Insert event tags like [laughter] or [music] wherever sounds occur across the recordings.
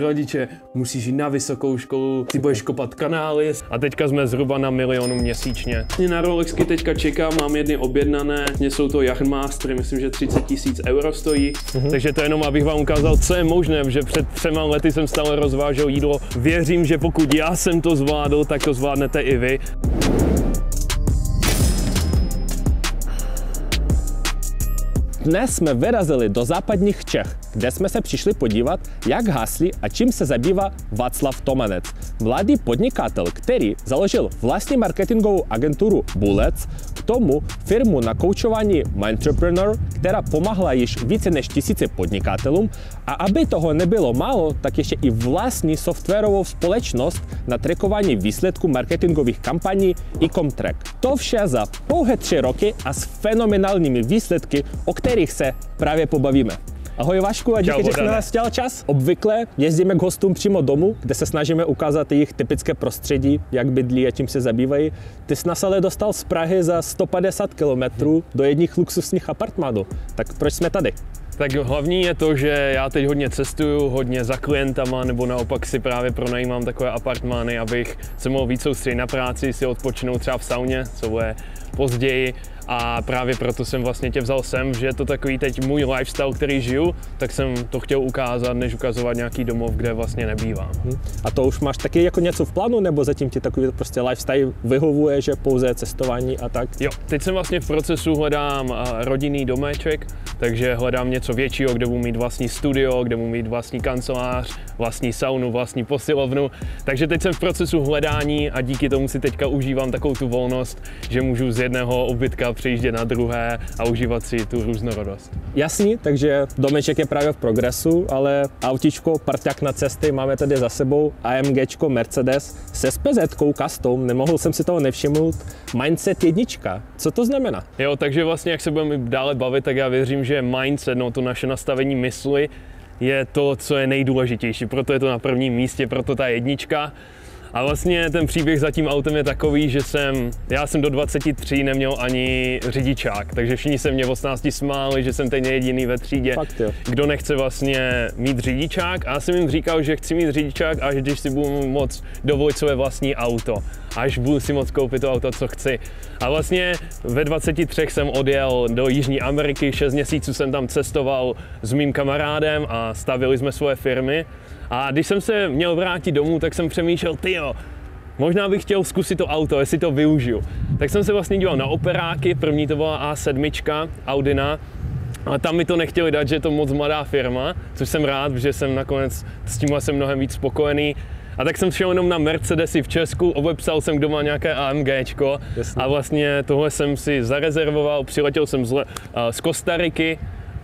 rodiče, musíš jít na vysokou školu, ty budeš kopat kanály. A teďka jsme zhruba na milionu měsíčně. Mě na Rolexky teďka čekám, mám jedny objednané, mě jsou to Yachtmastery, myslím, že 30 tisíc euro stojí. Mhm. Takže to jenom, abych vám ukázal, co je možné, že před třema lety jsem stále rozvážel jídlo. Věřím, že pokud já jsem to zvládl, tak to zvládnete i vy. Dnes jsme vyrazili do západních Čech, kde jsme se přišli podívat, jak haslí a čím se zabývá Václav Tomanec. Mladý podnikatel, který založil vlastní marketingovou agenturu Bulec, tomu firmu na koučování Entrepreneur, která pomáhla již více než tisíce podnikatelům a aby toho nebylo málo, tak ještě i vlastní softwarovou společnost na trekování výsledku marketingových kampaní i Comtrack. To vše za pouhé tři roky a s fenomenálními výsledky, o kterých se právě pobavíme. Ahoj Vašku a díky, Čau, že jsi nás dělal čas. Obvykle jezdíme k hostům přímo domů, kde se snažíme ukázat jejich typické prostředí, jak bydlí a čím se zabývají. Ty jsi nás ale dostal z Prahy za 150 km do jedních luxusních apartmánů. Tak proč jsme tady? Tak hlavní je to, že já teď hodně cestuju, hodně za klientama, nebo naopak si právě pronajímám takové apartmány, abych se mohl víc soustředit na práci, si odpočinout třeba v sauně, co bude později a právě proto jsem vlastně tě vzal sem, že je to takový teď můj lifestyle, který žiju, tak jsem to chtěl ukázat, než ukazovat nějaký domov, kde vlastně nebývám. Mhm. A to už máš taky jako něco v plánu, nebo zatím ti takový prostě lifestyle vyhovuje, že pouze cestování a tak? Jo, teď jsem vlastně v procesu hledám rodinný domeček, takže hledám něco většího, kde budu mít vlastní studio, kde budu mít vlastní kancelář, vlastní saunu, vlastní posilovnu. Takže teď jsem v procesu hledání a díky tomu si teďka užívám takovou tu volnost, že můžu z jednoho obytka přejíždět na druhé a užívat si tu různorodost. Jasný, takže domeček je právě v progresu, ale autičko, parťák na cesty máme tady za sebou, AMG Mercedes se SPZ custom, nemohl jsem si toho nevšimnout, Mindset jednička, co to znamená? Jo, takže vlastně jak se budeme dále bavit, tak já věřím, že mindset, no to naše nastavení mysli, je to, co je nejdůležitější, proto je to na prvním místě, proto ta jednička. A vlastně ten příběh za tím autem je takový, že jsem, já jsem do 23 neměl ani řidičák, takže všichni se mě v 18 smáli, že jsem ten jediný ve třídě, Fakt, kdo nechce vlastně mít řidičák. A já jsem jim říkal, že chci mít řidičák, až když si budu moc dovolit své vlastní auto, až budu si moc koupit to auto, co chci. A vlastně ve 23 jsem odjel do Jižní Ameriky, 6 měsíců jsem tam cestoval s mým kamarádem a stavili jsme svoje firmy. A když jsem se měl vrátit domů, tak jsem přemýšlel, ty jo, možná bych chtěl zkusit to auto, jestli to využiju. Tak jsem se vlastně díval na operáky, první to byla A7, Audina, a tam mi to nechtěli dát, že je to moc mladá firma, což jsem rád, že jsem nakonec s tím jsem mnohem víc spokojený. A tak jsem šel jenom na Mercedesy v Česku, obepsal jsem, kdo má nějaké AMGčko a vlastně tohle jsem si zarezervoval, přiletěl jsem z, uh, z Kostariky,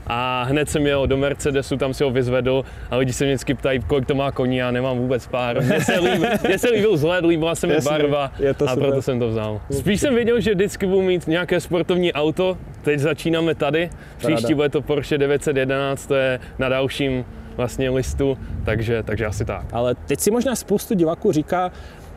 a hned jsem jel do Mercedesu, tam si ho vyzvedl a lidi se mě vždycky ptají, kolik to má koní, já nemám vůbec pár. Mně se, líb, mně se líbil vzhled, líbila se mi barva a super. proto jsem to vzal. Spíš jsem věděl, že vždycky budu mít nějaké sportovní auto, teď začínáme tady, příští bude to Porsche 911, to je na dalším vlastně listu, takže, takže asi tak. Ale teď si možná spoustu diváků říká,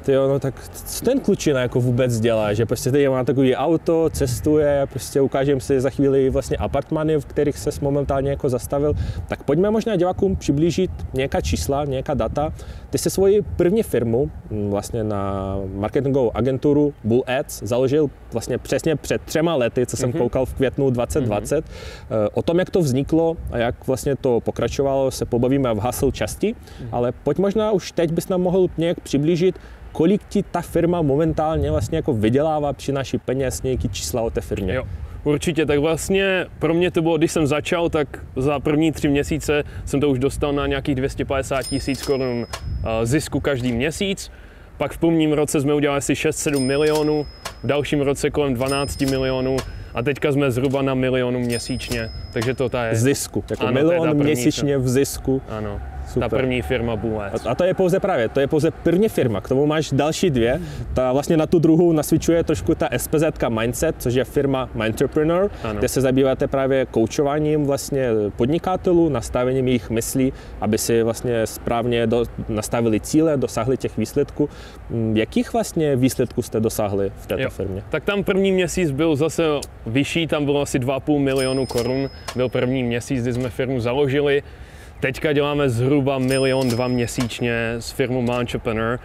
ty no tak co ten klučina jako vůbec dělá, že prostě teď má takový auto, cestuje, prostě ukážeme si za chvíli vlastně apartmany, v kterých se momentálně jako zastavil, tak pojďme možná divákům přiblížit nějaká čísla, nějaká data. Ty se svoji první firmu, hm, vlastně na marketingovou agenturu Bull Ads, založil vlastně přesně před třema lety, co jsem mm-hmm. koukal v květnu 2020. Mm-hmm. Eh, o tom, jak to vzniklo a jak vlastně to pokračovalo, se pobavíme v hasl časti, mm-hmm. ale pojď možná už teď bys nám mohl nějak přiblížit, kolik ti ta firma momentálně vlastně jako vydělává, naší peněz, nějaký čísla o té firmě. Jo. Určitě, tak vlastně pro mě to bylo, když jsem začal, tak za první tři měsíce jsem to už dostal na nějakých 250 tisíc korun eh, zisku každý měsíc. Pak v prvním roce jsme udělali asi 6-7 milionů, v dalším roce kolem 12 milionů a teďka jsme zhruba na milionu měsíčně, takže to ta je. Zisku, jako ano, milion měsíčně v zisku. Ano. Super. ta první firma Boomec. A, a to je pouze právě, to je pouze první firma, k tomu máš další dvě. Ta vlastně na tu druhou nasvičuje trošku ta SPZ Mindset, což je firma Mindtrepreneur, ano. kde se zabýváte právě koučováním vlastně podnikatelů, nastavením jejich myslí, aby si vlastně správně do, nastavili cíle, dosáhli těch výsledků. Mm, jakých vlastně výsledků jste dosáhli v této jo. firmě? Tak tam první měsíc byl zase vyšší, tam bylo asi 2,5 milionu korun, byl první měsíc, kdy jsme firmu založili. Teďka děláme zhruba milion dva měsíčně s firmou Manchopener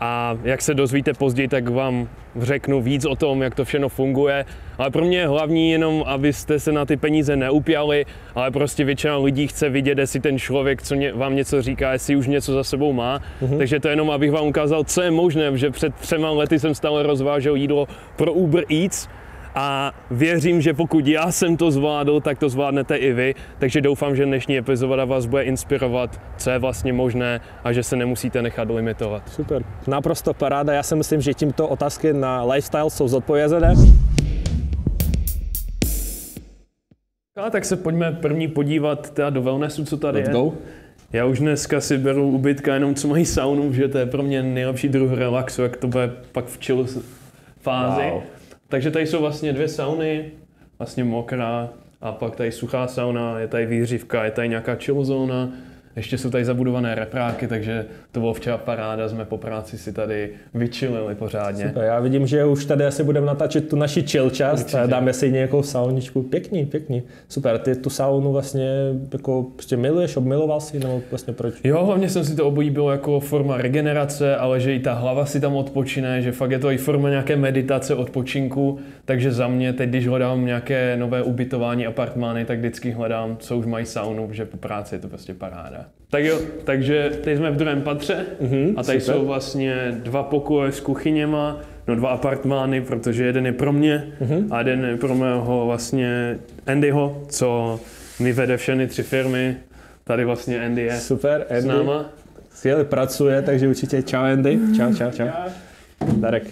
a jak se dozvíte později, tak vám řeknu víc o tom, jak to všechno funguje. Ale pro mě je hlavní jenom, abyste se na ty peníze neupěli, ale prostě většina lidí chce vidět, jestli ten člověk, co vám něco říká, jestli už něco za sebou má. Mm-hmm. Takže to je jenom, abych vám ukázal, co je možné, že před třema lety jsem stále rozvážel jídlo pro Uber Eats, a věřím, že pokud já jsem to zvládl, tak to zvládnete i vy, takže doufám, že dnešní epizoda vás bude inspirovat, co je vlastně možné a že se nemusíte nechat limitovat. Super, naprosto paráda, já si myslím, že tímto otázky na lifestyle jsou zodpovězené. A tak se pojďme první podívat teda do wellnessu, co tady Let's je. Go. Já už dneska si beru ubytka jenom co mají saunu, že to je pro mě nejlepší druh relaxu, jak to bude pak v chill fázi. Wow. Takže tady jsou vlastně dvě sauny, vlastně mokrá a pak tady suchá sauna, je tady výřivka, je tady nějaká chill zóna, ještě jsou tady zabudované repráky, takže to bylo včera paráda, jsme po práci si tady vyčilili pořádně. Super, já vidím, že už tady asi budeme natáčet tu naši chill část, Určitě. dáme si nějakou sauničku, pěkný, pěkný, super, ty tu saunu vlastně jako prostě miluješ, obmiloval si, nebo vlastně proč? Jo, hlavně jsem si to obojí bylo jako forma regenerace, ale že i ta hlava si tam odpočine, že fakt je to i forma nějaké meditace, odpočinku, takže za mě teď, když hledám nějaké nové ubytování, apartmány, tak vždycky hledám, co už mají saunu, že po práci je to prostě paráda. Tak jo, takže teď jsme v druhém patře mm-hmm, a tady super. jsou vlastně dva pokoje s kuchyněma, no dva apartmány, protože jeden je pro mě mm-hmm. a jeden je pro mého vlastně Andyho, co mi vede všechny tři firmy. Tady vlastně Andy je Super, Andy. s náma. Skvěle pracuje, takže určitě čau Andy. Čau, čau, čau. Darek.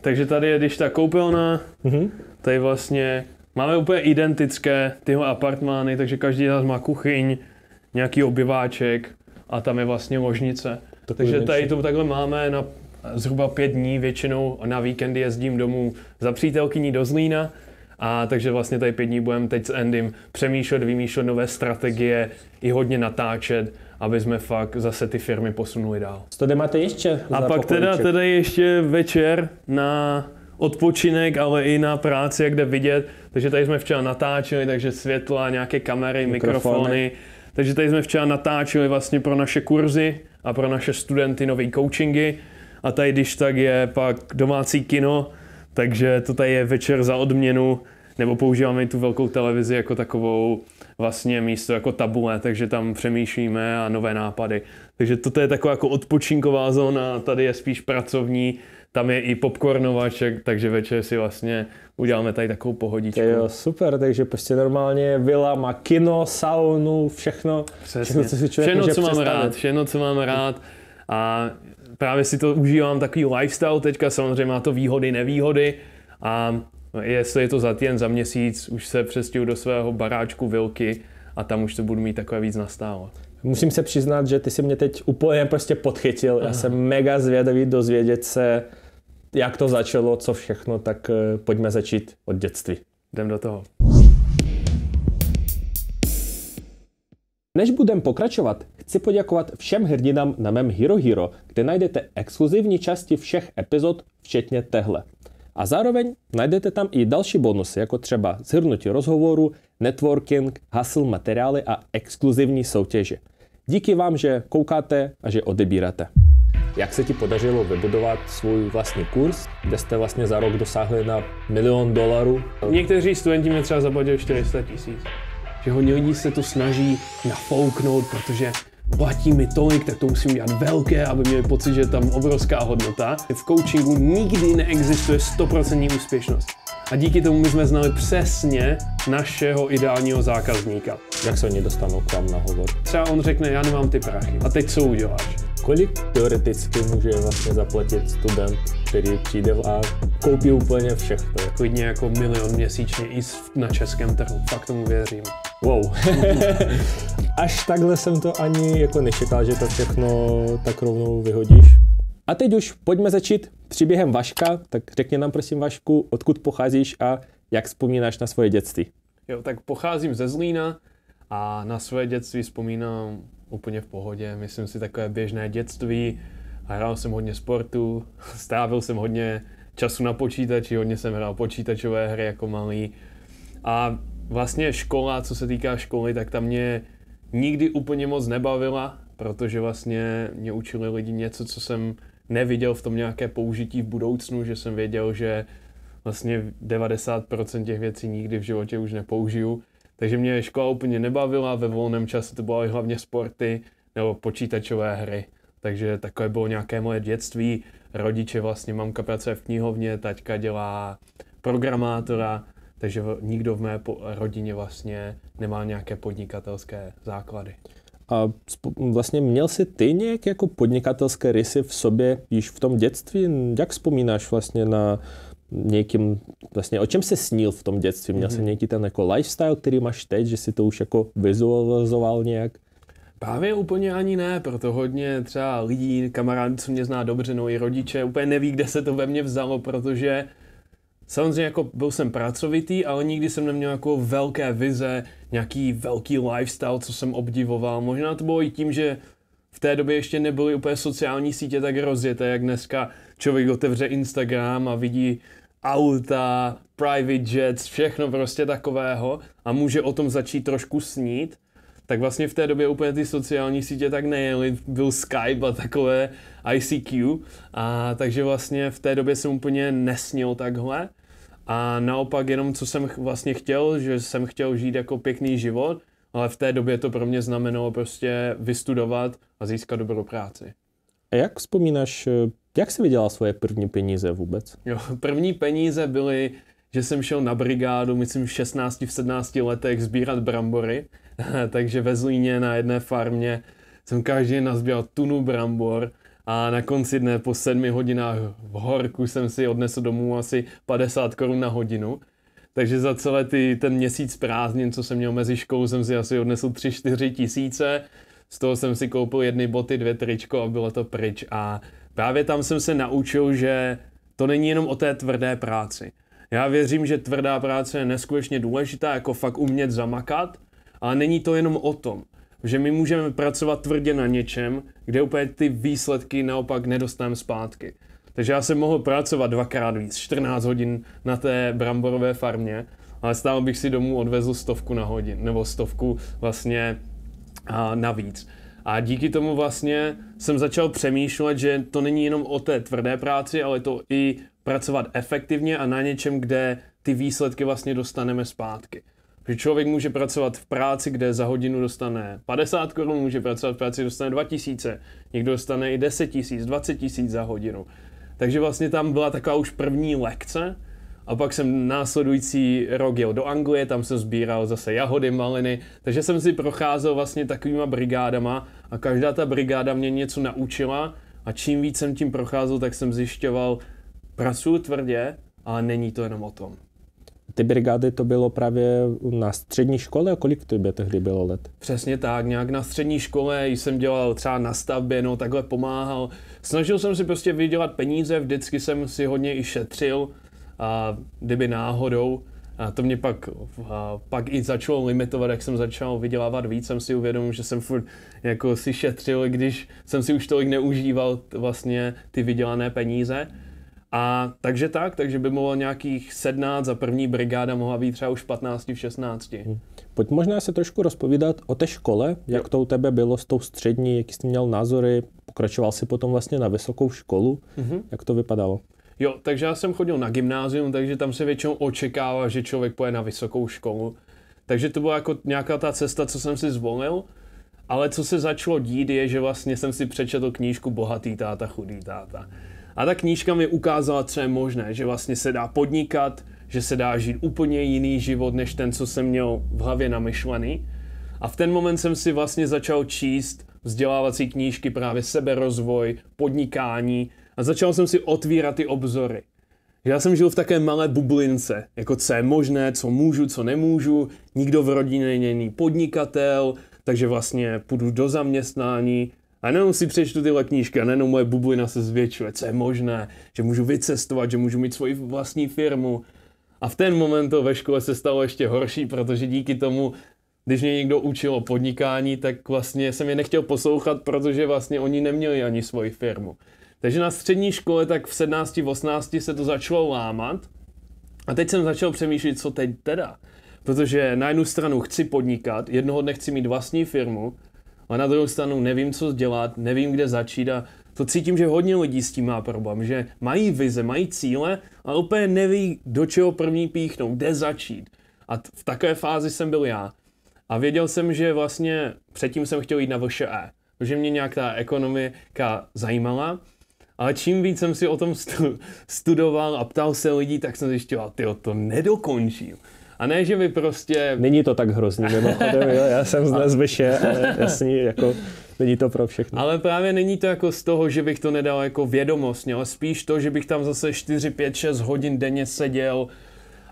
Takže tady je když ta koupelna, mm-hmm. tady vlastně máme úplně identické tyhle apartmány, takže každý z nás má kuchyň, nějaký obyváček a tam je vlastně ložnice. Takový Takže tady to takhle máme na zhruba pět dní většinou na víkendy jezdím domů za přítelkyní do Zlína, a takže vlastně tady pět dní budeme teď s Endym přemýšlet, vymýšlet nové strategie, i hodně natáčet, aby jsme fakt zase ty firmy posunuli dál. Co tady máte ještě? A pak teda, teda ještě večer na odpočinek, ale i na práci, kde vidět. Takže tady jsme včera natáčeli, takže světla, nějaké kamery, mikrofony, mikrofony takže tady jsme včera natáčeli vlastně pro naše kurzy a pro naše studenty nové coachingy. A tady když tak je pak domácí kino, takže to tady je večer za odměnu, nebo používáme tu velkou televizi jako takovou vlastně místo jako tabule, takže tam přemýšlíme a nové nápady. Takže toto je taková jako odpočinková zóna, tady je spíš pracovní, tam je i popcornovaček, takže večer si vlastně uděláme tady takovou pohodičku. Jo, super, takže prostě normálně vila má kino, saunu, všechno, Přesně. všechno co si člověk všechno, co mám rád, všechno, co mám rád a právě si to užívám takový lifestyle teďka, samozřejmě má to výhody, nevýhody a jestli je to za týden, za měsíc, už se přestěhu do svého baráčku vilky a tam už to budu mít takové víc nastálo. Musím se přiznat, že ty si mě teď úplně prostě podchytil. Aha. Já jsem mega zvědavý dozvědět se, jak to začalo, co všechno, tak eh, pojďme začít od dětství. Jdem do toho. Než budem pokračovat, chci poděkovat všem hrdinám na mém Hero Hero, kde najdete exkluzivní části všech epizod, včetně téhle. A zároveň najdete tam i další bonusy, jako třeba zhrnutí rozhovoru, networking, hasl materiály a exkluzivní soutěže. Díky vám, že koukáte a že odebíráte. Jak se ti podařilo vybudovat svůj vlastní kurz, kde jste vlastně za rok dosáhli na milion dolarů? Někteří studenti mě třeba zaplatili 400 tisíc. Že hodně lidí se to snaží nafouknout, protože platí mi tolik, tak to musím dělat velké, aby měli pocit, že je tam obrovská hodnota. V coachingu nikdy neexistuje 100% úspěšnost. A díky tomu my jsme znali přesně našeho ideálního zákazníka. Jak se oni dostanou k vám na hovor? Třeba on řekne, já nemám ty prachy. A teď co uděláš? Kolik teoreticky může vlastně zaplatit student, který přijde a koupí úplně všechno? Klidně jako milion měsíčně i na českém trhu, fakt tomu věřím. Wow. [laughs] Až takhle jsem to ani jako nečekal, že to všechno tak rovnou vyhodíš. A teď už pojďme začít příběhem Vaška. Tak řekni nám prosím Vašku, odkud pocházíš a jak vzpomínáš na svoje dětství. Jo, tak pocházím ze Zlína a na své dětství vzpomínám úplně v pohodě. Myslím si takové běžné dětství, hrál jsem hodně sportu, [laughs] strávil jsem hodně času na počítači, hodně jsem hrál počítačové hry jako malý. A vlastně škola, co se týká školy, tak tam mě nikdy úplně moc nebavila, protože vlastně mě učili lidi něco, co jsem neviděl v tom nějaké použití v budoucnu, že jsem věděl, že vlastně 90% těch věcí nikdy v životě už nepoužiju, takže mě škola úplně nebavila, ve volném čase to byly hlavně sporty nebo počítačové hry. Takže takové bylo nějaké moje dětství. Rodiče vlastně, mamka pracuje v knihovně, taťka dělá programátora, takže nikdo v mé rodině vlastně nemá nějaké podnikatelské základy. A vlastně měl jsi ty nějaké jako podnikatelské rysy v sobě již v tom dětství? Jak vzpomínáš vlastně na někým, vlastně o čem se snil v tom dětství? Měl jsi se mhm. nějaký ten jako lifestyle, který máš teď, že si to už jako vizualizoval nějak? Právě úplně ani ne, proto hodně třeba lidí, kamarádů, co mě zná dobře, no i rodiče, úplně neví, kde se to ve mně vzalo, protože samozřejmě jako byl jsem pracovitý, ale nikdy jsem neměl jako velké vize, nějaký velký lifestyle, co jsem obdivoval. Možná to bylo i tím, že v té době ještě nebyly úplně sociální sítě tak rozjeté, jak dneska člověk otevře Instagram a vidí auta, private jets, všechno prostě takového a může o tom začít trošku snít, tak vlastně v té době úplně ty sociální sítě tak nejeli, byl Skype a takové ICQ, a takže vlastně v té době jsem úplně nesnil takhle a naopak jenom co jsem vlastně chtěl, že jsem chtěl žít jako pěkný život, ale v té době to pro mě znamenalo prostě vystudovat a získat dobrou práci. A jak vzpomínáš eh, jak jsi vydělal svoje první peníze vůbec? Jo, [laughs] první peníze byly, že jsem šel na brigádu, myslím v 16, v 17 letech sbírat brambory, [laughs] takže ve Zlíně na jedné farmě jsem každý den nazbíral tunu brambor a na konci dne po sedmi hodinách v horku jsem si odnesl domů asi 50 korun na hodinu. Takže za celé ty, ten měsíc prázdnin, co jsem měl mezi školou, jsem si asi odnesl 3-4 tisíce. Z toho jsem si koupil jedny boty, dvě tričko a bylo to pryč. A Právě tam jsem se naučil, že to není jenom o té tvrdé práci. Já věřím, že tvrdá práce je neskutečně důležitá, jako fakt umět zamakat, ale není to jenom o tom, že my můžeme pracovat tvrdě na něčem, kde úplně ty výsledky naopak nedostaneme zpátky. Takže já jsem mohl pracovat dvakrát víc, 14 hodin na té bramborové farmě, ale stále bych si domů odvezl stovku na hodin, nebo stovku vlastně navíc. A díky tomu vlastně jsem začal přemýšlet, že to není jenom o té tvrdé práci, ale to i pracovat efektivně a na něčem, kde ty výsledky vlastně dostaneme zpátky. Že člověk může pracovat v práci, kde za hodinu dostane 50 korun, může pracovat v práci, dostane 2000, někdo dostane i 10 tisíc, 20 tisíc za hodinu. Takže vlastně tam byla taková už první lekce a pak jsem následující rok jel do Anglie, tam jsem sbíral zase jahody, maliny, takže jsem si procházel vlastně takovýma brigádama a každá ta brigáda mě něco naučila a čím víc jsem tím procházel, tak jsem zjišťoval, pracuju tvrdě, ale není to jenom o tom. Ty brigády to bylo právě na střední škole, Kolik kolik by tehdy bylo let? Přesně tak, nějak na střední škole jsem dělal třeba na stavbě, no takhle pomáhal. Snažil jsem si prostě vydělat peníze, vždycky jsem si hodně i šetřil, a kdyby náhodou, a to mě pak, a pak i začalo limitovat, jak jsem začal vydělávat víc, jsem si uvědomil, že jsem furt jako si šetřil, když jsem si už tolik neužíval vlastně ty vydělané peníze. A takže tak, takže by mohlo nějakých 17 a první brigáda mohla být třeba už 15 v 16. Hm. Pojď možná se trošku rozpovídat o té škole, jak jo. to u tebe bylo s tou střední, jaký jsi měl názory, pokračoval si potom vlastně na vysokou školu, mhm. jak to vypadalo? Jo, takže já jsem chodil na gymnázium, takže tam se většinou očekává, že člověk půjde na vysokou školu. Takže to byla jako nějaká ta cesta, co jsem si zvolil. Ale co se začalo dít, je, že vlastně jsem si přečetl knížku Bohatý táta, chudý táta. A ta knížka mi ukázala, co je možné, že vlastně se dá podnikat, že se dá žít úplně jiný život, než ten, co jsem měl v hlavě namyšlený. A v ten moment jsem si vlastně začal číst vzdělávací knížky, právě seberozvoj, podnikání a začal jsem si otvírat ty obzory. Já jsem žil v také malé bublince, jako co je možné, co můžu, co nemůžu, nikdo v rodině není podnikatel, takže vlastně půjdu do zaměstnání a jenom si přečtu tyhle knížky a nejenom moje bublina se zvětšuje, co je možné, že můžu vycestovat, že můžu mít svoji vlastní firmu. A v ten moment to ve škole se stalo ještě horší, protože díky tomu, když mě někdo učil o podnikání, tak vlastně jsem je nechtěl poslouchat, protože vlastně oni neměli ani svoji firmu. Takže na střední škole tak v 17, v 18 se to začalo lámat a teď jsem začal přemýšlet, co teď teda. Protože na jednu stranu chci podnikat, jednoho dne chci mít vlastní firmu, a na druhou stranu nevím, co dělat, nevím, kde začít a to cítím, že hodně lidí s tím má problém, že mají vize, mají cíle, a úplně neví, do čeho první píchnout, kde začít. A v takové fázi jsem byl já. A věděl jsem, že vlastně předtím jsem chtěl jít na VŠE, protože mě nějak ta ekonomika zajímala a čím víc jsem si o tom studoval a ptal se lidí, tak jsem zjišťoval, ty to nedokončím. A ne, že by prostě... Není to tak hrozný, mimochodem, jo, já jsem z nás vyše, ale jasně, jako není to pro všechny. Ale právě není to jako z toho, že bych to nedal jako vědomostně, ale spíš to, že bych tam zase 4, 5, 6 hodin denně seděl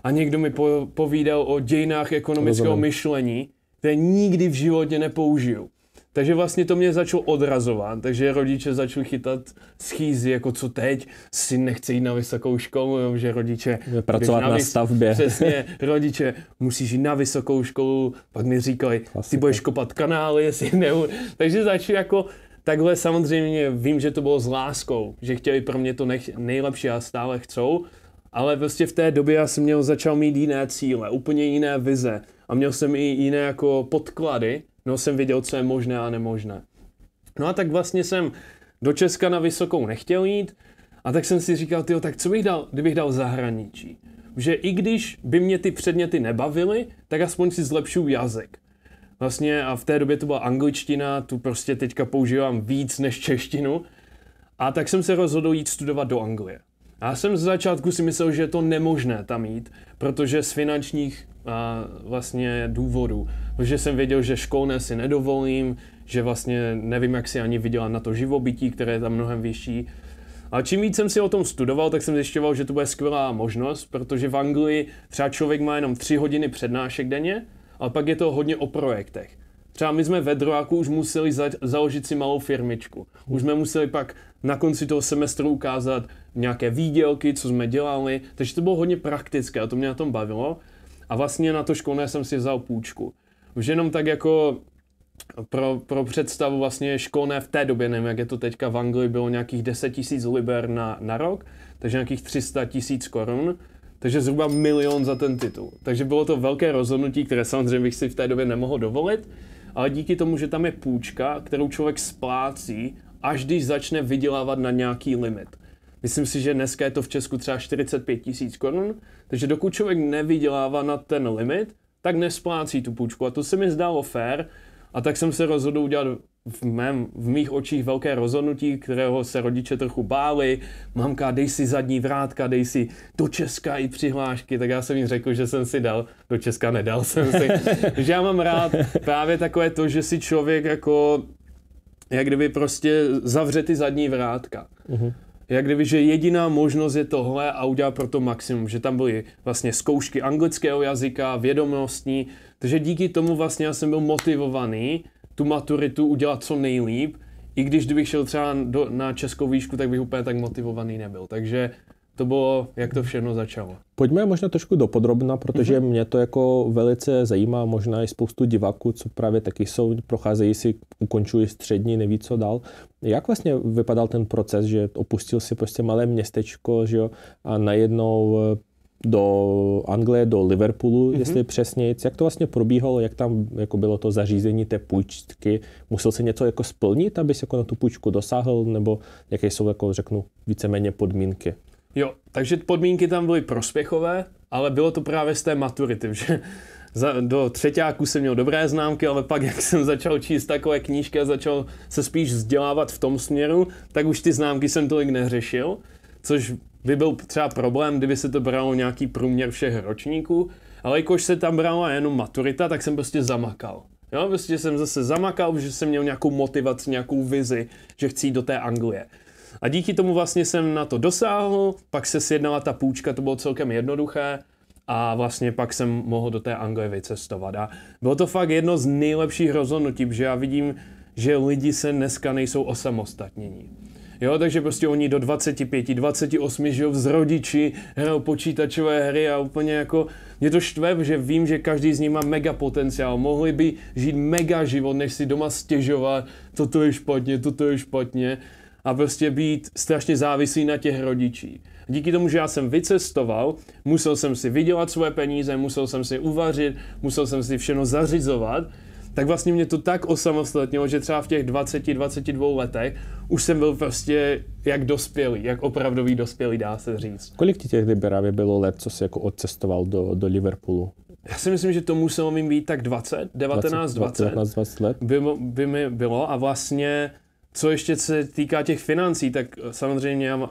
a někdo mi po, povídal o dějinách ekonomického Rozumím. myšlení, které nikdy v životě nepoužiju. Takže vlastně to mě začalo odrazovat, takže rodiče začali chytat schýzy, jako co teď, syn nechce jít na vysokou školu, jo, že rodiče... Pracovat na, na stavbě. Přesně, [laughs] rodiče, musíš jít na vysokou školu, pak mi říkali, Klasika. ty budeš kopat kanály, jestli ne... [laughs] Takže začal jako takhle samozřejmě vím, že to bylo s láskou, že chtěli pro mě to nech, nejlepší a stále chcou, ale prostě v té době já jsem měl, začal mít jiné cíle, úplně jiné vize a měl jsem i jiné jako podklady, no jsem viděl, co je možné a nemožné. No a tak vlastně jsem do Česka na vysokou nechtěl jít a tak jsem si říkal, tyjo, tak co bych dal, kdybych dal zahraničí? Že i když by mě ty předměty nebavily, tak aspoň si zlepšu jazyk. Vlastně a v té době to byla angličtina, tu prostě teďka používám víc než češtinu. A tak jsem se rozhodl jít studovat do Anglie. A já jsem z začátku si myslel, že je to nemožné tam jít, protože z finančních vlastně důvodů. Protože jsem věděl, že školné si nedovolím, že vlastně nevím, jak si ani vydělat na to živobytí, které je tam mnohem vyšší. A čím víc jsem si o tom studoval, tak jsem zjišťoval, že to bude skvělá možnost, protože v Anglii třeba člověk má jenom tři hodiny přednášek denně, ale pak je to hodně o projektech. Třeba my jsme ve druháku už museli za- založit si malou firmičku. Už jsme museli pak na konci toho semestru ukázat nějaké výdělky, co jsme dělali, takže to bylo hodně praktické a to mě na tom bavilo. A vlastně na to školné jsem si vzal půjčku. Už jenom tak jako pro, pro představu vlastně školné v té době, nevím jak je to teďka v Anglii, bylo nějakých 10 tisíc liber na, na rok, takže nějakých 300 tisíc korun, takže zhruba milion za ten titul. Takže bylo to velké rozhodnutí, které samozřejmě bych si v té době nemohl dovolit, ale díky tomu, že tam je půjčka, kterou člověk splácí, až když začne vydělávat na nějaký limit. Myslím si, že dneska je to v Česku třeba 45 tisíc korun, takže dokud člověk nevydělává na ten limit, tak nesplácí tu půjčku a to se mi zdálo fair a tak jsem se rozhodl udělat v, mém, v mých očích velké rozhodnutí, kterého se rodiče trochu báli. Mamka, dej si zadní vrátka, dej si do Česka i přihlášky. Tak já jsem jim řekl, že jsem si dal, do Česka nedal jsem si. [laughs] že já mám rád právě takové to, že si člověk jako, jak kdyby prostě zavře ty zadní vrátka. Uh-huh jak kdyby, že jediná možnost je tohle a udělá pro to maximum, že tam byly vlastně zkoušky anglického jazyka, vědomostní, takže díky tomu vlastně já jsem byl motivovaný tu maturitu udělat co nejlíp, i když kdybych šel třeba do, na českou výšku, tak bych úplně tak motivovaný nebyl. Takže to bylo, jak to všechno začalo. Pojďme možná trošku do podrobna, protože mm-hmm. mě to jako velice zajímá, možná i spoustu diváků, co právě taky jsou, procházejí si, ukončují střední, neví co dál. Jak vlastně vypadal ten proces, že opustil si prostě malé městečko, že jo, a najednou eh, do Anglie, do Liverpoolu, mm-hmm. jestli přesně, jak to vlastně probíhalo, jak tam jako bylo to zařízení té půjčky, musel se něco jako splnit, aby se jako na tu půjčku dosáhl, nebo jaké jsou jako řeknu víceméně podmínky? Jo, takže podmínky tam byly prospěchové, ale bylo to právě z té maturity, že [laughs] za, do třetíku jsem měl dobré známky, ale pak, jak jsem začal číst takové knížky a začal se spíš vzdělávat v tom směru, tak už ty známky jsem tolik neřešil, což by byl třeba problém, kdyby se to bralo nějaký průměr všech ročníků, ale jakož se tam brala jenom maturita, tak jsem prostě zamakal. Jo, prostě jsem zase zamakal, že jsem měl nějakou motivaci, nějakou vizi, že chci jít do té Anglie. A díky tomu vlastně jsem na to dosáhl, pak se sjednala ta půjčka, to bylo celkem jednoduché a vlastně pak jsem mohl do té Anglie vycestovat. A bylo to fakt jedno z nejlepších rozhodnutí, protože já vidím, že lidi se dneska nejsou osamostatnění. Jo, takže prostě oni do 25, 28 žijou z rodiči, hrajou počítačové hry a úplně jako mě to štve, že vím, že každý z nich má mega potenciál. Mohli by žít mega život, než si doma stěžovat, toto je špatně, toto je špatně a prostě být strašně závislý na těch rodičích. Díky tomu, že já jsem vycestoval, musel jsem si vydělat svoje peníze, musel jsem si uvařit, musel jsem si všechno zařizovat, tak vlastně mě to tak osamostatnilo, že třeba v těch 20, 22 letech už jsem byl prostě jak dospělý, jak opravdový dospělý, dá se říct. Kolik ti těch liberávě bylo let, co jsi jako odcestoval do, do Liverpoolu? Já si myslím, že to muselo mi být tak 20, 19, 20. 20, 19, 20 let. By, by mi bylo a vlastně co ještě se týká těch financí, tak eh, samozřejmě uh,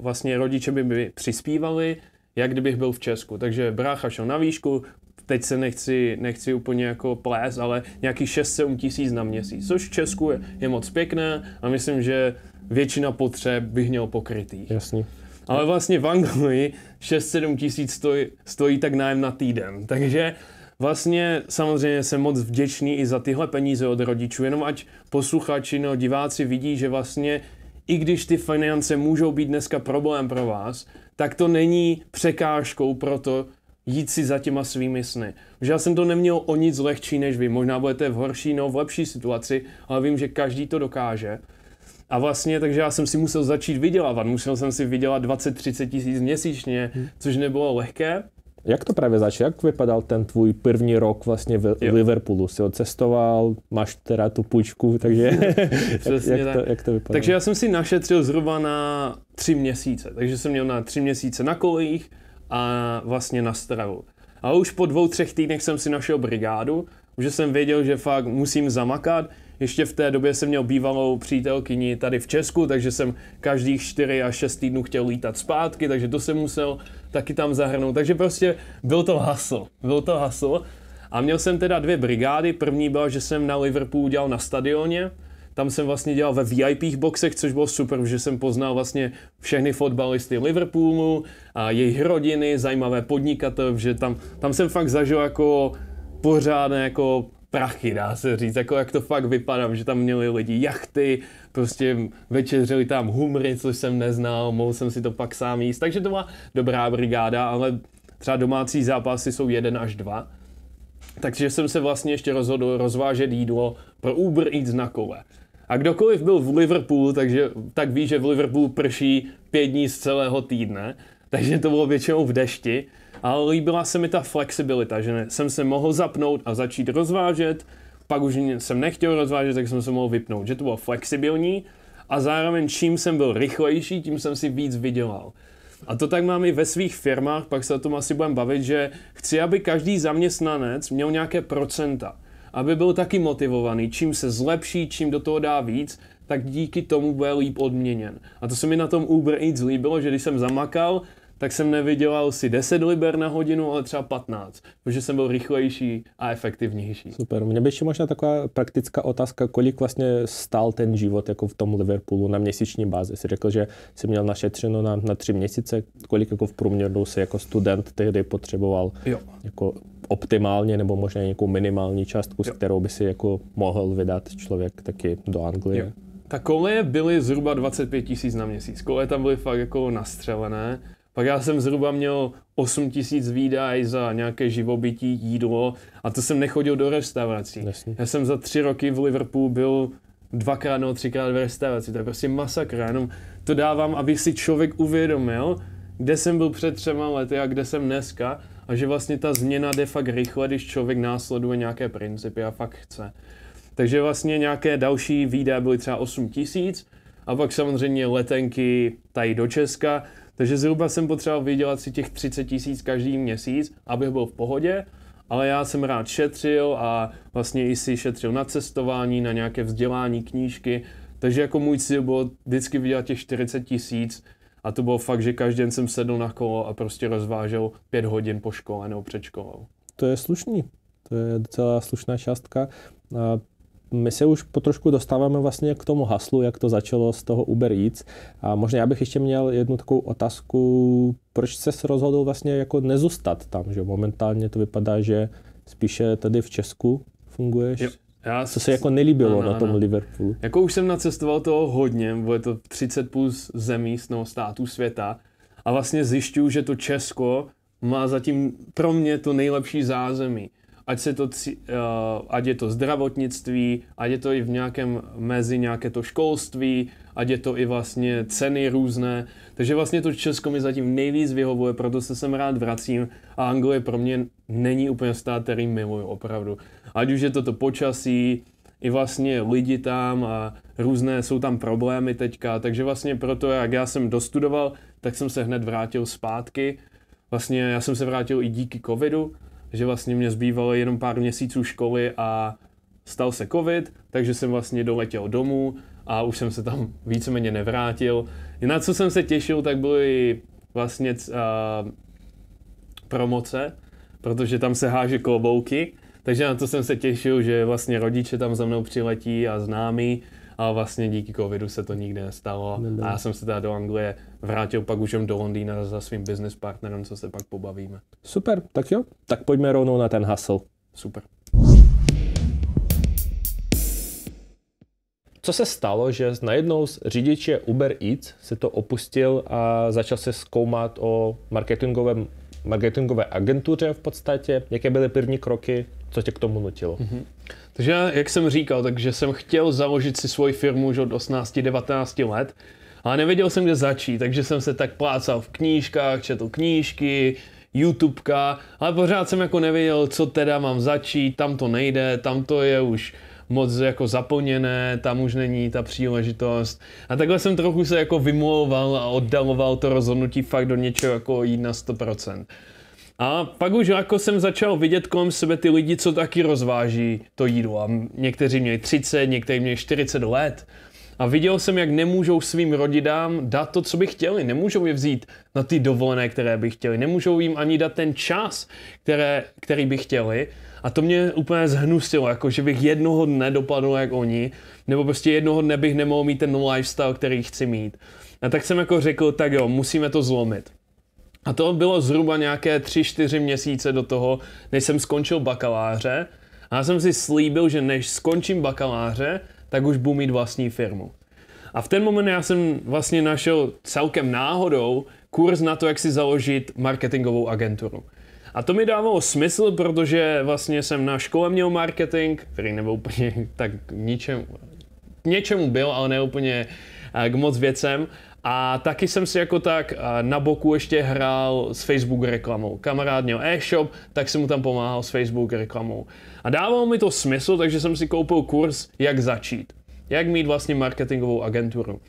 vlastně rodiče by mi přispívali, jak kdybych byl v Česku. Takže brácha šel na výšku, teď se nechci, nechci úplně jako plést, ale nějaký 7 tisíc na měsíc, což v Česku je, je moc pěkné a myslím, že většina potřeb bych měl pokrytý. Jasně. Ale vlastně v Anglii 6-7 tisíc stojí, stojí tak nájem na týden, takže Vlastně samozřejmě jsem moc vděčný i za tyhle peníze od rodičů, jenom ať posluchači nebo diváci vidí, že vlastně i když ty finance můžou být dneska problém pro vás, tak to není překážkou pro to, jít si za těma svými sny. Že já jsem to neměl o nic lehčí než vy. Možná budete v horší nebo v lepší situaci, ale vím, že každý to dokáže. A vlastně, takže já jsem si musel začít vydělávat. Musel jsem si vydělat 20-30 tisíc měsíčně, hmm. což nebylo lehké. Jak to právě začalo? Jak vypadal ten tvůj první rok vlastně v jo. Liverpoolu? Jsi odcestoval, máš teda tu půjčku, takže [laughs] [laughs] jak, jak, tak. to, jak to vypadalo? Takže já jsem si našetřil zhruba na tři měsíce, takže jsem měl na tři měsíce na kolejích a vlastně na stravu. A už po dvou, třech týdnech jsem si našel brigádu, že jsem věděl, že fakt musím zamakat, ještě v té době jsem měl bývalou přítelkyni tady v Česku, takže jsem každých 4 až 6 týdnů chtěl lítat zpátky, takže to jsem musel taky tam zahrnout. Takže prostě byl to hasl, byl to hasl. A měl jsem teda dvě brigády. První byla, že jsem na Liverpoolu dělal na stadioně, tam jsem vlastně dělal ve VIP boxech, což bylo super, že jsem poznal vlastně všechny fotbalisty Liverpoolu a jejich rodiny, zajímavé podnikatel, že tam, tam jsem fakt zažil jako pořádné jako prachy, dá se říct, jako jak to fakt vypadá, že tam měli lidi jachty, prostě večeřili tam humry, což jsem neznal, mohl jsem si to pak sám jíst, takže to byla dobrá brigáda, ale třeba domácí zápasy jsou jeden až dva, takže jsem se vlastně ještě rozhodl rozvážet jídlo pro Uber Eats na kole. A kdokoliv byl v Liverpoolu, takže, tak ví, že v Liverpoolu prší pět dní z celého týdne, takže to bylo většinou v dešti, ale líbila se mi ta flexibilita, že ne, jsem se mohl zapnout a začít rozvážet, pak už jsem nechtěl rozvážet, tak jsem se mohl vypnout, že to bylo flexibilní a zároveň čím jsem byl rychlejší, tím jsem si víc vydělal. A to tak mám i ve svých firmách, pak se o tom asi budeme bavit, že chci, aby každý zaměstnanec měl nějaké procenta, aby byl taky motivovaný, čím se zlepší, čím do toho dá víc, tak díky tomu bude líp odměněn. A to se mi na tom Uber Eats líbilo, že když jsem zamakal, tak jsem nevydělal si 10 liber na hodinu, ale třeba 15, protože jsem byl rychlejší a efektivnější. Super. Mě by ještě možná taková praktická otázka, kolik vlastně stál ten život jako v tom Liverpoolu na měsíční bázi. Jsi řekl, že jsi měl našetřeno na, na tři měsíce, kolik jako v průměru se jako student tehdy potřeboval jo. jako optimálně nebo možná nějakou minimální částku, s kterou by si jako mohl vydat člověk taky do Anglie. Jo. Ta koleje byly zhruba 25 tisíc na měsíc. Koleje tam byly fakt jako nastřelené. Pak já jsem zhruba měl 8 tisíc výdaj za nějaké živobytí, jídlo a to jsem nechodil do restaurací. Jasně. Já jsem za tři roky v Liverpoolu byl dvakrát nebo třikrát v restauraci. To je prostě masakra. Jenom to dávám, aby si člověk uvědomil, kde jsem byl před třema lety a kde jsem dneska a že vlastně ta změna jde fakt rychle, když člověk následuje nějaké principy a fakt chce. Takže vlastně nějaké další výdaje byly třeba 8 tisíc a pak samozřejmě letenky tady do Česka, takže zhruba jsem potřeboval vydělat si těch 30 tisíc každý měsíc, abych byl v pohodě, ale já jsem rád šetřil a vlastně i si šetřil na cestování, na nějaké vzdělání, knížky, takže jako můj cíl bylo vždycky vydělat těch 40 tisíc a to bylo fakt, že každý den jsem sedl na kolo a prostě rozvážel pět hodin po škole nebo před školou. To je slušný, to je docela slušná částka. A my se už potrošku dostáváme vlastně k tomu haslu, jak to začalo z toho Uber Eats. A možná já bych ještě měl jednu takovou otázku, proč se rozhodl vlastně jako nezůstat tam, že momentálně to vypadá, že spíše tady v Česku funguješ? Jo. Já Co se jako nelíbilo ano, na tom ano. Liverpoolu? Jako už jsem nacestoval toho hodně, bude to 30 plus zemí toho státu světa a vlastně zjišťuju, že to Česko má zatím pro mě to nejlepší zázemí ať, se to, uh, ať je to zdravotnictví, ať je to i v nějakém mezi nějaké to školství, ať je to i vlastně ceny různé. Takže vlastně to Česko mi zatím nejvíc vyhovuje, proto se sem rád vracím a Anglie pro mě není úplně stát, který miluju opravdu. Ať už je to to počasí, i vlastně lidi tam a různé jsou tam problémy teďka, takže vlastně proto, jak já jsem dostudoval, tak jsem se hned vrátil zpátky. Vlastně já jsem se vrátil i díky covidu, že vlastně mě zbývalo jenom pár měsíců školy a stal se covid, takže jsem vlastně doletěl domů a už jsem se tam víceméně nevrátil. Na co jsem se těšil, tak byly vlastně uh, promoce, protože tam se háže klobouky, takže na to jsem se těšil, že vlastně rodiče tam za mnou přiletí a známí, a vlastně díky covidu se to nikdy nestalo. ne. A já jsem se teda do Anglie vrátil pak už jen do Londýna za svým business partnerem, co se pak pobavíme. Super, tak jo, tak pojďme rovnou na ten hustle. Super. Co se stalo, že najednou z řidiče Uber Eats se to opustil a začal se zkoumat o marketingovém, marketingové agentuře v podstatě? Jaké byly první kroky? Co tě k tomu nutilo? Mm-hmm. Takže jak jsem říkal, takže jsem chtěl založit si svoji firmu už od 18-19 let a nevěděl jsem, kde začít, takže jsem se tak plácal v knížkách, četl knížky, YouTubeka, ale pořád jsem jako nevěděl, co teda mám začít, tam to nejde, tam to je už moc jako zaplněné, tam už není ta příležitost. A takhle jsem trochu se jako vymlouval a oddaloval to rozhodnutí fakt do něčeho jako jít na 100%. A pak už jako jsem začal vidět kolem sebe ty lidi, co taky rozváží to jídlo. A někteří měli 30, někteří měli 40 let. A viděl jsem, jak nemůžou svým rodinám dát to, co by chtěli. Nemůžou je vzít na ty dovolené, které by chtěli. Nemůžou jim ani dát ten čas, které, který by chtěli. A to mě úplně zhnusilo, jako že bych jednoho dne dopadl jak oni, nebo prostě jednoho dne bych nemohl mít ten lifestyle, který chci mít. A tak jsem jako řekl, tak jo, musíme to zlomit. A to bylo zhruba nějaké 3-4 měsíce do toho, než jsem skončil bakaláře. A já jsem si slíbil, že než skončím bakaláře, tak už budu mít vlastní firmu. A v ten moment já jsem vlastně našel celkem náhodou kurz na to, jak si založit marketingovou agenturu. A to mi dávalo smysl, protože vlastně jsem na škole měl marketing, který nebyl úplně [laughs] tak ničem, něčemu byl, ale ne úplně eh, k moc věcem. A taky jsem si jako tak eh, na boku ještě hrál s Facebook reklamou. Kamarád měl e-shop, tak jsem mu tam pomáhal s Facebook reklamou. A dávalo mi to smysl, takže jsem si koupil kurz, jak začít. Jak mít vlastně marketingovou agenturu.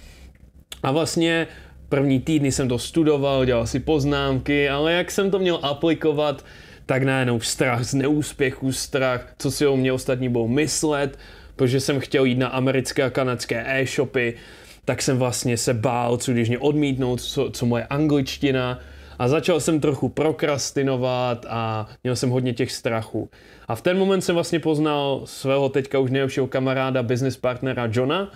A vlastně první týdny jsem to studoval, dělal si poznámky, ale jak jsem to měl aplikovat, tak najednou strach z neúspěchu, strach, co si o mě ostatní budou myslet, protože jsem chtěl jít na americké a kanadské e-shopy, tak jsem vlastně se bál, co když mě odmítnou, co, co moje angličtina, a začal jsem trochu prokrastinovat a měl jsem hodně těch strachů. A v ten moment jsem vlastně poznal svého teďka už nejlepšího kamaráda, business partnera Johna,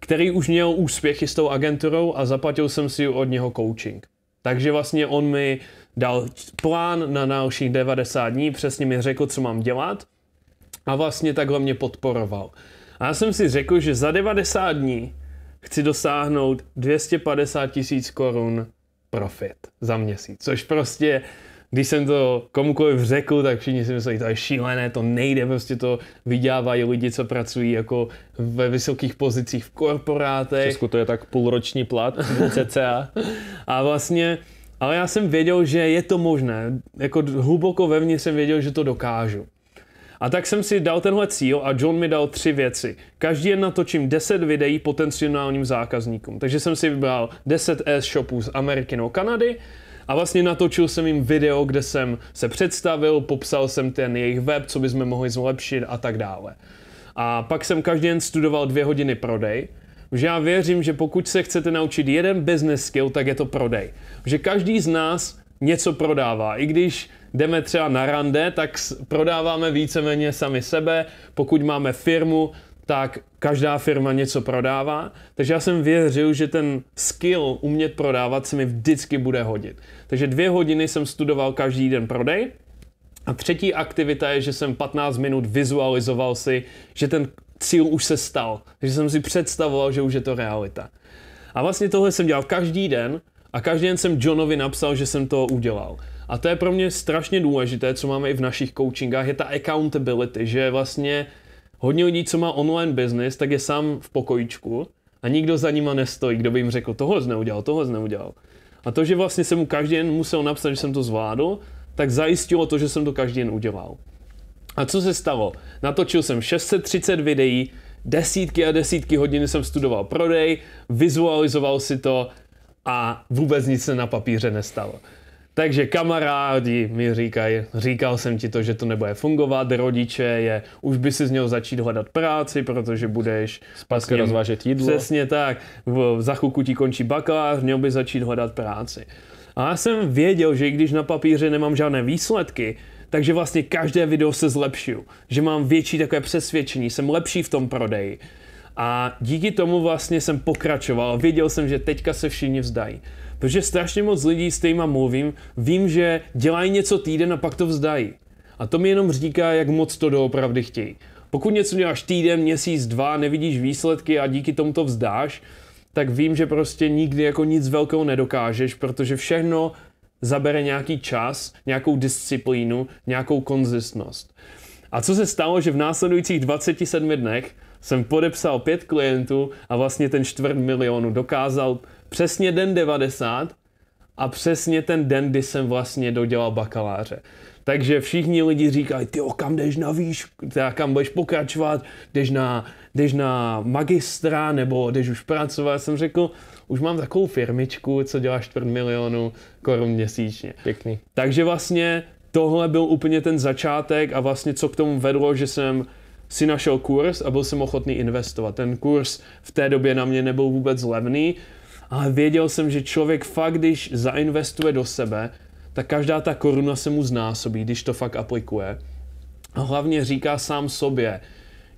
který už měl úspěchy s tou agenturou a zaplatil jsem si od něho coaching. Takže vlastně on mi dal plán na dalších 90 dní, přesně mi řekl, co mám dělat a vlastně takhle mě podporoval. A já jsem si řekl, že za 90 dní chci dosáhnout 250 tisíc korun profit za měsíc, což prostě když jsem to komukoliv řekl, tak všichni si mysleli, to je šílené, to nejde, prostě to vydělávají lidi, co pracují jako ve vysokých pozicích v korporátech. V Česku to je tak půlroční plat, cca. [laughs] A vlastně, ale já jsem věděl, že je to možné, jako hluboko vevnitř jsem věděl, že to dokážu. A tak jsem si dal tenhle cíl a John mi dal tři věci. Každý den natočím 10 videí potenciálním zákazníkům. Takže jsem si vybral 10 e-shopů z Ameriky nebo Kanady, a vlastně natočil jsem jim video, kde jsem se představil, popsal jsem ten jejich web, co bychom mohli zlepšit a tak dále. A pak jsem každý den studoval dvě hodiny prodej, že já věřím, že pokud se chcete naučit jeden business skill, tak je to prodej. Že každý z nás něco prodává, i když jdeme třeba na rande, tak prodáváme víceméně sami sebe. Pokud máme firmu, tak každá firma něco prodává. Takže já jsem věřil, že ten skill umět prodávat se mi vždycky bude hodit. Takže dvě hodiny jsem studoval každý den prodej. A třetí aktivita je, že jsem 15 minut vizualizoval si, že ten cíl už se stal. Takže jsem si představoval, že už je to realita. A vlastně tohle jsem dělal každý den a každý den jsem Johnovi napsal, že jsem to udělal. A to je pro mě strašně důležité, co máme i v našich coachingách, je ta accountability, že vlastně hodně lidí, co má online business, tak je sám v pokojičku a nikdo za nima nestojí, kdo by jim řekl, toho jsi neudělal, toho jsi neudělal. A to, že vlastně jsem mu každý den musel napsat, že jsem to zvládl, tak zajistilo to, že jsem to každý den udělal. A co se stalo? Natočil jsem 630 videí, desítky a desítky hodin jsem studoval prodej, vizualizoval si to a vůbec nic se na papíře nestalo. Takže kamarádi mi říkají, říkal jsem ti to, že to nebude fungovat, rodiče je, už by si z něho začít hledat práci, protože budeš zpátky vlastně rozvážet jídlo. Přesně tak, v, za ti končí bakalář, měl by začít hledat práci. A já jsem věděl, že i když na papíře nemám žádné výsledky, takže vlastně každé video se zlepšuju, že mám větší takové přesvědčení, jsem lepší v tom prodeji, a díky tomu vlastně jsem pokračoval. Věděl jsem, že teďka se všichni vzdají. Protože strašně moc lidí, s týma mluvím, vím, že dělají něco týden a pak to vzdají. A to mi jenom říká, jak moc to doopravdy chtějí. Pokud něco děláš týden, měsíc, dva, nevidíš výsledky a díky tomu to vzdáš, tak vím, že prostě nikdy jako nic velkého nedokážeš, protože všechno zabere nějaký čas, nějakou disciplínu, nějakou konzistnost. A co se stalo, že v následujících 27 dnech jsem podepsal pět klientů a vlastně ten čtvrt milionu dokázal přesně den 90 a přesně ten den, kdy jsem vlastně dodělal bakaláře. Takže všichni lidi říkají, ty kam jdeš na výš, teda kam budeš pokračovat, jdeš na, jdeš na magistra nebo jdeš už pracovat. Já jsem řekl, už mám takovou firmičku, co dělá čtvrt milionu korun měsíčně. Pěkný. Takže vlastně tohle byl úplně ten začátek a vlastně co k tomu vedlo, že jsem si našel kurz a byl jsem ochotný investovat. Ten kurz v té době na mě nebyl vůbec levný, ale věděl jsem, že člověk fakt, když zainvestuje do sebe, tak každá ta koruna se mu znásobí, když to fakt aplikuje. A hlavně říká sám sobě,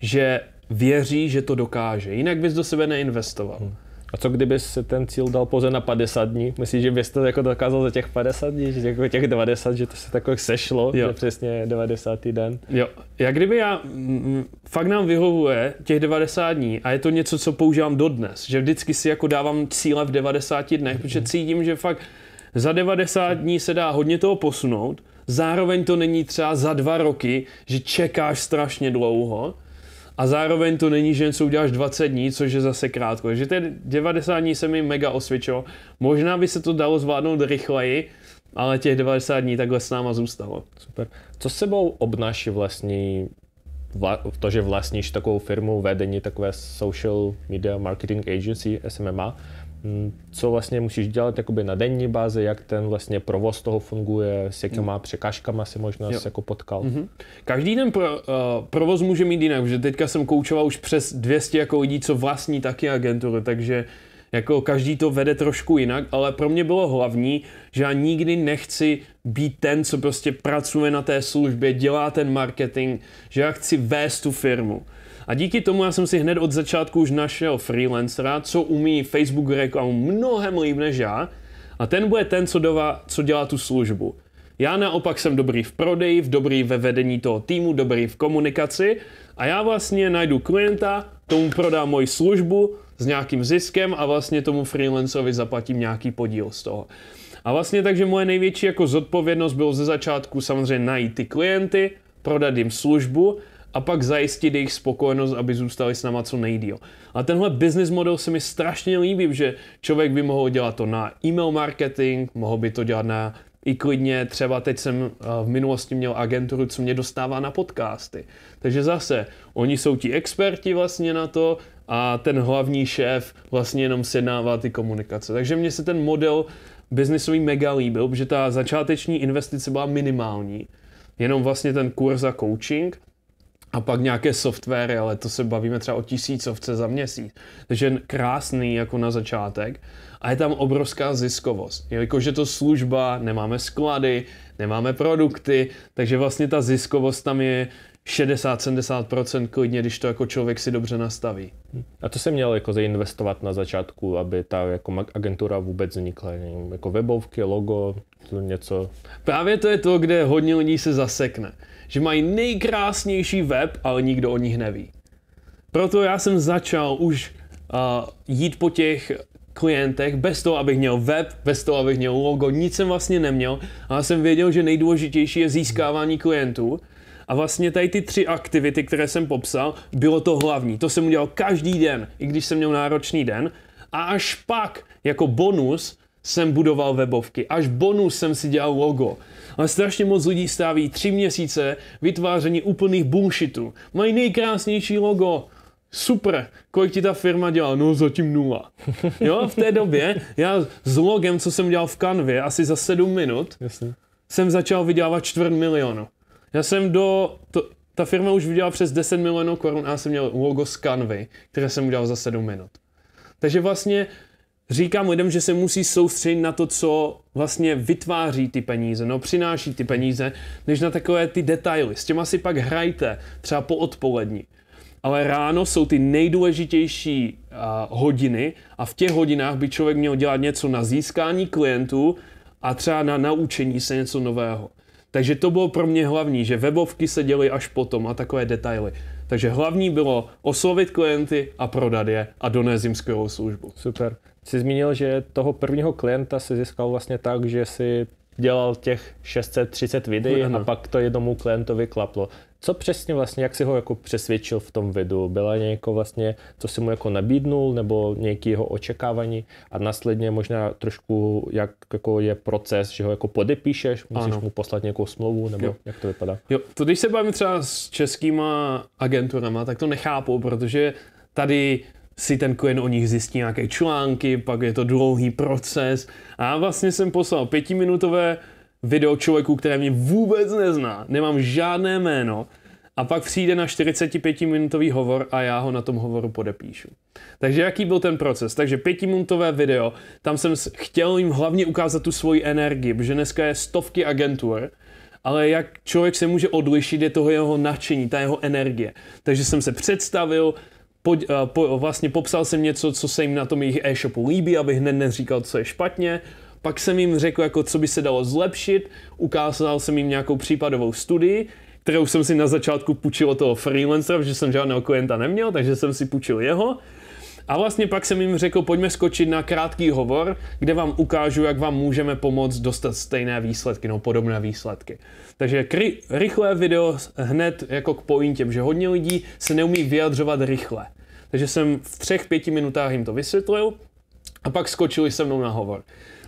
že věří, že to dokáže. Jinak bys do sebe neinvestoval. Hmm. A co kdyby se ten cíl dal pouze na 50 dní? Myslíš, že bys to jako dokázal za těch 50 dní, že jako těch 90, že to se takhle jako sešlo, jo. že přesně 90. den? Jo. Jak kdyby já, m, fakt nám vyhovuje těch 90 dní a je to něco, co používám dodnes, že vždycky si jako dávám cíle v 90 dnech, mm-hmm. protože cítím, že fakt za 90 dní se dá hodně toho posunout, zároveň to není třeba za dva roky, že čekáš strašně dlouho, a zároveň to není, že něco uděláš 20 dní, což je zase krátko. Takže ty 90 dní se mi mega osvědčilo. Možná by se to dalo zvládnout rychleji, ale těch 90 dní takhle s náma zůstalo. Super. Co s sebou obnáší vlastní vla, to, že vlastníš takovou firmu, vedení takové social media marketing agency, SMMA? Mm, co vlastně musíš dělat jakoby na denní bázi, jak ten vlastně provoz toho funguje, s jakýma mm. překážkama si možná jo. se jako potkal. Mm-hmm. Každý den pro, uh, provoz může mít jinak, že teďka jsem koučoval už přes 200 jako lidí, co vlastní taky agentury, takže jako každý to vede trošku jinak, ale pro mě bylo hlavní, že já nikdy nechci být ten, co prostě pracuje na té službě, dělá ten marketing, že já chci vést tu firmu. A díky tomu já jsem si hned od začátku už našel freelancera, co umí Facebook reklamu mnohem líp než já. A ten bude ten, co, dova, co dělá tu službu. Já naopak jsem dobrý v prodeji, v dobrý ve vedení toho týmu, dobrý v komunikaci a já vlastně najdu klienta, tomu prodám moji službu s nějakým ziskem a vlastně tomu freelancerovi zaplatím nějaký podíl z toho. A vlastně takže moje největší jako zodpovědnost bylo ze začátku samozřejmě najít ty klienty, prodat jim službu a pak zajistit jejich spokojenost, aby zůstali s náma co nejdíl. A tenhle business model se mi strašně líbí, že člověk by mohl dělat to na e-mail marketing, mohl by to dělat na i klidně třeba teď jsem eh, v minulosti měl agenturu, co mě dostává na podcasty. Takže zase, oni jsou ti experti vlastně na to a ten hlavní šéf vlastně jenom sjednává ty komunikace. Takže mně se ten model biznisový mega líbil, protože ta začáteční investice byla minimální. Jenom vlastně ten kurz a coaching a pak nějaké softwary, ale to se bavíme třeba o tisícovce za měsíc. Takže krásný jako na začátek. A je tam obrovská ziskovost. Jelikož je to služba, nemáme sklady, nemáme produkty, takže vlastně ta ziskovost tam je 60-70% klidně, když to jako člověk si dobře nastaví. A to se měl jako zainvestovat na začátku, aby ta jako agentura vůbec vznikla? Jako webovky, logo, něco? Právě to je to, kde hodně lidí se zasekne že mají nejkrásnější web, ale nikdo o nich neví. Proto já jsem začal už uh, jít po těch klientech bez toho, abych měl web, bez toho, abych měl logo, nic jsem vlastně neměl, ale jsem věděl, že nejdůležitější je získávání klientů. A vlastně tady ty tři aktivity, které jsem popsal, bylo to hlavní. To jsem udělal každý den, i když jsem měl náročný den. A až pak, jako bonus, jsem budoval webovky. Až bonus jsem si dělal logo ale strašně moc lidí stáví tři měsíce vytváření úplných bullshitů. Mají nejkrásnější logo, super, kolik ti ta firma dělá? No zatím nula. [laughs] Jo, v té době já s logem, co jsem dělal v kanvě, asi za sedm minut, Jasně. jsem začal vydělávat čtvrt milionu. Já jsem do, to, ta firma už vydělala přes 10 milionů korun a já jsem měl logo z kanvy, které jsem udělal za 7 minut. Takže vlastně říkám lidem, že se musí soustředit na to, co vlastně vytváří ty peníze, no přináší ty peníze, než na takové ty detaily. S těma si pak hrajte, třeba po odpolední. Ale ráno jsou ty nejdůležitější uh, hodiny a v těch hodinách by člověk měl dělat něco na získání klientů a třeba na naučení se něco nového. Takže to bylo pro mě hlavní, že webovky se děly až potom a takové detaily. Takže hlavní bylo oslovit klienty a prodat je a donést jim skvělou službu. Super si zmínil, že toho prvního klienta si získal vlastně tak, že si dělal těch 630 videí ano. a pak to jednomu klientovi klaplo. Co přesně vlastně, jak si ho jako přesvědčil v tom videu? Byla nějaká vlastně, co si mu jako nabídnul, nebo nějaké jeho očekávání a následně možná trošku, jak jako je proces, že ho jako podepíšeš, musíš ano. mu poslat nějakou smlouvu, nebo jo. jak to vypadá? Jo, to když se bavím třeba s českýma agenturama, tak to nechápu, protože tady si ten klient o nich zjistí nějaké články, pak je to dlouhý proces. A já vlastně jsem poslal pětiminutové video člověku, které mě vůbec nezná, nemám žádné jméno, a pak přijde na 45-minutový hovor a já ho na tom hovoru podepíšu. Takže jaký byl ten proces? Takže pětiminutové video, tam jsem chtěl jim hlavně ukázat tu svoji energii, protože dneska je stovky agentur, ale jak člověk se může odlišit, je toho jeho nadšení, ta jeho energie. Takže jsem se představil, po, eh, po, vlastně popsal jsem něco, co se jim na tom jejich e-shopu líbí, abych hned neříkal, co je špatně. Pak jsem jim řekl, jako, co by se dalo zlepšit, ukázal jsem jim nějakou případovou studii, kterou jsem si na začátku půjčil od toho freelancera, protože jsem žádného klienta neměl, takže jsem si půjčil jeho. A vlastně pak jsem jim řekl, pojďme skočit na krátký hovor, kde vám ukážu, jak vám můžeme pomoct dostat stejné výsledky, no podobné výsledky. Takže rychlé video hned jako k pointěm, že hodně lidí se neumí vyjadřovat rychle. Takže jsem v třech pěti minutách jim to vysvětlil a pak skočili se mnou na hovor.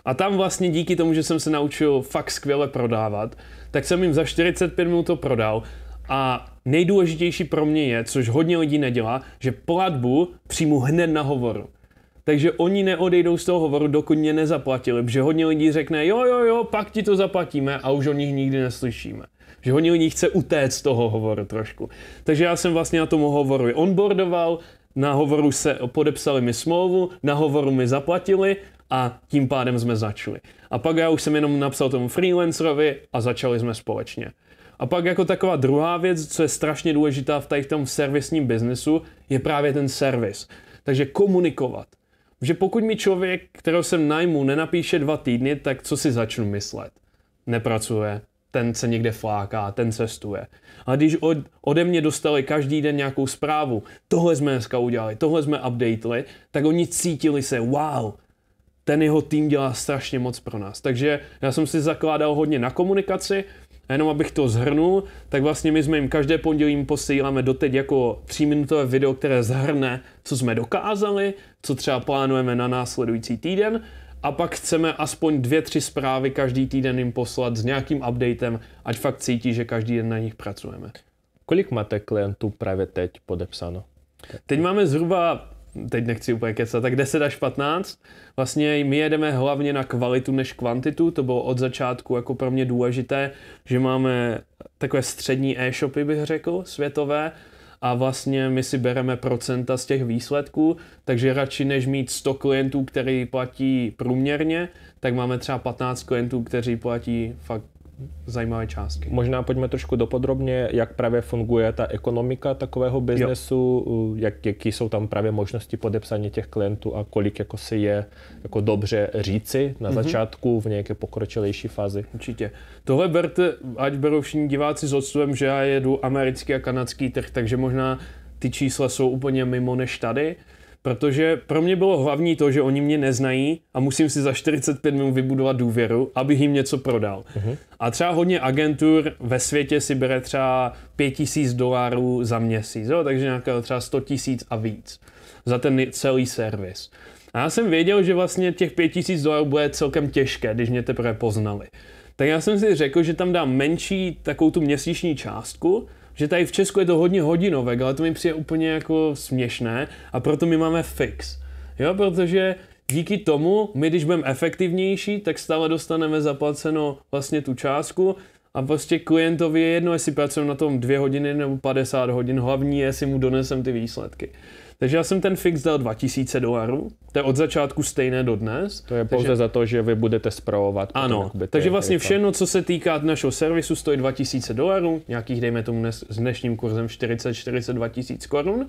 A tam vlastně díky tomu, že jsem se naučil fakt skvěle prodávat, tak jsem jim za 45 minut to prodal a nejdůležitější pro mě je, což hodně lidí nedělá, že platbu přijmu hned na hovoru. Takže oni neodejdou z toho hovoru, dokud mě nezaplatili, protože hodně lidí řekne, jo, jo, jo, pak ti to zaplatíme a už o nich nikdy neslyšíme. Že hodně lidí chce utéct z toho hovoru trošku. Takže já jsem vlastně na tom hovoru onboardoval, na hovoru se podepsali mi smlouvu, na hovoru mi zaplatili a tím pádem jsme začali. A pak já už jsem jenom napsal tomu freelancerovi a začali jsme společně. A pak jako taková druhá věc, co je strašně důležitá v tady tom servisním biznesu, je právě ten servis. Takže komunikovat. Že pokud mi člověk, kterého jsem najmu, nenapíše dva týdny, tak co si začnu myslet? Nepracuje, ten se někde fláká, ten cestuje. A když od, ode mě dostali každý den nějakou zprávu, tohle jsme dneska udělali, tohle jsme updateli, tak oni cítili se, wow, ten jeho tým dělá strašně moc pro nás. Takže já jsem si zakládal hodně na komunikaci a jenom abych to zhrnul, tak vlastně my jsme jim každé pondělí posíláme doteď jako tříminutové video, které zhrne, co jsme dokázali, co třeba plánujeme na následující týden a pak chceme aspoň dvě, tři zprávy každý týden jim poslat s nějakým updatem, ať fakt cítí, že každý den na nich pracujeme. Kolik máte klientů právě teď podepsáno? Teď máme zhruba teď nechci úplně kecat, tak 10 až 15. Vlastně my jedeme hlavně na kvalitu než kvantitu, to bylo od začátku jako pro mě důležité, že máme takové střední e-shopy, bych řekl, světové, a vlastně my si bereme procenta z těch výsledků, takže radši než mít 100 klientů, který platí průměrně, tak máme třeba 15 klientů, kteří platí fakt zajímavé částky. Možná pojďme trošku dopodrobně, jak právě funguje ta ekonomika takového biznesu, jak, jaký jsou tam právě možnosti podepsání těch klientů a kolik jako si je jako dobře říci na mm-hmm. začátku v nějaké pokročilejší fázi. Určitě. Tohle berte, ať berou všichni diváci s odstupem, že já jedu americký a kanadský trh, takže možná ty čísla jsou úplně mimo než tady protože pro mě bylo hlavní to, že oni mě neznají a musím si za 45 minut vybudovat důvěru, abych jim něco prodal. Uh-huh. A třeba hodně agentur ve světě si bere třeba 5000 dolarů za měsíc, jo? takže nějaké třeba 100 tisíc a víc za ten celý servis. A já jsem věděl, že vlastně těch 5000 dolarů bude celkem těžké, když mě teprve poznali. Tak já jsem si řekl, že tam dám menší takovou tu měsíční částku, že tady v Česku je to hodně hodinovek, ale to mi přijde úplně jako směšné a proto my máme fix. Jo, protože díky tomu my, když budeme efektivnější, tak stále dostaneme zaplaceno vlastně tu částku a prostě klientovi je jedno, jestli pracujeme na tom dvě hodiny nebo 50 hodin, hlavní je, jestli mu donesem ty výsledky. Takže já jsem ten fix dal 2000 dolarů. To je od začátku stejné do dnes. To je pouze takže... za to, že vy budete zpravovat. Ano, potom, takže vlastně rychle. všechno, co se týká našeho servisu, stojí 2000 dolarů, nějakých, dejme tomu dnes, s dnešním kurzem 40-42 tisíc korun.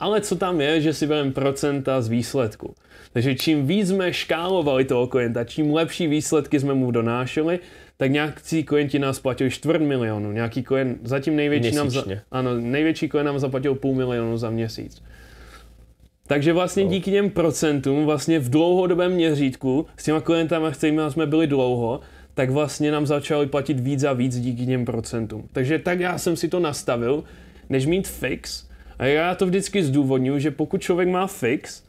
Ale co tam je, že si bereme procenta z výsledku. Takže čím víc jsme škálovali toho klienta, čím lepší výsledky jsme mu donášeli, tak nějaký klienti nás platili čtvrt milionu, nějaký klient, zatím největší Měsíčně. nám, za, ano, největší klient nám zaplatil půl milionu za měsíc. Takže vlastně no. díky těm procentům, vlastně v dlouhodobém měřítku, s těma klientama, s kterými jsme byli dlouho, tak vlastně nám začali platit víc a víc díky těm procentům. Takže tak já jsem si to nastavil, než mít fix. A já to vždycky zdůvodňuji, že pokud člověk má fix,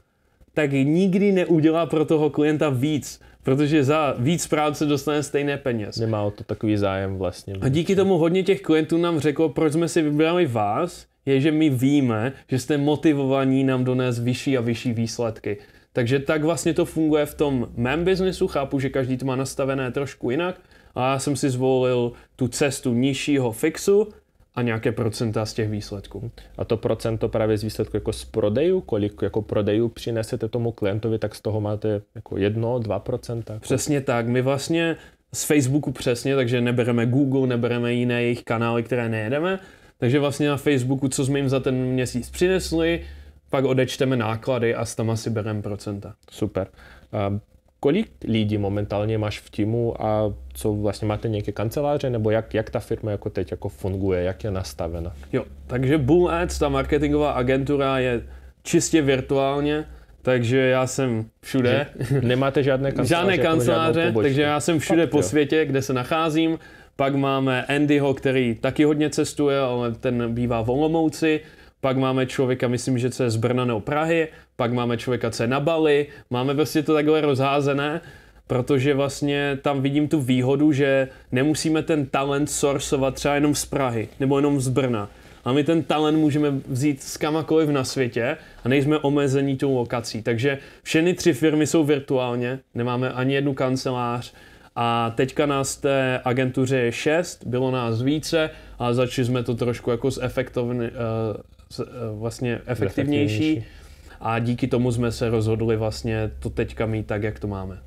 tak nikdy neudělá pro toho klienta víc, protože za víc práce dostane stejné peněz. Nemá o to takový zájem vlastně. A díky tomu hodně těch klientů nám řeklo, proč jsme si vybrali vás, je, že my víme, že jste motivovaní nám donést vyšší a vyšší výsledky. Takže tak vlastně to funguje v tom mém biznesu, chápu, že každý to má nastavené trošku jinak a já jsem si zvolil tu cestu nižšího fixu a nějaké procenta z těch výsledků. A to procento právě z výsledku jako z prodejů, kolik jako prodejů přinesete tomu klientovi, tak z toho máte jako jedno, dva procenta? Přesně tak, my vlastně z Facebooku přesně, takže nebereme Google, nebereme jiné jejich kanály, které nejedeme, takže vlastně na Facebooku, co jsme jim za ten měsíc přinesli, pak odečteme náklady a s tam asi bereme procenta. Super. A kolik lidí momentálně máš v týmu a co vlastně máte nějaké kanceláře, nebo jak, jak ta firma jako teď jako funguje, jak je nastavena? Jo, takže Bull Ads, ta marketingová agentura je čistě virtuálně, takže já jsem všude. Nemáte žádné kanceláře? [laughs] Žádné kanceláře, jako takže já jsem všude Fakt, po jo. světě, kde se nacházím. Pak máme Andyho, který taky hodně cestuje, ale ten bývá v Olomouci. Pak máme člověka, myslím, že co je z Brna nebo Prahy. Pak máme člověka, co je na Bali. Máme prostě to takhle rozházené protože vlastně tam vidím tu výhodu, že nemusíme ten talent sourcovat třeba jenom z Prahy nebo jenom z Brna. A my ten talent můžeme vzít z kamakoliv na světě a nejsme omezení tou lokací. Takže všechny tři firmy jsou virtuálně, nemáme ani jednu kancelář, a teďka nás té agentuře je šest, bylo nás více a začali jsme to trošku jako zefektovně, eh, eh, vlastně efektivnější. A díky tomu jsme se rozhodli vlastně to teďka mít tak, jak to máme.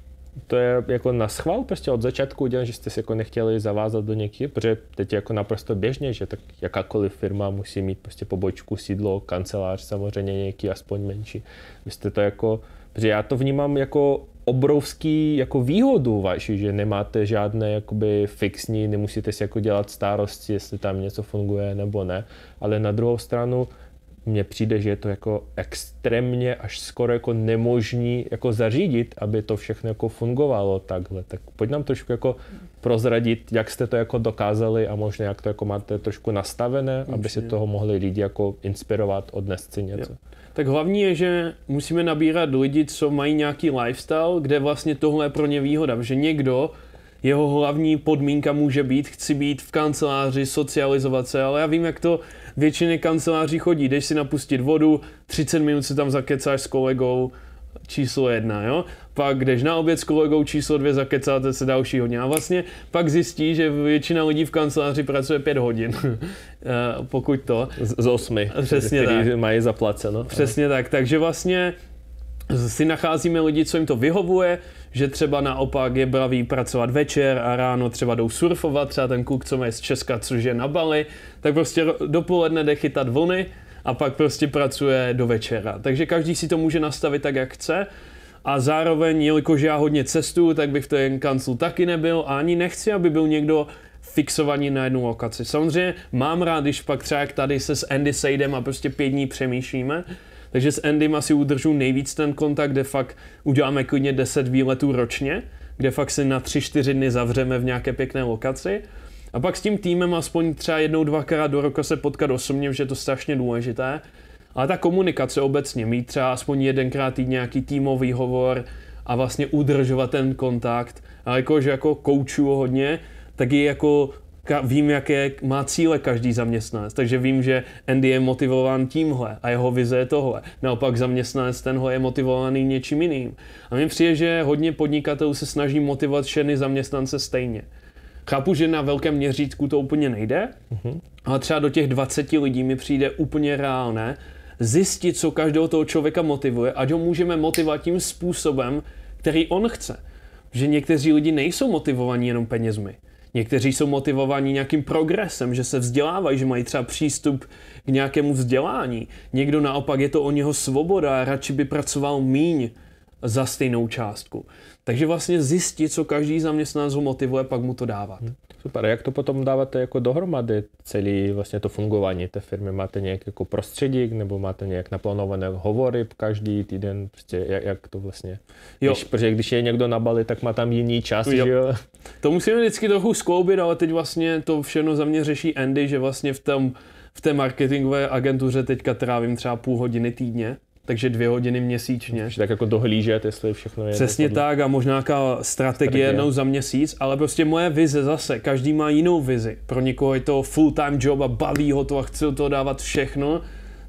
To je jako na schvál prostě od začátku udělat, že jste se jako nechtěli zavázat do někdy, protože teď je jako naprosto běžně, že tak jakákoliv firma musí mít prostě pobočku, sídlo, kancelář samozřejmě nějaký, aspoň menší. Vy jste to jako, protože já to vnímám jako obrovský jako výhodu vaši, že nemáte žádné jakoby fixní, nemusíte si jako dělat starosti, jestli tam něco funguje nebo ne, ale na druhou stranu mně přijde, že je to jako extrémně až skoro jako nemožný jako zařídit, aby to všechno jako fungovalo takhle. Tak pojď nám trošku jako prozradit, jak jste to jako dokázali a možná jak to jako máte trošku nastavené, Určitě. aby si toho mohli lidi jako inspirovat, odnést si něco. Jo. Tak hlavní je, že musíme nabírat lidi, co mají nějaký lifestyle, kde vlastně tohle je pro ně výhoda, že někdo, jeho hlavní podmínka může být, chci být v kanceláři, socializovat se, ale já vím, jak to většině kanceláří chodí. Jdeš si napustit vodu, 30 minut se tam zakecáš s kolegou, číslo jedna, jo? Pak jdeš na oběd s kolegou číslo dvě, zakecáte se další hodně. A vlastně pak zjistí, že většina lidí v kanceláři pracuje pět hodin. [laughs] Eh, pokud to. Z, z osmi. Přesně tak. mají zaplaceno. Přesně tak. Takže vlastně si nacházíme lidi, co jim to vyhovuje, že třeba naopak je braví pracovat večer a ráno třeba jdou surfovat, třeba ten kluk, co má z Česka, což je na Bali, tak prostě dopoledne jde chytat vlny, a pak prostě pracuje do večera. Takže každý si to může nastavit tak, jak chce. A zároveň, jelikož já hodně cestu, tak bych v ten kanclu taky nebyl a ani nechci, aby byl někdo fixovaný na jednu lokaci. Samozřejmě mám rád, když pak třeba tady se s Andy sejdem a prostě pět dní přemýšlíme, takže s Andy asi udržu nejvíc ten kontakt, kde fakt uděláme klidně 10 výletů ročně, kde fakt si na 3-4 dny zavřeme v nějaké pěkné lokaci a pak s tím týmem aspoň třeba jednou, dvakrát do roka se potkat osobně, že je to strašně důležité. Ale ta komunikace obecně, mít třeba aspoň jedenkrát týdně nějaký týmový hovor a vlastně udržovat ten kontakt. A jakože jako koučuju jako hodně, tak je jako ka- vím, jaké má cíle každý zaměstnanec. Takže vím, že Andy je motivován tímhle a jeho vize je tohle. Naopak zaměstnanec tenhle je motivovaný něčím jiným. A mně přijde, že hodně podnikatelů se snaží motivovat všechny zaměstnance stejně. Chápu, že na velkém měřítku to úplně nejde, mm-hmm. ale třeba do těch 20 lidí mi přijde úplně reálné zjistit, co každého toho člověka motivuje, ať ho můžeme motivovat tím způsobem, který on chce. Že někteří lidi nejsou motivovaní jenom penězmi. Někteří jsou motivovaní nějakým progresem, že se vzdělávají, že mají třeba přístup k nějakému vzdělání. Někdo naopak je to o něho svoboda, radši by pracoval míň za stejnou částku. Takže vlastně zjistit, co každý zaměstnanec ho motivuje, pak mu to dávat. Hmm. Super, a jak to potom dáváte jako dohromady celé vlastně to fungování té firmy? Máte nějaký jako prostředík, nebo máte nějak naplánované hovory každý týden? Prostě jak, jak to vlastně? Jo. Když, protože když je někdo na Bali, tak má tam jiný čas, jo. že jo? To musíme vždycky trochu skloubit, ale teď vlastně to všechno za mě řeší Andy, že vlastně v tom v té marketingové agentuře teďka trávím třeba půl hodiny týdně, takže dvě hodiny měsíčně. Takže tak jako dohlížet, jestli všechno je... Přesně podle... tak a možná nějaká strategie, strategie jednou za měsíc, ale prostě moje vize zase, každý má jinou vizi. Pro někoho je to full-time job a baví ho to a chce to dávat všechno,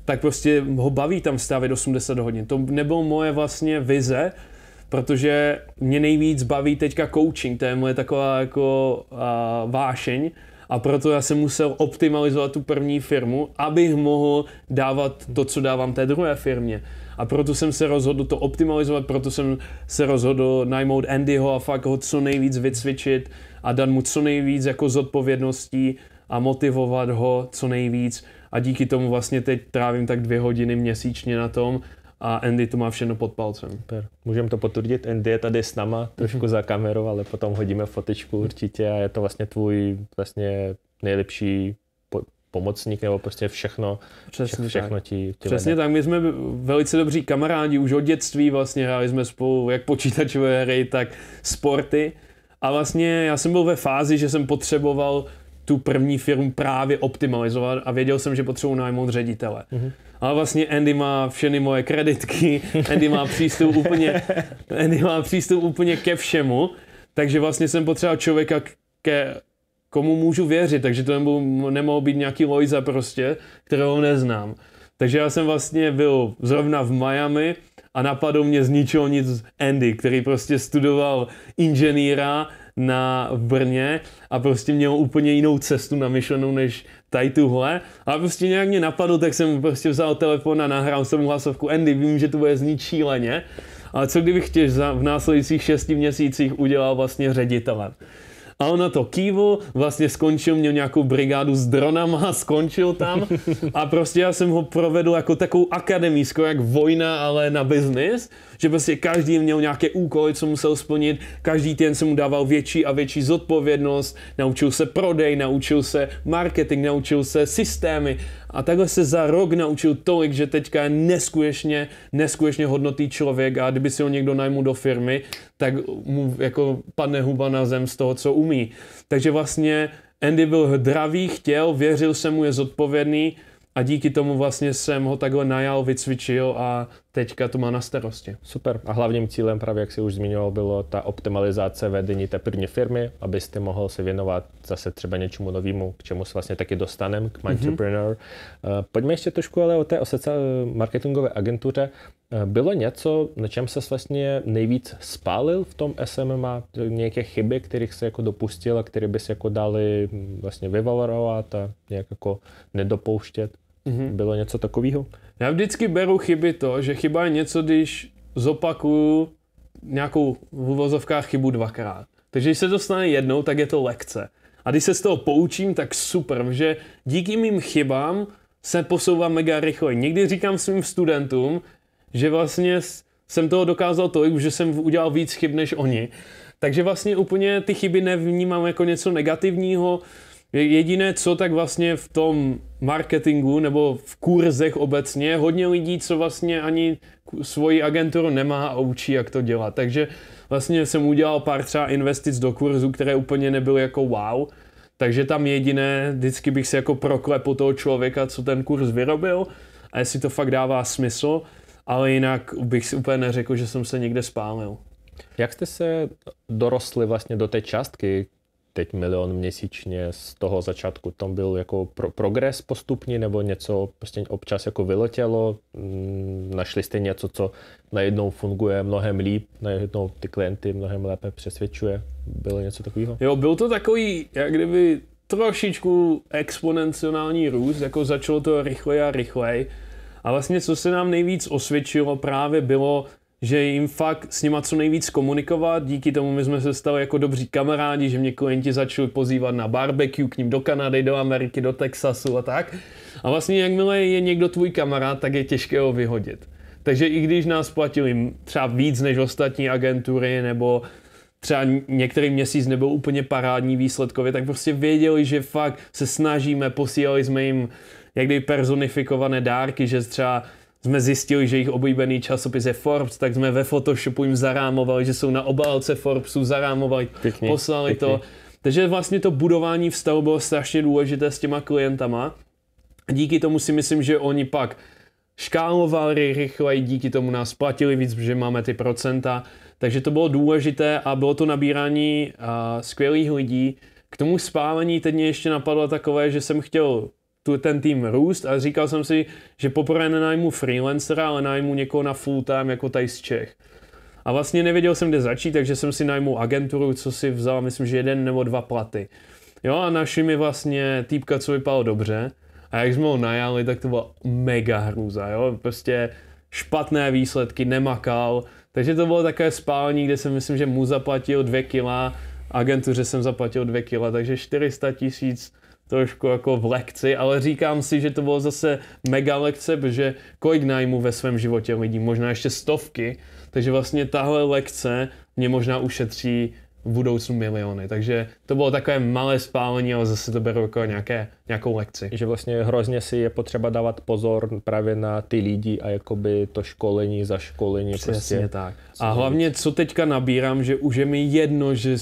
tak prostě ho baví tam stavit 80 hodin. To nebylo moje vlastně vize, protože mě nejvíc baví teďka coaching, to je moje taková jako uh, vášeň, a proto já jsem musel optimalizovat tu první firmu, abych mohl dávat to, co dávám té druhé firmě. A proto jsem se rozhodl to optimalizovat, proto jsem se rozhodl najmout Andyho a fakt ho co nejvíc vycvičit a dát mu co nejvíc jako zodpovědností a motivovat ho co nejvíc. A díky tomu vlastně teď trávím tak dvě hodiny měsíčně na tom a Andy to má všechno pod palcem. Super. Můžeme to potvrdit, Andy je tady s náma, trošku za kamerou, ale potom hodíme fotičku určitě a je to vlastně tvůj vlastně nejlepší pomocník nebo prostě všechno, Přesně všechno tak. ti, ti Přesně vede. tak, my jsme velice dobří kamarádi, už od dětství vlastně hráli jsme spolu jak počítačové hry, tak sporty a vlastně já jsem byl ve fázi, že jsem potřeboval tu první firmu právě optimalizovat a věděl jsem, že potřebuji najmout ředitele. Mm-hmm. Ale vlastně Andy má všechny moje kreditky, [laughs] Andy má přístup úplně, Andy má přístup úplně ke všemu, takže vlastně jsem potřeboval člověka ke komu můžu věřit, takže to nemohl, nemohl být nějaký Loiza prostě, kterého neznám. Takže já jsem vlastně byl zrovna v Miami a napadl mě z ničeho nic Andy, který prostě studoval inženýra na Brně a prostě měl úplně jinou cestu namyšlenou než tady tuhle. A prostě nějak mě napadlo, tak jsem prostě vzal telefon a nahrál jsem mu hlasovku Andy, vím, že to bude znít šíleně, ale co kdybych za v následujících šesti měsících udělal vlastně ředitelem. A on na to kývu, vlastně skončil, měl nějakou brigádu s dronama, skončil tam [laughs] a prostě já jsem ho provedl jako takovou akademickou jak vojna, ale na biznis že prostě každý měl nějaké úkoly, co musel splnit, každý týden se mu dával větší a větší zodpovědnost, naučil se prodej, naučil se marketing, naučil se systémy a takhle se za rok naučil tolik, že teďka je neskutečně, neskutečně hodnotý člověk a kdyby si ho někdo najmu do firmy, tak mu jako padne huba na zem z toho, co umí. Takže vlastně Andy byl zdravý, chtěl, věřil se mu, je zodpovědný, a díky tomu vlastně jsem ho takhle najal, vycvičil a teďka to má na starosti. Super. A hlavním cílem právě, jak si už zmiňoval, bylo ta optimalizace vedení té první firmy, abyste mohl se věnovat zase třeba něčemu novému, k čemu se vlastně taky dostanem, k mhm. Entrepreneur. Mm-hmm. Pojďme ještě trošku ale o té osece marketingové agentuře. Eh, bylo něco, na čem se vlastně nejvíc spálil v tom SMMA? Nějaké chyby, kterých se jako dopustil a které by se jako dali hm, vlastně vyvalorovat a nějak jako nedopouštět? Mm-hmm. Bylo něco takového? Já vždycky beru chyby to, že chyba je něco, když zopakuju nějakou v uvozovkách chybu dvakrát. Takže když se to stane jednou, tak je to lekce. A když se z toho poučím, tak super, že díky mým chybám se posouvám mega rychle. Někdy říkám svým studentům, že vlastně jsem toho dokázal tolik, že jsem udělal víc chyb než oni. Takže vlastně úplně ty chyby nevnímám jako něco negativního, Jediné, co tak vlastně v tom marketingu nebo v kurzech obecně, hodně lidí, co vlastně ani svoji agenturu nemá a učí, jak to dělat. Takže vlastně jsem udělal pár třeba investic do kurzu, které úplně nebyly jako wow, takže tam jediné, vždycky bych si jako proklepl toho člověka, co ten kurz vyrobil a jestli to fakt dává smysl, ale jinak bych si úplně neřekl, že jsem se někde spálil. Jak jste se dorostli vlastně do té částky, teď milion měsíčně z toho začátku. Tam byl jako pro, progres postupný nebo něco prostě občas jako vyletělo, mm, našli jste něco, co najednou funguje mnohem líp, najednou ty klienty mnohem lépe přesvědčuje. Bylo něco takového? Jo, byl to takový, jak kdyby trošičku exponenciální růst, jako začalo to rychleji a rychleji. A vlastně, co se nám nejvíc osvědčilo, právě bylo že jim fakt s nima co nejvíc komunikovat, díky tomu my jsme se stali jako dobří kamarádi, že mě klienti začali pozývat na barbecue k ním do Kanady, do Ameriky, do Texasu a tak. A vlastně jakmile je někdo tvůj kamarád, tak je těžké ho vyhodit. Takže i když nás platili třeba víc než ostatní agentury, nebo třeba některý měsíc nebyl úplně parádní výsledkově, tak prostě věděli, že fakt se snažíme, posílali jsme jim jakdy personifikované dárky, že třeba jsme zjistili, že jejich oblíbený časopis je Forbes, tak jsme ve Photoshopu jim zarámovali, že jsou na obálce Forbesu, zarámovali, pěkně, poslali pěkně. to. Takže vlastně to budování vztahu bylo strašně důležité s těma klientama. Díky tomu si myslím, že oni pak škálovali rychleji, díky tomu nás platili víc, protože máme ty procenta. Takže to bylo důležité a bylo to nabírání uh, skvělých lidí. K tomu spávání teď mě ještě napadlo takové, že jsem chtěl tu, ten tým růst a říkal jsem si, že poprvé nenajmu freelancera, ale najmu někoho na full time jako tady z Čech. A vlastně nevěděl jsem, kde začít, takže jsem si najmu agenturu, co si vzal, myslím, že jeden nebo dva platy. Jo, a našli mi vlastně týpka, co vypadal dobře. A jak jsme ho najali, tak to byla mega hrůza, jo. Prostě špatné výsledky, nemakal. Takže to bylo takové spálení, kde jsem myslím, že mu zaplatil dvě kila, agentuře jsem zaplatil dvě kila, takže 400 tisíc trošku jako v lekci, ale říkám si, že to bylo zase mega lekce, protože kolik najmu ve svém životě lidí, možná ještě stovky, takže vlastně tahle lekce mě možná ušetří v budoucnu miliony. Takže to bylo takové malé spálení, ale zase to beru jako nějaké, nějakou lekci. Že vlastně hrozně si je potřeba dávat pozor právě na ty lidi a jakoby to školení za školení. Přesně prostě. tak. A hlavně, co teďka nabírám, že už je mi jedno, že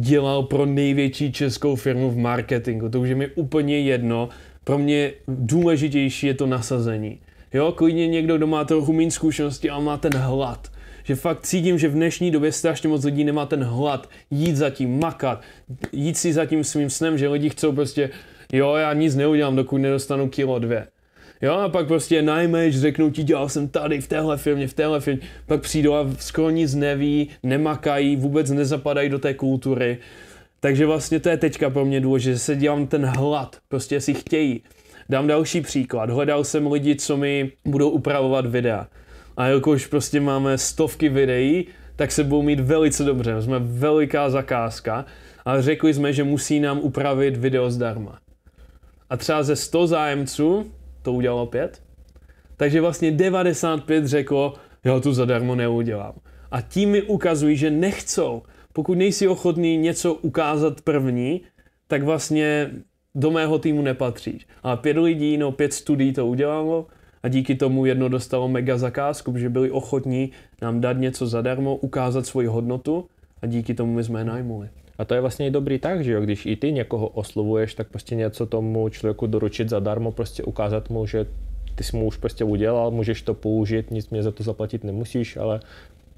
dělal pro největší českou firmu v marketingu. To už je mi úplně jedno. Pro mě důležitější je to nasazení. Jo, klidně někdo, kdo má trochu méně zkušenosti, ale má ten hlad. Že fakt cítím, že v dnešní době strašně moc lidí nemá ten hlad jít za tím, makat, jít si za tím svým snem, že lidi chcou prostě, jo, já nic neudělám, dokud nedostanu kilo dvě. Jo, a pak prostě najmeš, řeknou ti, dělal jsem tady, v téhle firmě, v téhle firmě, pak přijdou a skoro nic neví, nemakají, vůbec nezapadají do té kultury. Takže vlastně to je teďka pro mě důležité, že se dělám ten hlad, prostě si chtějí. Dám další příklad, hledal jsem lidi, co mi budou upravovat videa. A jakož prostě máme stovky videí, tak se budou mít velice dobře, jsme veliká zakázka a řekli jsme, že musí nám upravit video zdarma. A třeba ze 100 zájemců to udělalo pět. Takže vlastně 95 řeklo, já to zadarmo neudělám. A tím mi ukazují, že nechcou. Pokud nejsi ochotný něco ukázat první, tak vlastně do mého týmu nepatříš. A pět lidí, no pět studií to udělalo a díky tomu jedno dostalo mega zakázku, že byli ochotní nám dát něco zadarmo, ukázat svoji hodnotu a díky tomu my jsme je najmuli. A to je vlastně i dobrý tak, že jo, když i ty někoho oslovuješ, tak prostě něco tomu člověku doručit zadarmo, prostě ukázat mu, že ty jsi mu už prostě udělal, můžeš to použít, nic mě za to zaplatit nemusíš, ale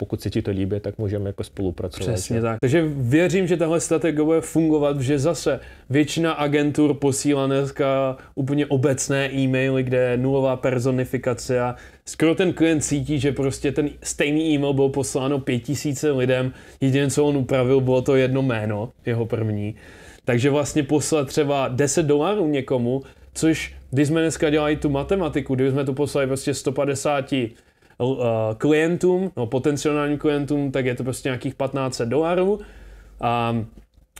pokud se ti to líbí, tak můžeme jako spolupracovat. Přesně tak. Takže věřím, že tahle strategie bude fungovat, že zase většina agentur posílá dneska úplně obecné e-maily, kde je nulová personifikace a skoro ten klient cítí, že prostě ten stejný e-mail byl posláno pět tisíce lidem, jediné, co on upravil, bylo to jedno jméno, jeho první. Takže vlastně poslat třeba 10 dolarů někomu, což když jsme dneska dělali tu matematiku, kdybychom to poslali prostě 150 klientům, eh, no potenciálním klientům, tak je to prostě nějakých 15 dolarů. A,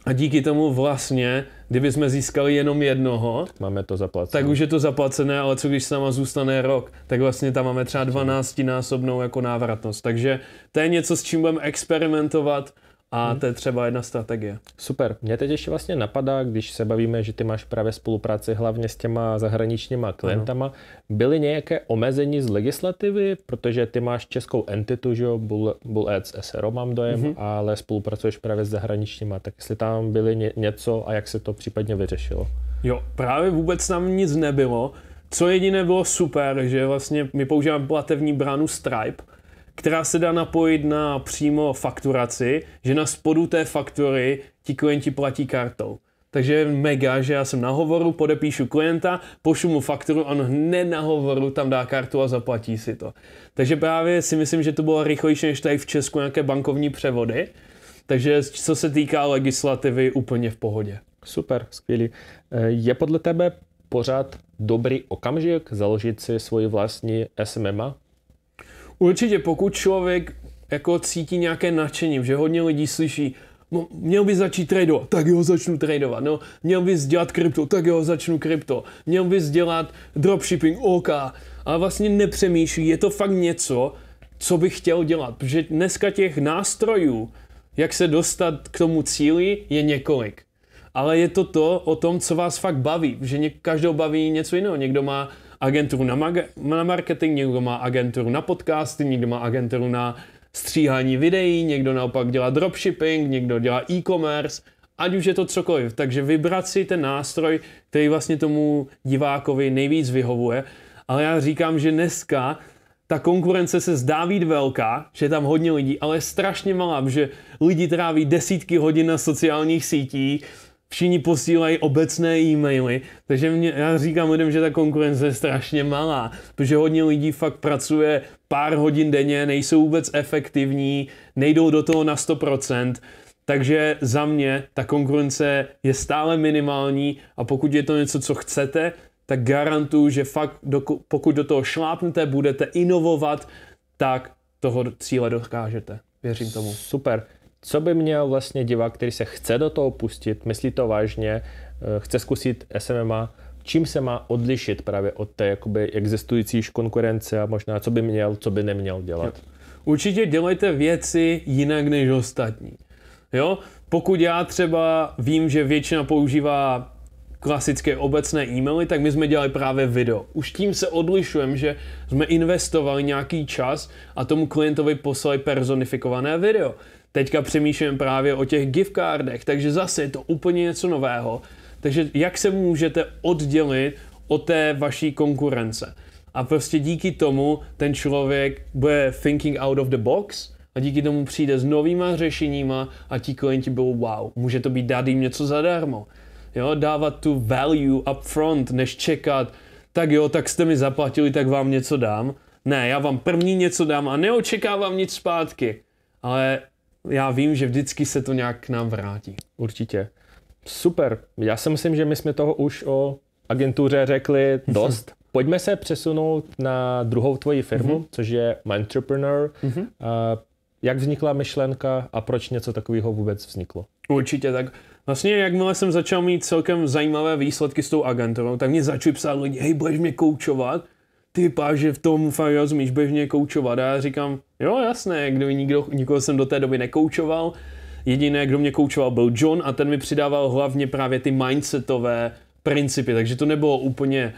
a díky tomu vlastně, kdyby jsme získali jenom jednoho, máme to zaplacené. tak už je to zaplacené, ale co když s náma zůstane rok, tak vlastně tam máme třeba 12 násobnou jako návratnost. Takže to je něco, s čím budeme experimentovat a hmm. to je třeba jedna strategie. Super. Mě teď ještě vlastně napadá, když se bavíme, že ty máš právě spolupráci hlavně s těma zahraničníma klientama. Ano. Byly nějaké omezení z legislativy, protože ty máš českou entitu, že jo, Bull, Bull Ads SRO mám dojem, hmm ale spolupracuješ právě s zahraničníma, tak jestli tam byly ně, něco a jak se to případně vyřešilo? Jo, právě vůbec nám nic nebylo. Co jediné bylo super, že vlastně my používáme platební bránu Stripe, která se dá napojit na přímo fakturaci, že na spodu té faktury ti klienti platí kartou. Takže mega, že já jsem na hovoru, podepíšu klienta, pošlu mu fakturu, on hned na hovoru tam dá kartu a zaplatí si to. Takže právě si myslím, že to bylo rychlejší než tady v Česku nějaké bankovní převody. Takže co se týká legislativy, úplně v pohodě. Super, skvělý. Eh, je podle tebe pořád dobrý okamžik založit si svoji vlastní SMMA? Určitě, pokud člověk jako cítí nějaké nadšení, že hodně lidí slyší, no, měl by začít tradovat, tak jo, začnu tradovat, no, měl bys dělat krypto, tak jo, začnu krypto, měl bys dělat dropshipping, OK, ale vlastně nepřemýšlí, je to fakt něco, co bych chtěl dělat, protože dneska těch nástrojů, jak se dostat k tomu cíli, je několik. Ale je to to o tom, co vás fakt baví, že každou baví něco jiného. Někdo má agenturu na, ma- na marketing, někdo má agenturu na podcasty, někdo má agenturu na stříhání videí, někdo naopak dělá dropshipping, někdo dělá e-commerce, ať už je to cokoliv. Takže vybrat si ten nástroj, který vlastně tomu divákovi nejvíc vyhovuje. Ale já říkám, že dneska ta konkurence se zdá být velká, že je tam hodně lidí, ale je strašně malá, že lidi tráví desítky hodin na sociálních sítích, všichni posílají obecné e-maily, takže mě, já říkám lidem, že ta konkurence je strašně malá, protože hodně lidí fakt pracuje pár hodin denně, nejsou vůbec efektivní, nejdou do toho na 100%, takže za mě ta konkurence je stále minimální a pokud je to něco, co chcete, tak garantuju, že fakt do, pokud do toho šlápnete, budete inovovat, tak toho cíle dokážete. Věřím tomu. Super co by měl vlastně divák, který se chce do toho pustit, myslí to vážně, eh, chce zkusit SMMA, čím se má odlišit právě od té jakoby existující konkurence a možná co by měl, co by neměl dělat? Určitě dělejte věci jinak než ostatní. Jo? Pokud já třeba vím, že většina používá klasické obecné e-maily, tak my jsme dělali právě video. Už tím se odlišujeme, že jsme investovali nějaký čas a tomu klientovi poslali personifikované video. Teďka přemýšlím právě o těch cardech, takže zase je to úplně něco nového. Takže jak se můžete oddělit od té vaší konkurence? A prostě díky tomu ten člověk bude thinking out of the box a díky tomu přijde s novýma řešeníma a ti klienti budou wow, může to být dát jim něco zadarmo. Jo, dávat tu value upfront, než čekat, tak jo, tak jste mi zaplatili, tak vám něco dám. Ne, já vám první něco dám a neočekávám nic zpátky. Ale já vím, že vždycky se to nějak k nám vrátí. Určitě. Super. Já si myslím, že my jsme toho už o agentuře řekli [laughs] dost. Pojďme se přesunout na druhou tvoji firmu, mm-hmm. což je Entrepreneur. Mm-hmm. A jak vznikla myšlenka a proč něco takového vůbec vzniklo? Určitě tak. Vlastně jakmile jsem začal mít celkem zajímavé výsledky s tou agenturou, tak mě začali psát lidi, hej, budeš mě koučovat? ty páže v tom fakt rozumíš mě koučovat. A já říkám, jo jasné, kdo nikdo, nikoho jsem do té doby nekoučoval. Jediné, kdo mě koučoval, byl John a ten mi přidával hlavně právě ty mindsetové principy, takže to nebylo úplně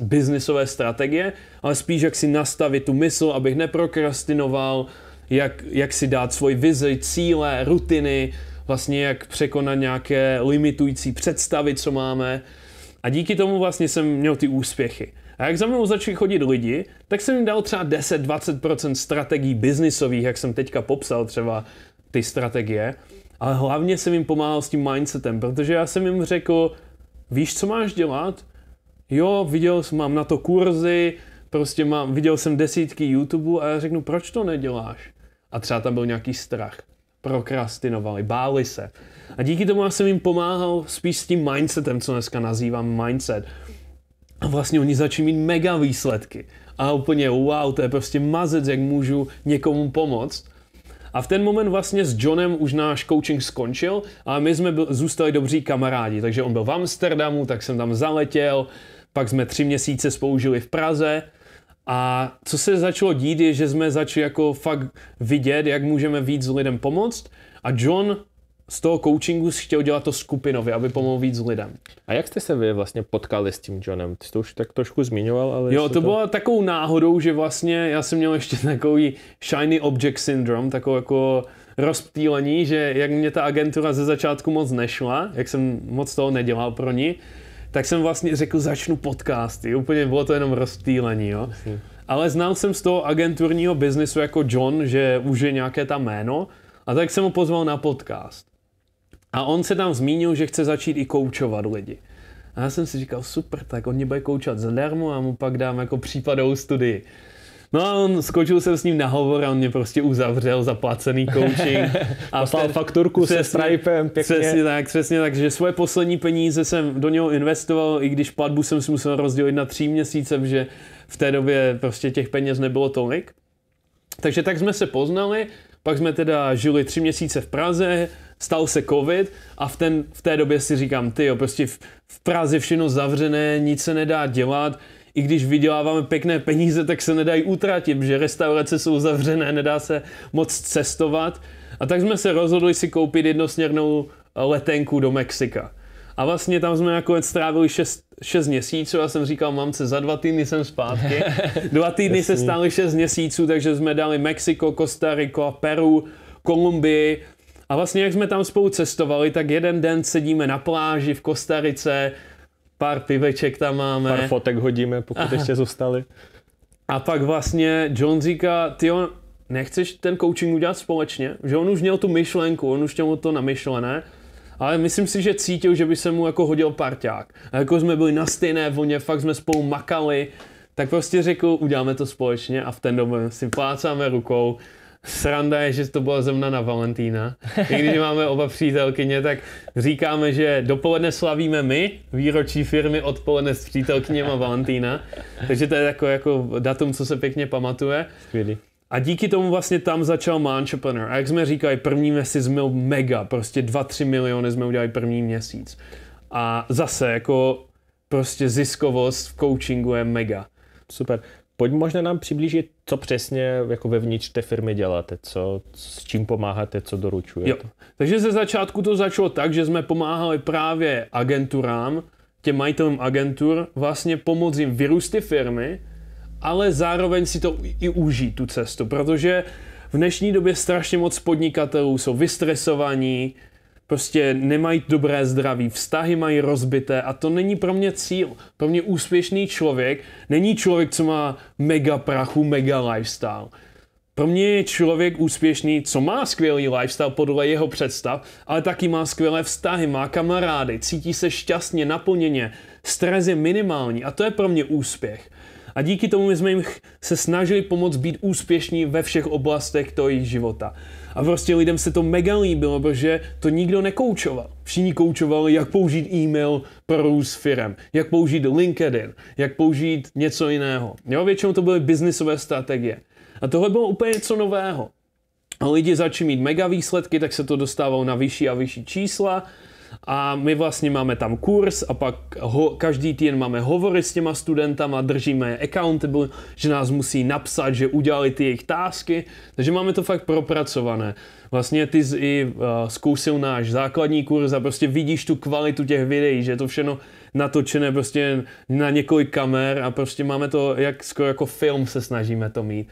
biznisové strategie, ale spíš jak si nastavit tu mysl, abych neprokrastinoval, jak, jak si dát svoji vizi, cíle, rutiny, vlastně jak překonat nějaké limitující představy, co máme. A díky tomu vlastně jsem měl ty úspěchy. A jak za mnou začali chodit lidi, tak jsem jim dal třeba 10-20% strategií biznisových, jak jsem teďka popsal třeba ty strategie, ale hlavně jsem jim pomáhal s tím mindsetem, protože já jsem jim řekl, víš, co máš dělat? Jo, viděl jsem, mám na to kurzy, prostě mám, viděl jsem desítky YouTube a já řeknu, proč to neděláš? A třeba tam byl nějaký strach. Prokrastinovali, báli se. A díky tomu já jsem jim pomáhal spíš s tím mindsetem, co dneska nazývám mindset. A vlastně oni začínají mít mega výsledky. A úplně wow, to je prostě mazec, jak můžu někomu pomoct. A v ten moment vlastně s Johnem už náš coaching skončil a my jsme byl, zůstali dobří kamarádi. Takže on byl v Amsterdamu, tak jsem tam zaletěl, pak jsme tři měsíce spoužili v Praze. A co se začalo dít, je, že jsme začali jako fakt vidět, jak můžeme víc lidem pomoct. A John z toho coachingu chtěl dělat to skupinově, aby pomohl víc lidem. A jak jste se vy vlastně potkali s tím Johnem? Ty jsi to už tak trošku zmiňoval, ale... Jo, to, to bylo takovou náhodou, že vlastně já jsem měl ještě takový shiny object syndrome, takovou jako rozptýlení, že jak mě ta agentura ze začátku moc nešla, jak jsem moc toho nedělal pro ní, tak jsem vlastně řekl, začnu podcasty. Úplně bylo to jenom rozptýlení, jo. Ale znal jsem z toho agenturního biznesu jako John, že už je nějaké tam jméno, a tak jsem ho pozval na podcast. A on se tam zmínil, že chce začít i koučovat lidi. A já jsem si říkal, super, tak on mě bude koučovat zadarmo a mu pak dám jako případovou studii. No a on, skočil jsem s ním na hovor a on mě prostě uzavřel zaplacený coaching. [laughs] A Poslal fakturku se Stripem, pěkně. Přesně tak, přesně tak, že svoje poslední peníze jsem do něho investoval, i když platbu jsem si musel rozdělit na tři měsíce, že v té době prostě těch peněz nebylo tolik. Takže tak jsme se poznali, pak jsme teda žili tři měsíce v Praze, stal se covid a v, ten, v té době si říkám, ty jo, prostě v, v Praze všechno zavřené, nic se nedá dělat, i když vyděláváme pěkné peníze, tak se nedají utratit, že restaurace jsou zavřené, nedá se moc cestovat. A tak jsme se rozhodli si koupit jednosměrnou letenku do Mexika. A vlastně tam jsme nakonec strávili 6 6 měsíců. Já jsem říkal mamce, za dva týdny jsem zpátky. [laughs] Dva týdny se stály 6 měsíců, takže jsme dali Mexiko, Kostariku, Peru, Kolumbii. A vlastně, jak jsme tam spolu cestovali, tak jeden den sedíme na pláži v Kostarice, pár piveček tam máme. Pár fotek hodíme, pokud Aha. ještě zůstali. A pak vlastně John říká, ty nechceš ten coaching udělat společně? Že on už měl tu myšlenku, on už měl to namyšlené ale myslím si, že cítil, že by se mu jako hodil parťák. A jako jsme byli na stejné voně, fakt jsme spolu makali, tak prostě řekl, uděláme to společně a v ten dobu si plácáme rukou. Sranda je, že to byla zemna na Valentína. I když máme oba přítelkyně, tak říkáme, že dopoledne slavíme my, výročí firmy, odpoledne s přítelkyněma Valentína. Takže to je jako jako datum, co se pěkně pamatuje. Skvělý. A díky tomu vlastně tam začal Mantrepreneur. A jak jsme říkali, první měsíc byl mega, prostě 2-3 miliony jsme udělali první měsíc. A zase jako prostě ziskovost v coachingu je mega. Super. Pojď možná nám přiblížit, co přesně jako vevnitř té firmy děláte, co, s čím pomáháte, co doručujete. Jo. Takže ze začátku to začalo tak, že jsme pomáhali právě agenturám, těm majitelům agentur, vlastně pomoct jim vyrůst ty firmy, ale zároveň si to i užít, tu cestu, protože v dnešní době strašně moc podnikatelů jsou vystresovaní, prostě nemají dobré zdraví, vztahy mají rozbité a to není pro mě cíl. Pro mě úspěšný člověk není člověk, co má mega prachu, mega lifestyle. Pro mě je člověk úspěšný, co má skvělý lifestyle podle jeho představ, ale taky má skvělé vztahy, má kamarády, cítí se šťastně, naplněně, stres je minimální a to je pro mě úspěch. A díky tomu my jsme jim se snažili pomoct být úspěšní ve všech oblastech toho jejich života. A prostě lidem se to mega líbilo, protože to nikdo nekoučoval. Všichni koučovali, jak použít e-mail pro růst firem, jak použít LinkedIn, jak použít něco jiného. Jo, většinou to byly biznisové strategie. A tohle bylo úplně něco nového. A lidi začali mít mega výsledky, tak se to dostávalo na vyšší a vyšší čísla a my vlastně máme tam kurz a pak ho, každý týden máme hovory s těma studentama, držíme je accountable, že nás musí napsat, že udělali ty jejich tásky, takže máme to fakt propracované. Vlastně ty jsi i uh, eh, zkusil náš základní kurz a prostě vidíš tu kvalitu těch videí, že je to všechno natočené prostě na několik kamer a prostě máme to jak skoro jako film se snažíme to mít.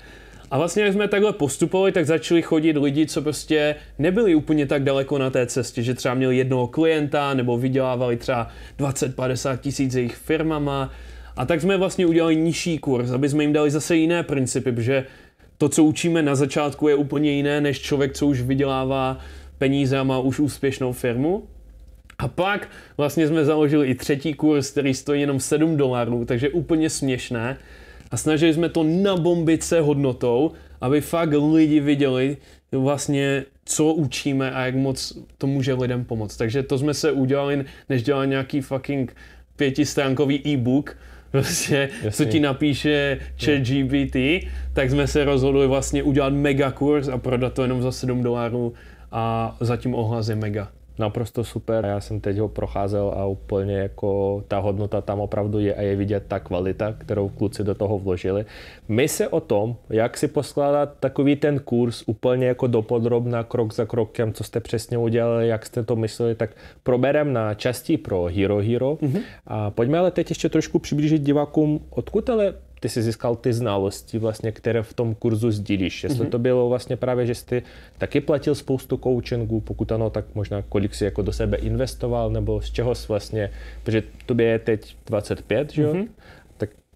A vlastně, jak jsme takhle postupovali, tak začali chodit lidi, co prostě nebyli úplně tak daleko na té cestě, že třeba měli jednoho klienta nebo vydělávali třeba 20-50 tisíc jejich firmama. A tak jsme vlastně udělali nižší kurz, aby jsme jim dali zase jiné principy, protože to, co učíme na začátku, je úplně jiné, než člověk, co už vydělává peníze a má už úspěšnou firmu. A pak vlastně jsme založili i třetí kurz, který stojí jenom 7 dolarů, takže úplně směšné a snažili jsme to nabombit se hodnotou, aby fakt lidi viděli vlastně, co učíme a jak moc to může lidem pomoct. Takže to jsme se udělali, než dělali nějaký fucking pětistránkový e-book, [laughs] vlastně, co ti napíše chat GBT, tak jsme se rozhodli vlastně udělat mega kurz a prodat to jenom za 7 dolarů a zatím ohlas je mega naprosto super. Já jsem teď ho procházel a úplně jako ta hodnota tam opravdu je a je vidět ta kvalita, kterou kluci do toho vložili. My se o tom, jak si poskládat takový ten kurz úplně jako dopodrobna, krok za krokem, co jste přesně udělali, jak jste to mysleli, tak proberem na části pro Hero Hero. Mm-hmm. A pojďme ale teď ještě trošku přiblížit divákům, odkud ale ty si získal ty znalosti, vlastně, které v tom kurzu sdílíš. Jestli mm-hmm. to bylo vlastně právě, že jsi taky platil spoustu coachingů, pokud ano, tak možná kolik jsi jako do sebe investoval, nebo z čeho jsi vlastně, protože tobě je teď 25, že jo? Mm-hmm.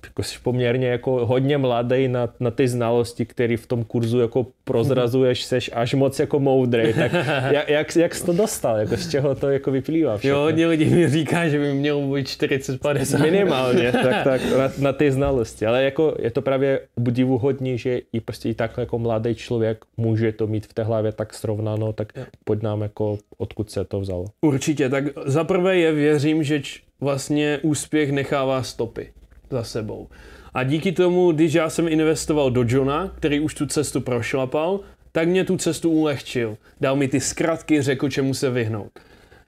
Jako jsi poměrně jako hodně mladý na, na ty znalosti, které v tom kurzu jako prozrazuješ, seš až moc jako moudrý. tak [laughs] jak, jak, jak jsi to dostal, jako z čeho to jako vyplývá všechno? Jo, hodně lidí mi říká, že by měl být 40-50. Minimálně, [laughs] tak, tak na, na, ty znalosti, ale jako je to právě obdivuhodný, že i prostě i tak jako mladý člověk může to mít v té hlavě tak srovnáno, tak pojď nám jako odkud se to vzalo. Určitě, tak zaprvé je věřím, že č, vlastně úspěch nechává stopy za sebou. A díky tomu, když já jsem investoval do Johna, který už tu cestu prošlapal, tak mě tu cestu ulehčil. Dal mi ty zkratky, řekl, čemu se vyhnout.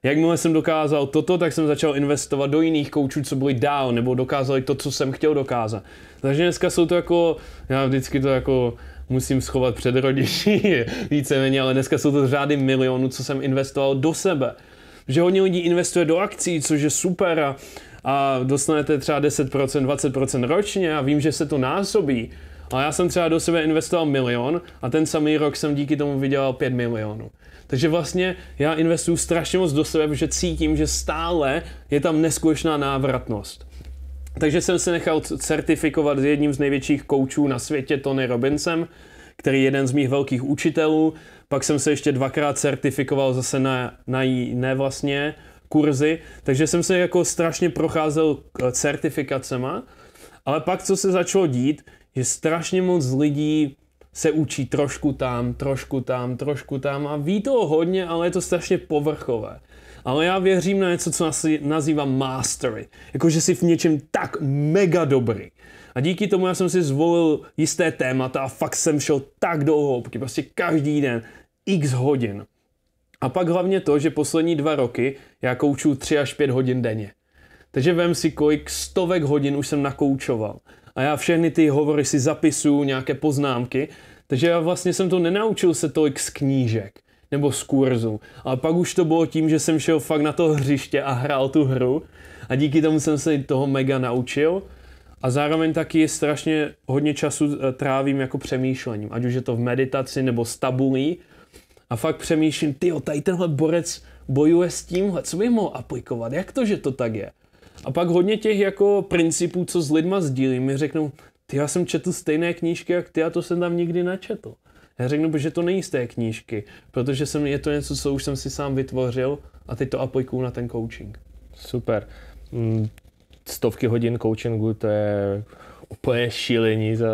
Jakmile jsem dokázal toto, tak jsem začal investovat do jiných koučů, co byli dál, nebo dokázali to, co jsem chtěl dokázat. Takže dneska jsou to jako, já vždycky to jako musím schovat před rodiči, [laughs] víceméně, ale dneska jsou to řády milionů, co jsem investoval do sebe. Že hodně lidí investuje do akcí, což je super a a dostanete třeba 10%, 20% ročně a vím, že se to násobí. A já jsem třeba do sebe investoval milion a ten samý rok jsem díky tomu vydělal 5 milionů. Takže vlastně já investuju strašně moc do sebe, protože cítím, že stále je tam neskutečná návratnost. Takže jsem se nechal certifikovat s jedním z největších koučů na světě, Tony Robinsem, který je jeden z mých velkých učitelů. Pak jsem se ještě dvakrát certifikoval zase na, na ne vlastně, kurzy, takže jsem se jako strašně procházel eh, certifikacema, ale pak co se začalo dít, že strašně moc lidí se učí trošku tam, trošku tam, trošku tam a ví toho hodně, ale je to strašně povrchové. Ale já věřím na něco, co nazývám mastery. Jakože jsi v něčem tak mega dobrý. A díky tomu já jsem si zvolil jisté témata a fakt jsem šel tak do hloubky, prostě každý den, x hodin. A pak hlavně to, že poslední dva roky já kouču 3 až 5 hodin denně. Takže vem si, kolik stovek hodin už jsem nakoučoval. A já všechny ty hovory si zapisuju, nějaké poznámky, takže já vlastně jsem to nenaučil se tolik z knížek nebo z kurzu. Ale pak už to bylo tím, že jsem šel fakt na to hřiště a hrál tu hru a díky tomu jsem se toho mega naučil. A zároveň taky strašně hodně času eh, trávím jako přemýšlením, ať už je to v meditaci nebo s tabulí, a fakt přemýšlím, ty tady tenhle borec bojuje s tímhle, co by mohl aplikovat, jak to, že to tak je. A pak hodně těch jako principů, co s lidma sdílím, mi řeknou, ty já jsem četl stejné knížky, jak ty a to jsem tam nikdy načetl. Já řeknu, že to není z té knížky, protože jsem, je to něco, co už jsem si sám vytvořil a teď to aplikuju na ten coaching. Super. Mm, stovky hodin coachingu, to je úplně šílení za,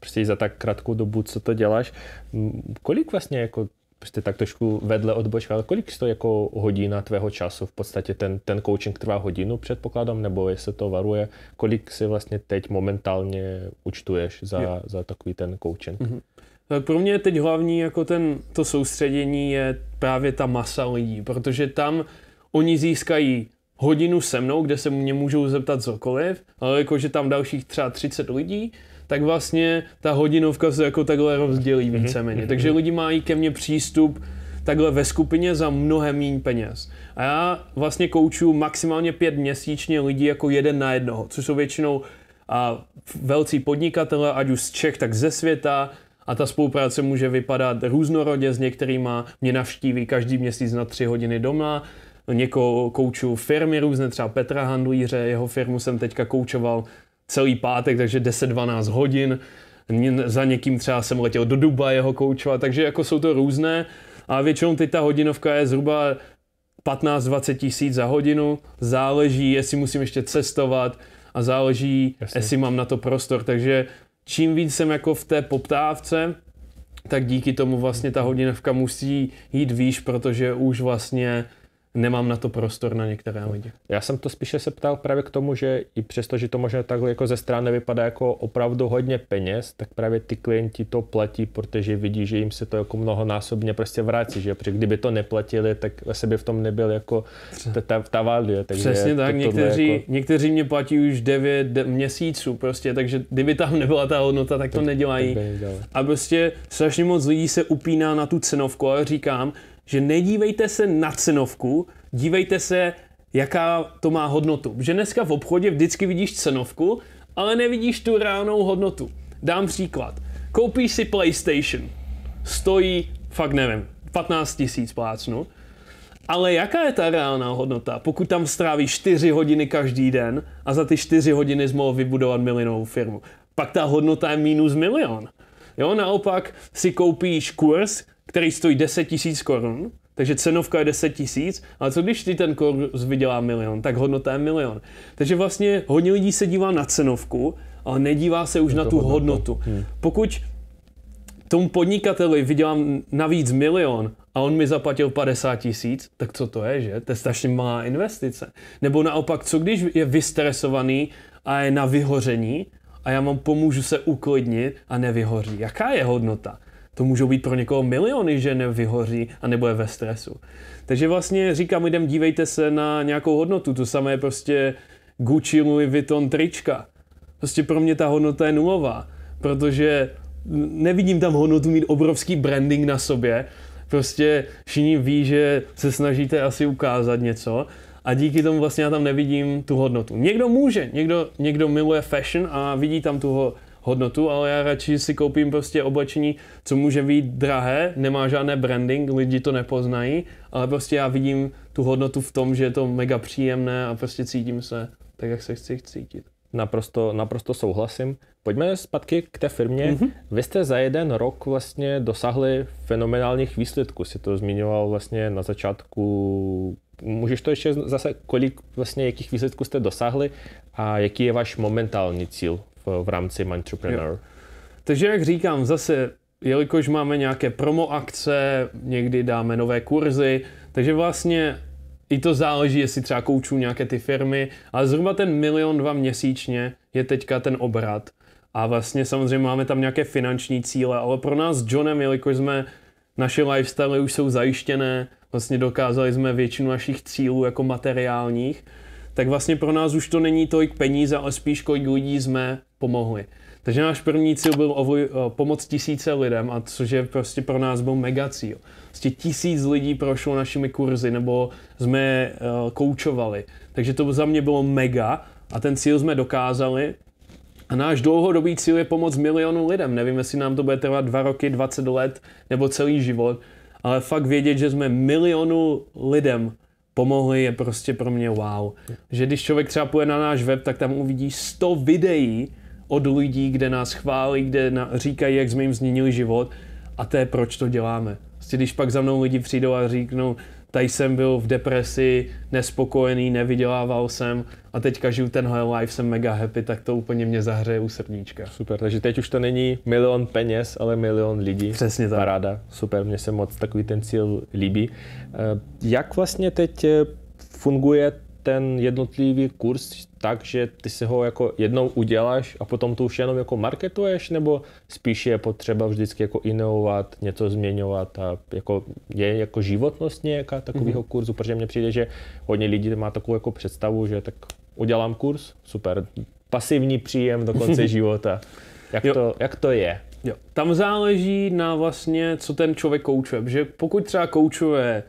prostě za tak krátkou dobu, co to děláš. Mm, kolik vlastně jako prostě tak trošku vedle odbočka, ale kolik to jako hodina tvého času? V podstatě ten, ten coaching trvá hodinu, předpokládám, nebo jestli to varuje, kolik si vlastně teď momentálně účtuješ za, za takový ten coaching? Mm-hmm. Tak no, pro mě teď hlavní jako ten, to soustředění je právě ta masa lidí, protože tam oni získají hodinu se mnou, kde se mě můžou zeptat cokoliv, ale jakože tam dalších třeba 30 lidí, tak vlastně ta hodinovka se jako takhle rozdělí mhm, víceméně. Mhm, Takže mhm. lidi mají ke mně přístup takhle ve skupině za mnohem méně peněz. A já vlastně koučuju maximálně pět měsíčně lidí jako jeden na jednoho, což jsou většinou a velcí podnikatele, ať už z Čech, tak ze světa, a ta spolupráce může vypadat různorodě s některýma. Mě navštíví každý měsíc na tři hodiny doma, někoho koučuju firmy různé, třeba Petra Handlíře, jeho firmu jsem teďka koučoval celý pátek, takže 10-12 hodin. Za někým třeba jsem letěl do Duba jeho koučovat, takže jako jsou to různé. A většinou teď ta hodinovka je zhruba 15-20 tisíc za hodinu. Záleží, jestli musím ještě cestovat a záleží, Jasně. jestli mám na to prostor. Takže čím víc jsem jako v té poptávce, tak díky tomu vlastně ta hodinovka musí jít výš, protože už vlastně nemám na to prostor na některé lidi. Já jsem to spíše se ptal právě k tomu, že i přesto, že to možná takhle jako ze strany vypadá jako opravdu hodně peněz, tak právě ty klienti to platí, protože vidí, že jim se to jako mnohonásobně prostě vrací, že protože kdyby to neplatili, tak se by v tom nebyl jako ta, ta Přesně tak, to, někteří, jako... někteří mě platí už 9 měsíců prostě, takže kdyby tam nebyla ta hodnota, tak to nedělají. a prostě strašně moc lidí se upíná na tu cenovku a říkám, že nedívejte se na cenovku, dívejte se, jaká to má hodnotu. Že dneska v obchodě vždycky vidíš cenovku, ale nevidíš tu reálnou hodnotu. Dám příklad. Koupíš si PlayStation. Stojí, fakt nevím, 15 tisíc plácnu. Ale jaká je ta reálná hodnota, pokud tam strávíš 4 hodiny každý den a za ty 4 hodiny jsi mohl vybudovat milionovou firmu? Pak ta hodnota je minus milion. Jo, naopak si koupíš kurz, který stojí 10 tisíc korun, takže cenovka je 10 tisíc, ale co když ty ten kurz vydělá milion, tak hodnota je milion. Takže vlastně hodně lidí se dívá na cenovku, ale nedívá se už na tu hodnotu. hodnotu. Hmm. Pokud tomu podnikateli vydělám navíc milion a on mi zaplatil 50 tisíc, tak co to je, že? To je strašně malá investice. Nebo naopak, co když je vystresovaný a je na vyhoření a já mu pomůžu se uklidnit a nevyhoří. Jaká je hodnota? To můžou být pro někoho miliony, že nevyhoří a nebo je ve stresu. Takže vlastně říkám lidem, dívejte se na nějakou hodnotu. To samé je prostě Gucci Louis Vuitton trička. Prostě pro mě ta hodnota je nulová, protože nevidím tam hodnotu mít obrovský branding na sobě. Prostě všichni ví, že se snažíte asi ukázat něco a díky tomu vlastně já tam nevidím tu hodnotu. Někdo může, někdo, někdo miluje fashion a vidí tam tu, hodnotu, ale já radši si koupím prostě oblečení, co může být drahé, nemá žádné branding, lidi to nepoznají, ale prostě já vidím tu hodnotu v tom, že je to mega příjemné a prostě cítím se tak, jak se chci cítit. Naprosto, naprosto souhlasím. Pojďme zpátky k té firmě. Mm-hmm. Vy jste za jeden rok vlastně dosáhli fenomenálních výsledků. Si to zmiňoval vlastně na začátku. Můžeš to ještě zase, kolik vlastně, jakých výsledků jste dosáhli a jaký je váš momentální cíl v, rámci Mindtrepreneur. Takže jak říkám, zase, jelikož máme nějaké promo akce, někdy dáme nové kurzy, takže vlastně i to záleží, jestli třeba koučů nějaké ty firmy, ale zhruba ten milion dva měsíčně je teďka ten obrat. A vlastně samozřejmě máme tam nějaké finanční cíle, ale pro nás s Johnem, jelikož jsme naše lifestyle už jsou zajištěné, vlastně dokázali jsme většinu našich cílů jako materiálních, tak vlastně pro nás už to není tolik peníze ale spíš kolik lidí jsme pomohli. Takže náš první cíl byl pomoc tisíce lidem, a což je prostě pro nás byl mega cíl. Prostě tisíc lidí prošlo našimi kurzy, nebo jsme eh, koučovali. Takže to za mě bylo mega a ten cíl jsme dokázali. A náš dlouhodobý cíl je pomoc milionu lidem. Nevím, jestli nám to bude trvat dva roky, 20 let nebo celý život, ale fakt vědět, že jsme milionu lidem pomohli, je prostě pro mě wow. Že když člověk třeba půjde na náš web, tak tam uvidí 100 videí od lidí, kde nás chválí, kde na, říkají, jak jsme jim změnili život a to je proč to děláme. Prostě když pak za mnou lidi přijdou a říknou, tady jsem byl v depresi, nespokojený, nevydělával jsem a teďka žiju tenhle life, jsem mega happy, tak to úplně mě zahřeje u srdníčka. Super, takže teď už to není milion peněz, ale milion lidí. Přesně tak. Paráda, super, mně se moc takový ten cíl líbí. Eh, jak vlastně teď eh, funguje ten jednotlivý kurz tak, že ty si ho jako jednou uděláš a potom to už jenom jako marketuješ, nebo spíš je potřeba vždycky jako inovovat, něco změňovat a jako je jako životnost nějaká takového mm-hmm. kurzu, protože mně přijde, že hodně lidí má takovou jako představu, že tak udělám kurz, super, pasivní příjem do konce [laughs] života. Jak, to, jak to je? Jo. Tam záleží na vlastně, co ten člověk koučuje, že pokud třeba koučuje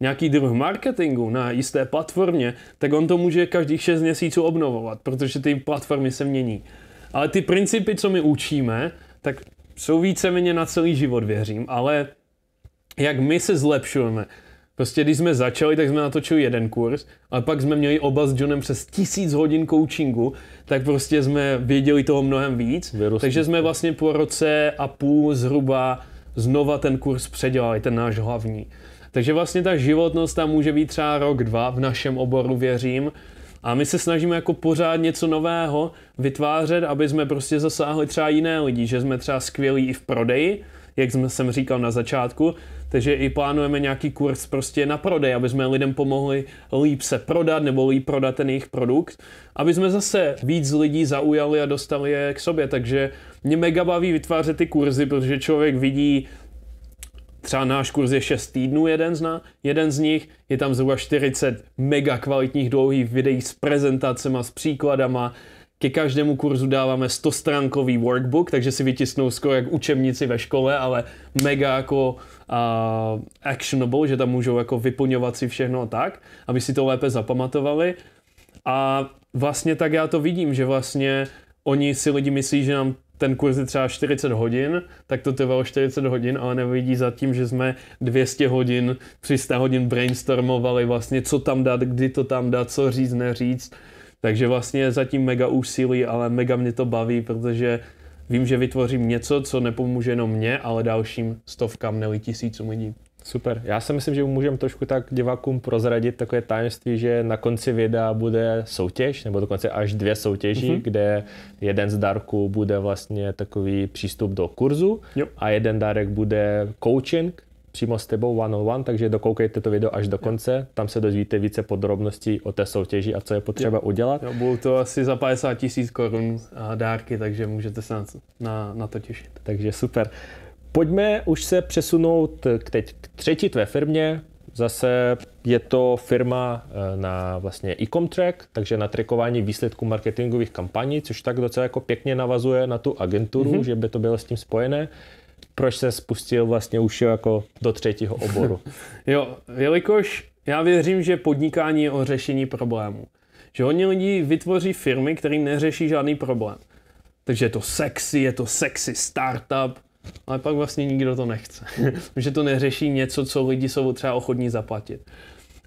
nějaký druh marketingu na jisté platformě, tak on to může každých 6 měsíců obnovovat, protože ty platformy se mění. Ale ty principy, co my učíme, tak jsou víceméně na celý život, věřím, ale jak my se zlepšujeme. Prostě když jsme začali, tak jsme natočili jeden kurz, ale pak jsme měli oba s Johnem přes tisíc hodin coachingu, tak prostě jsme věděli toho mnohem víc. Vyrostli. Takže jsme vlastně po roce a půl zhruba znova ten kurz předělali, ten náš hlavní. Takže vlastně ta životnost tam může být třeba rok, dva, v našem oboru věřím. A my se snažíme jako pořád něco nového vytvářet, aby jsme prostě zasáhli třeba jiné lidi, že jsme třeba skvělí i v prodeji, jak jsem říkal na začátku, takže i plánujeme nějaký kurz prostě na prodej, aby jsme lidem pomohli líp se prodat nebo líp prodat ten jejich produkt, aby jsme zase víc lidí zaujali a dostali je k sobě, takže mě mega baví vytvářet ty kurzy, protože člověk vidí Třeba náš kurz je 6 týdnů, jeden z, na, jeden z nich. Je tam zhruba 40 mega kvalitních dlouhých videí s prezentacemi, s příkladama. Ke každému kurzu dáváme 100 stránkový workbook, takže si vytisnou skoro jak učebnici ve škole, ale mega jako uh, actionable, že tam můžou jako vyplňovat si všechno a tak, aby si to lépe zapamatovali. A vlastně tak já to vidím, že vlastně oni si lidi myslí, že nám ten kurz je třeba 40 hodin, tak to trvalo 40 hodin, ale nevidí zatím, že jsme 200 hodin, 300 hodin brainstormovali vlastně, co tam dát, kdy to tam dát, co říct, neříct. Takže vlastně zatím mega úsilí, ale mega mě to baví, protože vím, že vytvořím něco, co nepomůže jenom mě, ale dalším stovkám, nebo tisícům lidí. Super. Já si myslím, že můžeme trošku tak divákům prozradit takové tajemství, že na konci videa bude soutěž, nebo dokonce až dvě soutěži, mm-hmm. kde jeden z dárků bude vlastně takový přístup do kurzu jo. a jeden dárek bude coaching, přímo s tebou one on one, takže dokoukejte to video až do konce, tam se dozvíte více podrobností o té soutěži a co je potřeba jo. udělat. Jo, budou to asi za 50 tisíc korun dárky, takže můžete se na, na, na to těšit. Takže super. Pojďme už se přesunout k teď k třetí tvé firmě. Zase je to firma eh, na vlastně e track, takže na trackování výsledků marketingových kampaní, což tak docela jako pěkně navazuje na tu agenturu, mm-hmm. že by to bylo s tím spojené proč se spustil vlastně už jako do třetího oboru. [laughs] jo, jelikož já věřím, že podnikání je o řešení problémů. Že hodně lidí vytvoří firmy, kterým neřeší žádný problém. Takže je to sexy, je to sexy startup, ale pak vlastně nikdo to nechce. [laughs] že to neřeší něco, co lidi jsou třeba ochotní zaplatit.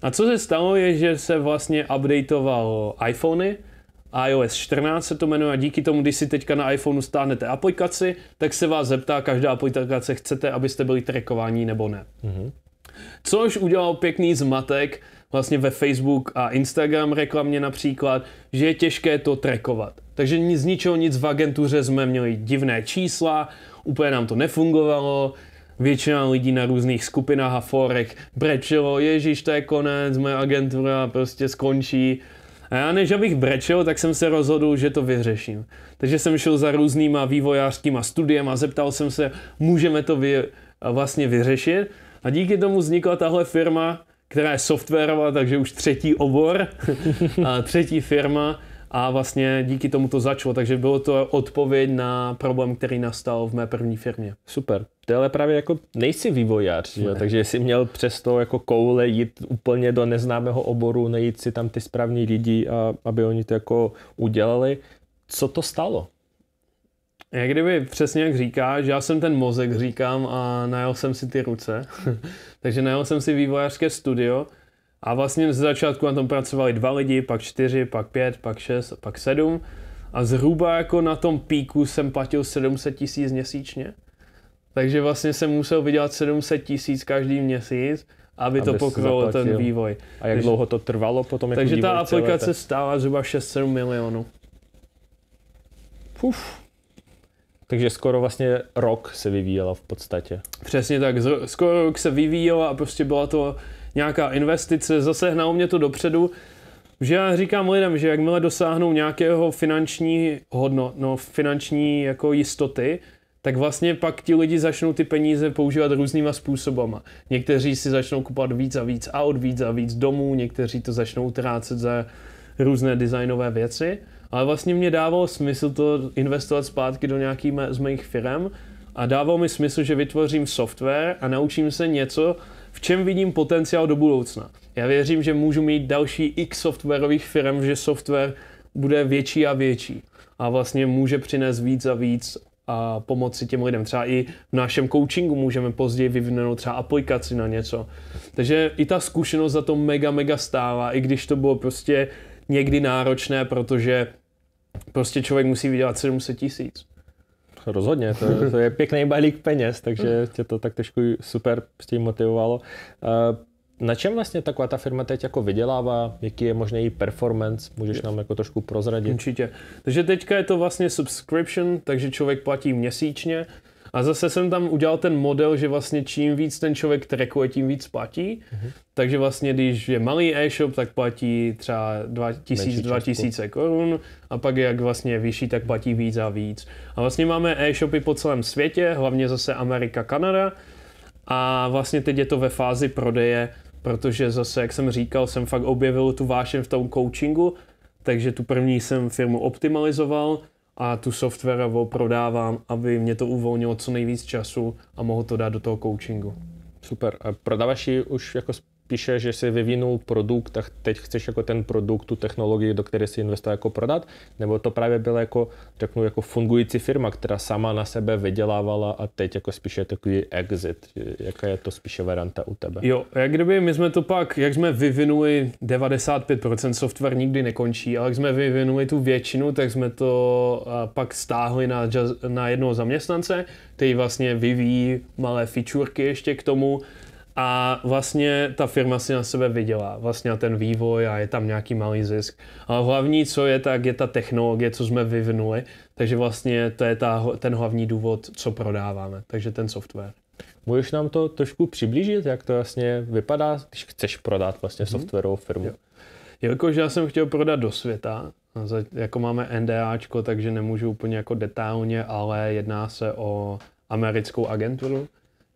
A co se stalo, je, že se vlastně updateoval iPhony, iOS 14 se to jmenuje a díky tomu, když si teďka na iPhoneu stáhnete aplikaci, tak se vás zeptá každá aplikace, chcete, abyste byli trackováni nebo ne. Mm-hmm. Což udělal pěkný zmatek vlastně ve Facebook a Instagram reklamě například, že je těžké to trackovat. Takže z ničeho nic v agentuře jsme měli divné čísla, úplně nám to nefungovalo, většina lidí na různých skupinách a forech brečelo, ježíš, to je konec, moje agentura prostě skončí. A já než abych brečel, tak jsem se rozhodl, že to vyřeším. Takže jsem šel za různýma vývojářskýma studiem a zeptal jsem se, můžeme to vy, vlastně vyřešit. A díky tomu vznikla tahle firma, která je softwarová, takže už třetí obor, a třetí firma, a vlastně díky tomu to začalo, takže bylo to odpověď na problém, který nastal v mé první firmě. Super. Ty ale právě jako nejsi vývojář, že? takže jsi měl přesto jako koule jít úplně do neznámého oboru, najít si tam ty správní lidi, a, aby oni to jako udělali. Co to stalo? Jak kdyby přesně jak říká, že já jsem ten mozek, říkám, a najel jsem si ty ruce. [laughs] takže najel jsem si vývojářské studio, a vlastně ze začátku na tom pracovali dva lidi, pak čtyři, pak pět, pak šest, pak sedm. A zhruba jako na tom píku jsem platil 700 tisíc měsíčně. Takže vlastně jsem musel vydělat 700 tisíc každý měsíc, aby, aby to pokrylo ten vývoj. A jak takže, dlouho to trvalo potom? Takže ta aplikace celé, stála zhruba 6-7 milionů. Puf. Takže skoro vlastně rok se vyvíjela v podstatě. Přesně tak, skoro rok se vyvíjela a prostě byla to nějaká investice, zase hnalo mě to dopředu, že já říkám lidem, že jakmile dosáhnou nějakého finanční hodno, no finanční jako jistoty, tak vlastně pak ti lidi začnou ty peníze používat různýma způsobama. Někteří si začnou kupovat víc a víc aut, víc a víc domů, někteří to začnou utrácet za různé designové věci, ale vlastně mě dávalo smysl to investovat zpátky do nějaký z mých firm a dávalo mi smysl, že vytvořím software a naučím se něco, čem vidím potenciál do budoucna? Já věřím, že můžu mít další x softwarových firm, že software bude větší a větší a vlastně může přinést víc a víc a pomoci těm lidem. Třeba i v našem coachingu můžeme později vyvinout třeba aplikaci na něco. Takže i ta zkušenost za to mega, mega stála, i když to bylo prostě někdy náročné, protože prostě člověk musí vydělat 700 tisíc. Rozhodně, to, to je pěkný balík peněz, takže tě to tak trošku super s tím motivovalo. Eh, na čem vlastně taková ta firma teď jako vydělává? Jaký je možný její performance? Můžeš yes. nám jako trošku prozradit? Určitě. Takže teďka je to vlastně subscription, takže člověk platí měsíčně a zase jsem tam udělal ten model, že vlastně čím víc ten člověk trackuje, tím víc platí. Mm-hmm. Takže vlastně, když je malý e-shop, tak platí třeba 2000, 2000 korun a pak jak vlastně vyšší, tak platí víc a víc. A vlastně máme e-shopy po celém světě, hlavně zase Amerika, Kanada. A vlastně teď je to ve fázi prodeje, protože zase, jak jsem říkal, jsem fakt objevil tu vášen v tom coachingu, takže tu první jsem firmu optimalizoval, a tu softwarovou prodávám, aby mě to uvolnilo co nejvíc času a mohl to dát do toho coachingu. Super. A prodáváš ji už jako píše, že si vyvinul produkt a teď chceš jako ten produkt, tu technologii, do které si investoval jako prodat, nebo to právě byla jako, řeknu, jako fungující firma, která sama na sebe vydělávala a teď jako spíše takový exit. Jaká je to spíše varianta u tebe? Jo, jak kdyby my jsme to pak, jak jsme vyvinuli 95% software nikdy nekončí, ale jak jsme vyvinuli tu většinu, tak jsme to eh, pak stáhli na, na jednoho zaměstnance, který vlastně vyvíjí malé fičurky ještě k tomu, a vlastně ta firma si na sebe vydělá, vlastně na ten vývoj a je tam nějaký malý zisk. Ale hlavní, co je, tak je ta technologie, co jsme vyvinuli, takže vlastně to je ta, ten hlavní důvod, co prodáváme, takže ten software. Můžeš nám to trošku přiblížit, jak to vlastně vypadá, když chceš prodat vlastně hmm. softwarovou firmu? Jo. Jelikož já jsem chtěl prodat do světa, jako máme NDAčko, takže nemůžu úplně jako detailně, ale jedná se o americkou agenturu,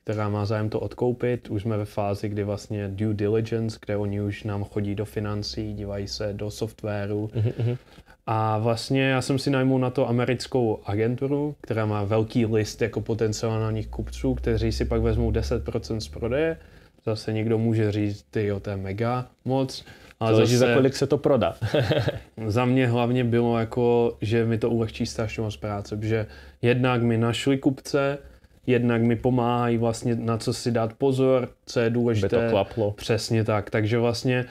která má zájem to odkoupit. Už jsme ve fázi, kdy vlastně due diligence, kde oni už nám chodí do financí, dívají se do softwaru. Mhm, mhm. A vlastně já jsem si najmul na to americkou agenturu, která má velký list jako potenciálních kupců, kteří si pak vezmou 10% z prodeje. Zase někdo může říct, ty jo, to je mega moc. Ale to zase, za kolik se to prodá. [laughs] za mě hlavně bylo jako, že mi to ulehčí strašně moc práce, protože jednak mi našli kupce, jednak mi pomáhají vlastně na co si dát pozor, co je důležité. By to klaplo. Přesně tak, takže vlastně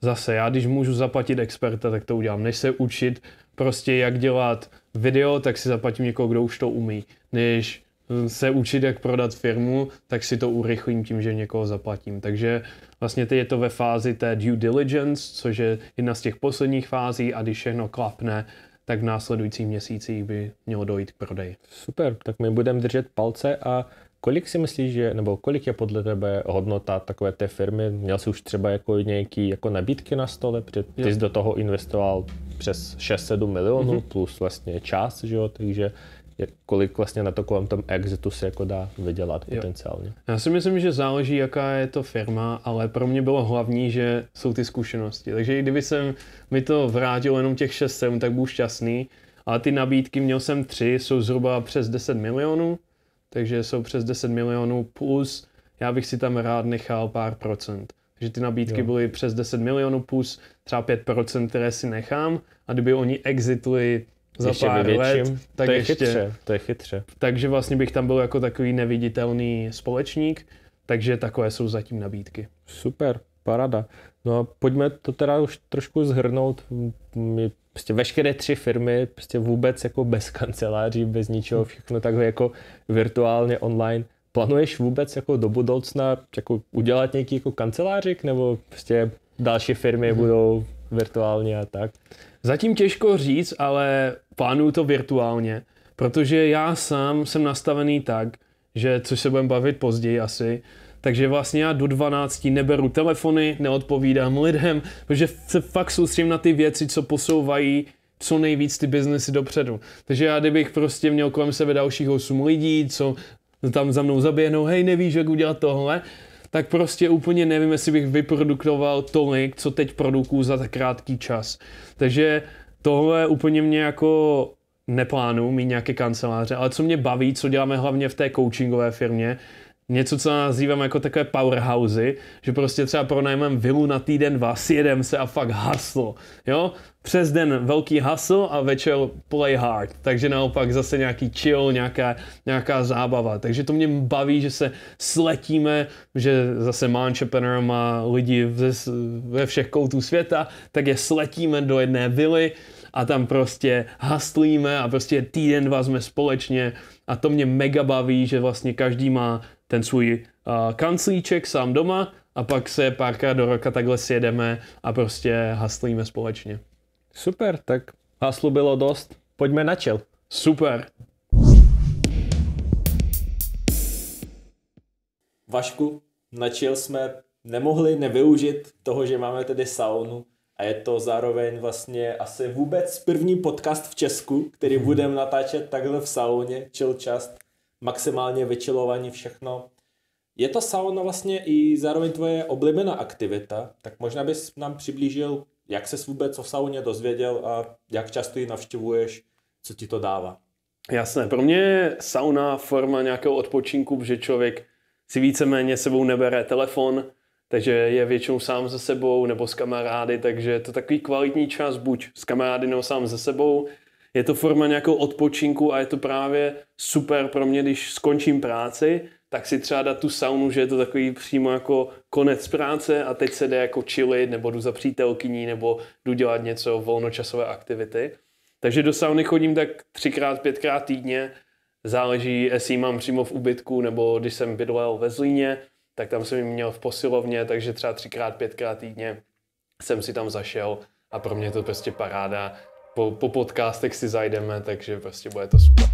zase já, když můžu zaplatit experta, tak to udělám. Než se učit prostě jak dělat video, tak si zaplatím někoho, kdo už to umí. Než se učit, jak prodat firmu, tak si to urychlím tím, že někoho zaplatím. Takže vlastně je to ve fázi té due diligence, což je jedna z těch posledních fází a když všechno klapne, tak v následujících měsících by mělo dojít k prodeji. Super, tak my budeme držet palce a kolik si myslíš, že, nebo kolik je podle tebe hodnota takové té firmy? Měl jsi už třeba jako nějaký jako nabídky na stole, protože ty jsi do toho investoval přes 6-7 milionů mm-hmm. plus vlastně čas, že jo, takže jak, kolik vlastně na to kolem tom exitu se jako dá vydělat jo. potenciálně. Já si myslím, že záleží, jaká je to firma, ale pro mě bylo hlavní, že jsou ty zkušenosti. Takže i kdyby jsem mi to vrátil jenom těch 6-7, tak byl šťastný. A ty nabídky, měl jsem tři, jsou zhruba přes 10 milionů, takže jsou přes 10 milionů plus, já bych si tam rád nechal pár procent. Takže ty nabídky jo. byly přes 10 milionů plus třeba 5%, které si nechám a kdyby oni exitli za ještě pár větším. let. Tak to je ještě, chytře, to je chytře. Takže vlastně bych tam byl jako takový neviditelný společník, takže takové jsou zatím nabídky. Super, parada. No a pojďme to teda už trošku zhrnout. My prostě veškeré tři firmy prostě vůbec jako bez kanceláří, bez ničeho, všechno takhle jako virtuálně online. Plánuješ vůbec jako do budoucna jako udělat nějaký jako kancelářík nebo prostě další firmy hmm. budou virtuálně a tak? Zatím těžko říct, ale plánuju to virtuálně, protože já sám jsem nastavený tak, že, což se budeme bavit později asi, takže vlastně já do 12 neberu telefony, neodpovídám lidem, protože se fakt soustředím na ty věci, co posouvají co nejvíc ty biznesy dopředu. Takže já kdybych prostě měl kolem sebe dalších 8 lidí, co tam za mnou zaběhnou, hej, nevíš, jak udělat tohle, tak prostě úplně nevím, jestli bych vyprodukoval tolik, co teď produkuju za tak krátký čas. Takže tohle úplně mě jako neplánu mít nějaké kanceláře, ale co mě baví, co děláme hlavně v té coachingové firmě, něco, co nazýváme jako takové powerhousey, že prostě třeba pronajmem vilu na týden, dva, sjedem se a fakt haslo, jo? Přes den velký hasl a večer play hard, takže naopak zase nějaký chill, nějaká, nějaká zábava, takže to mě baví, že se sletíme, že zase Manchepreneur má lidi ze, ve všech koutů světa, tak je sletíme do jedné vily, a tam prostě haslíme a prostě týden, dva jsme společně a to mě mega baví, že vlastně každý má ten svůj uh, kanclíček sám doma a pak se párkrát do roka takhle sjedeme a prostě haslíme společně. Super, tak haslu bylo dost. Pojďme na čel. Super. Vašku, na čel jsme nemohli nevyužít toho, že máme tedy saunu a je to zároveň vlastně asi vůbec první podcast v Česku, který budeme natáčet takhle v sauně, chill část maximálně vyčilovaní všechno. Je to sauna vlastně i zároveň tvoje oblíbená aktivita, tak možná bys nám přiblížil, jak ses vůbec o sauně dozvěděl a jak často ji navštěvuješ, co ti to dává. Jasné, pro mě je sauna forma nějakého odpočinku, že člověk si víceméně sebou nebere telefon, takže je většinou sám se sebou nebo s kamarády, takže je to takový kvalitní čas buď s kamarády nebo sám se sebou, je to forma nějakou odpočinku a je to právě super pro mě, když skončím práci, tak si třeba dát tu saunu, že je to takový přímo jako konec práce a teď se jde jako chillit, nebo jdu za přítelkyní, nebo jdu dělat něco, volnočasové aktivity. Takže do sauny chodím tak třikrát, pětkrát týdně, záleží, jestli mám přímo v ubytku, nebo když jsem bydlel ve Zlíně, tak tam jsem ji měl v posilovně, takže třeba třikrát, pětkrát týdně jsem si tam zašel a pro mě je to prostě paráda po, po podcastech si zajdeme, takže prostě bude to super.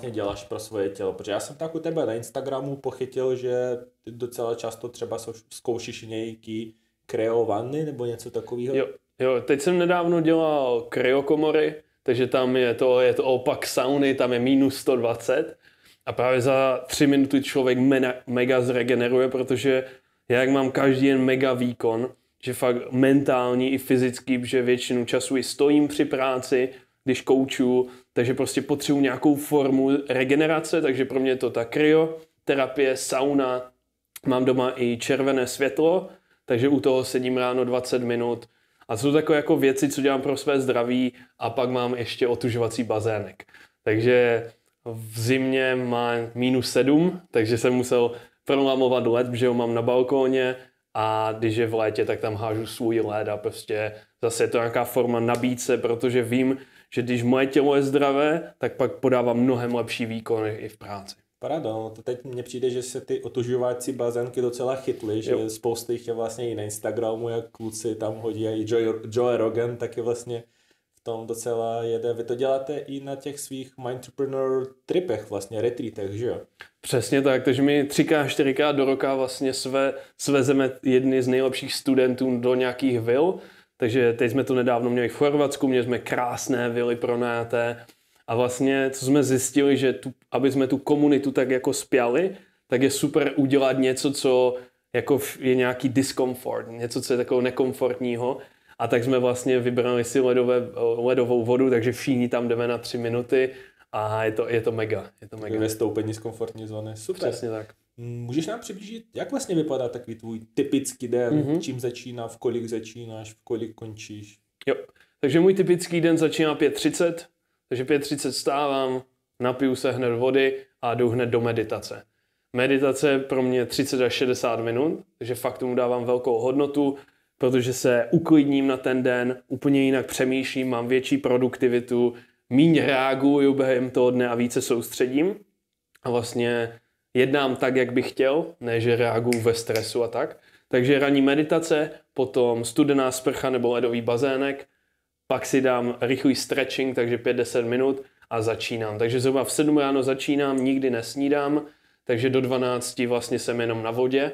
vlastně děláš pro svoje tělo? Protože já jsem tak u tebe na Instagramu pochytil, že ty docela často třeba zkoušíš nějaký kreovany nebo něco takového. Jo, jo, teď jsem nedávno dělal kreokomory, takže tam je to, je to opak sauny, tam je minus 120 a právě za tři minuty člověk mena, mega zregeneruje, protože já jak mám každý den mega výkon, že fakt mentální i fyzický, že většinu času i stojím při práci, když kouču, takže prostě potřebuji nějakou formu regenerace, takže pro mě je to ta kryoterapie, sauna, mám doma i červené světlo, takže u toho sedím ráno 20 minut, a jsou takové jako věci, co dělám pro své zdraví a pak mám ještě otužovací bazének. Takže v zimě má minus 7, takže jsem musel prolamovat led, protože ho mám na balkóně a když je v létě, tak tam hážu svůj led a prostě zase je to nějaká forma nabídce, protože vím, že když moje tělo je zdravé, tak pak podávám mnohem lepší výkony i v práci. Parado, no to teď mně přijde, že se ty otužovací bazénky docela chytly, že jo. spousty jich je vlastně i na Instagramu, jak kluci tam hodí a i Joe, Joe Rogan taky vlastně v tom docela jede. Vy to děláte i na těch svých entrepreneur tripech vlastně, retreatech, že jo? Přesně tak, takže my třikrát, čtyřikrát do roka vlastně své, svezeme jedny z nejlepších studentů do nějakých vil, takže teď jsme to nedávno měli v Chorvatsku, měli jsme krásné vily pronajaté a vlastně, co jsme zjistili, že tu, aby jsme tu komunitu tak jako spjali, tak je super udělat něco, co jako je nějaký diskomfort, něco, co je takového nekomfortního. A tak jsme vlastně vybrali si ledové, ledovou vodu, takže všichni tam jdeme na tři minuty a je to, je to mega. Je to mega. Vystoupení z komfortní zóny, super. Přesně tak. Můžeš nám přiblížit, jak vlastně vypadá takový tvůj typický den, mm-hmm. čím začíná, v kolik začínáš, v kolik končíš? Jo, takže můj typický den začíná 5.30, takže 5.30 stávám, napiju se hned vody a jdu hned do meditace. Meditace pro mě 30 až 60 minut, takže fakt tomu dávám velkou hodnotu, protože se uklidním na ten den, úplně jinak přemýšlím, mám větší produktivitu, míň reaguju během toho dne a více soustředím. A vlastně jednám tak, jak bych chtěl, ne že reaguju ve stresu a tak. Takže ranní meditace, potom studená sprcha nebo ledový bazének, pak si dám rychlý stretching, takže 5-10 minut a začínám. Takže zhruba v 7 ráno začínám, nikdy nesnídám, takže do 12 vlastně jsem jenom na vodě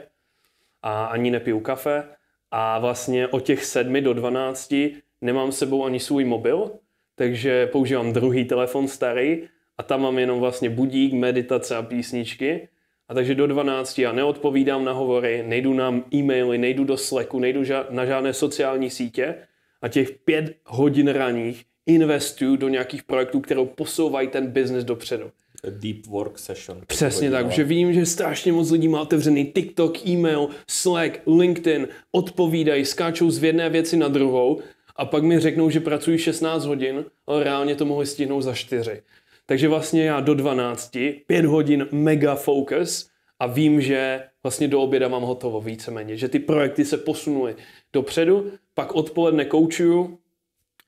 a ani nepiju kafe. A vlastně od těch 7 do 12 nemám sebou ani svůj mobil, takže používám druhý telefon starý, a tam mám jenom vlastně budík, meditace a písničky. A takže do 12 já neodpovídám na hovory, nejdu na e-maily, nejdu do Slacku, nejdu ža- na žádné sociální sítě a těch pět hodin raných investuju do nějakých projektů, které posouvají ten biznis dopředu. Deep work session. Přesně tak, že vím, že strašně moc lidí má otevřený TikTok, e-mail, Slack, LinkedIn, odpovídají, skáčou z jedné věci na druhou a pak mi řeknou, že pracují 16 hodin, ale reálně to mohli stihnout za 4. Takže vlastně já do 12, 5 hodin mega focus a vím, že vlastně do oběda mám hotovo víceméně, že ty projekty se posunuly dopředu, pak odpoledne koučuju,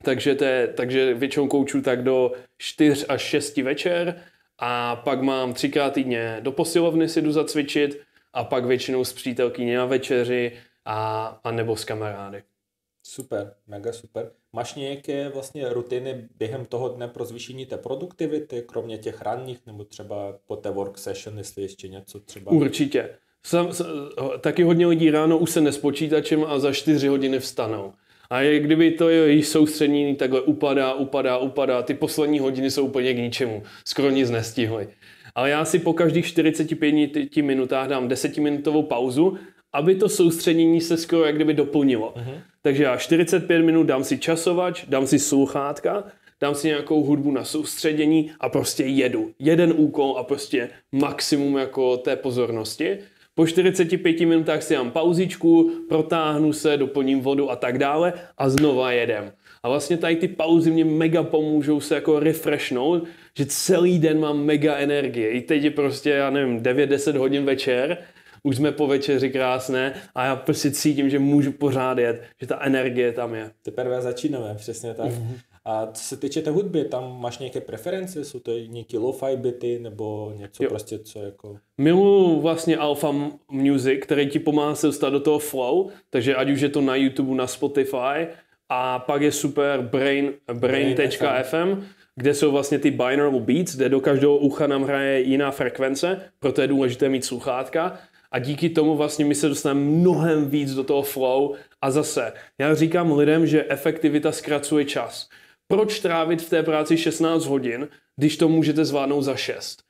takže, je, takže většinou koučuju tak do 4 až 6 večer a pak mám třikrát týdně do posilovny si jdu zacvičit a pak většinou s přítelkyně na večeři a, a nebo s kamarády. Super, mega super. Máš nějaké vlastně rutiny během toho dne pro zvýšení té produktivity, kromě těch ranních, nebo třeba po té work session, jestli ještě něco třeba? Určitě. Sam, sam, taky hodně lidí ráno už se nespočítačem a za čtyři hodiny vstanou. A je, kdyby to jejich soustředění takhle upadá, upadá, upadá, ty poslední hodiny jsou úplně k ničemu, skoro nic nestihli. Ale já si po každých 45 minutách dám 10-minutovou pauzu, aby to soustředění se skoro jak kdyby doplnilo. Uh-huh. Takže já 45 minut dám si časovač, dám si sluchátka, dám si nějakou hudbu na soustředění a prostě jedu. Jeden úkol a prostě maximum jako té pozornosti. Po 45 minutách si dám pauzičku, protáhnu se, doplním vodu a tak dále a znova jedem. A vlastně tady ty pauzy mě mega pomůžou se jako refreshnout, že celý den mám mega energie. I teď je prostě, já nevím, 9-10 hodin večer už jsme po večeři krásné a já prostě cítím, že můžu pořád jet, že ta energie tam je. Teprve začínáme, přesně tak. Mm-hmm. A co se týče té hudby, tam máš nějaké preference? Jsou to nějaké lo-fi byty nebo něco jo. prostě, co jako... Miluju vlastně alpha music, který ti pomáhá se dostat do toho flow, takže ať už je to na YouTube, na Spotify a pak je super brain, brain.fm, brain. FM, kde jsou vlastně ty binaural beats, kde do každého ucha nám hraje jiná frekvence, proto je důležité mít sluchátka a díky tomu vlastně my se dostaneme mnohem víc do toho flow a zase, já říkám lidem, že efektivita zkracuje čas. Proč trávit v té práci 16 hodin, když to můžete zvládnout za 6?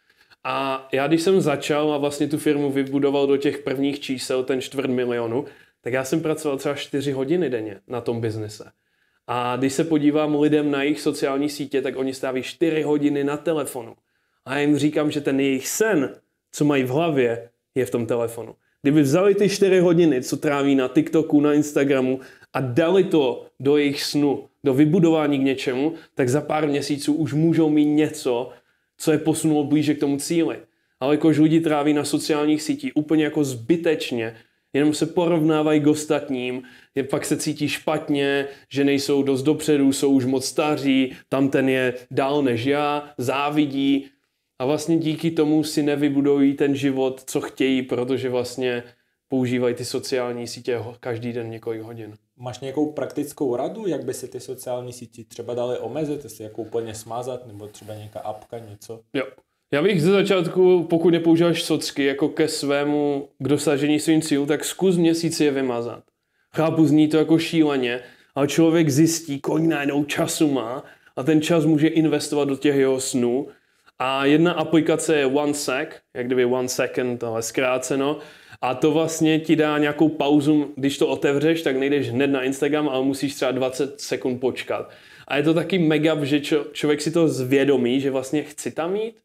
A já když jsem začal a vlastně tu firmu vybudoval do těch prvních čísel, ten čtvrt milionu, tak já jsem pracoval třeba 4 hodiny denně na tom biznise. A když se podívám lidem na jejich sociální sítě, tak oni stáví 4 hodiny na telefonu. A já jim říkám, že ten jejich sen, co mají v hlavě, je v tom telefonu. Kdyby vzali ty 4 hodiny, co tráví na TikToku, na Instagramu a dali to do jejich snu, do vybudování k něčemu, tak za pár měsíců už můžou mít něco, co je posunulo blíže k tomu cíli. Ale jakož lidi tráví na sociálních sítích úplně jako zbytečně, jenom se porovnávají k ostatním, je, pak se cítí špatně, že nejsou dost dopředu, jsou už moc staří, tam ten je dál než já, závidí, a vlastně díky tomu si nevybudují ten život, co chtějí, protože vlastně používají ty sociální sítě každý den několik hodin. Máš nějakou praktickou radu, jak by se ty sociální sítě třeba daly omezit, jestli jako úplně smazat, nebo třeba nějaká apka, něco? Jo. Já bych ze začátku, pokud nepoužíváš socky jako ke svému, k dosažení svým cílů, tak zkus měsíc je vymazat. Chápu, zní to jako šíleně, ale člověk zjistí, kolik najednou času má a ten čas může investovat do těch jeho snů a jedna aplikace je Sec, jak kdyby One Second, ale zkráceno. A to vlastně ti dá nějakou pauzu, když to otevřeš, tak nejdeš hned na Instagram, ale musíš třeba 20 sekund počkat. A je to taky mega, že čo, člověk si to zvědomí, že vlastně chci tam jít,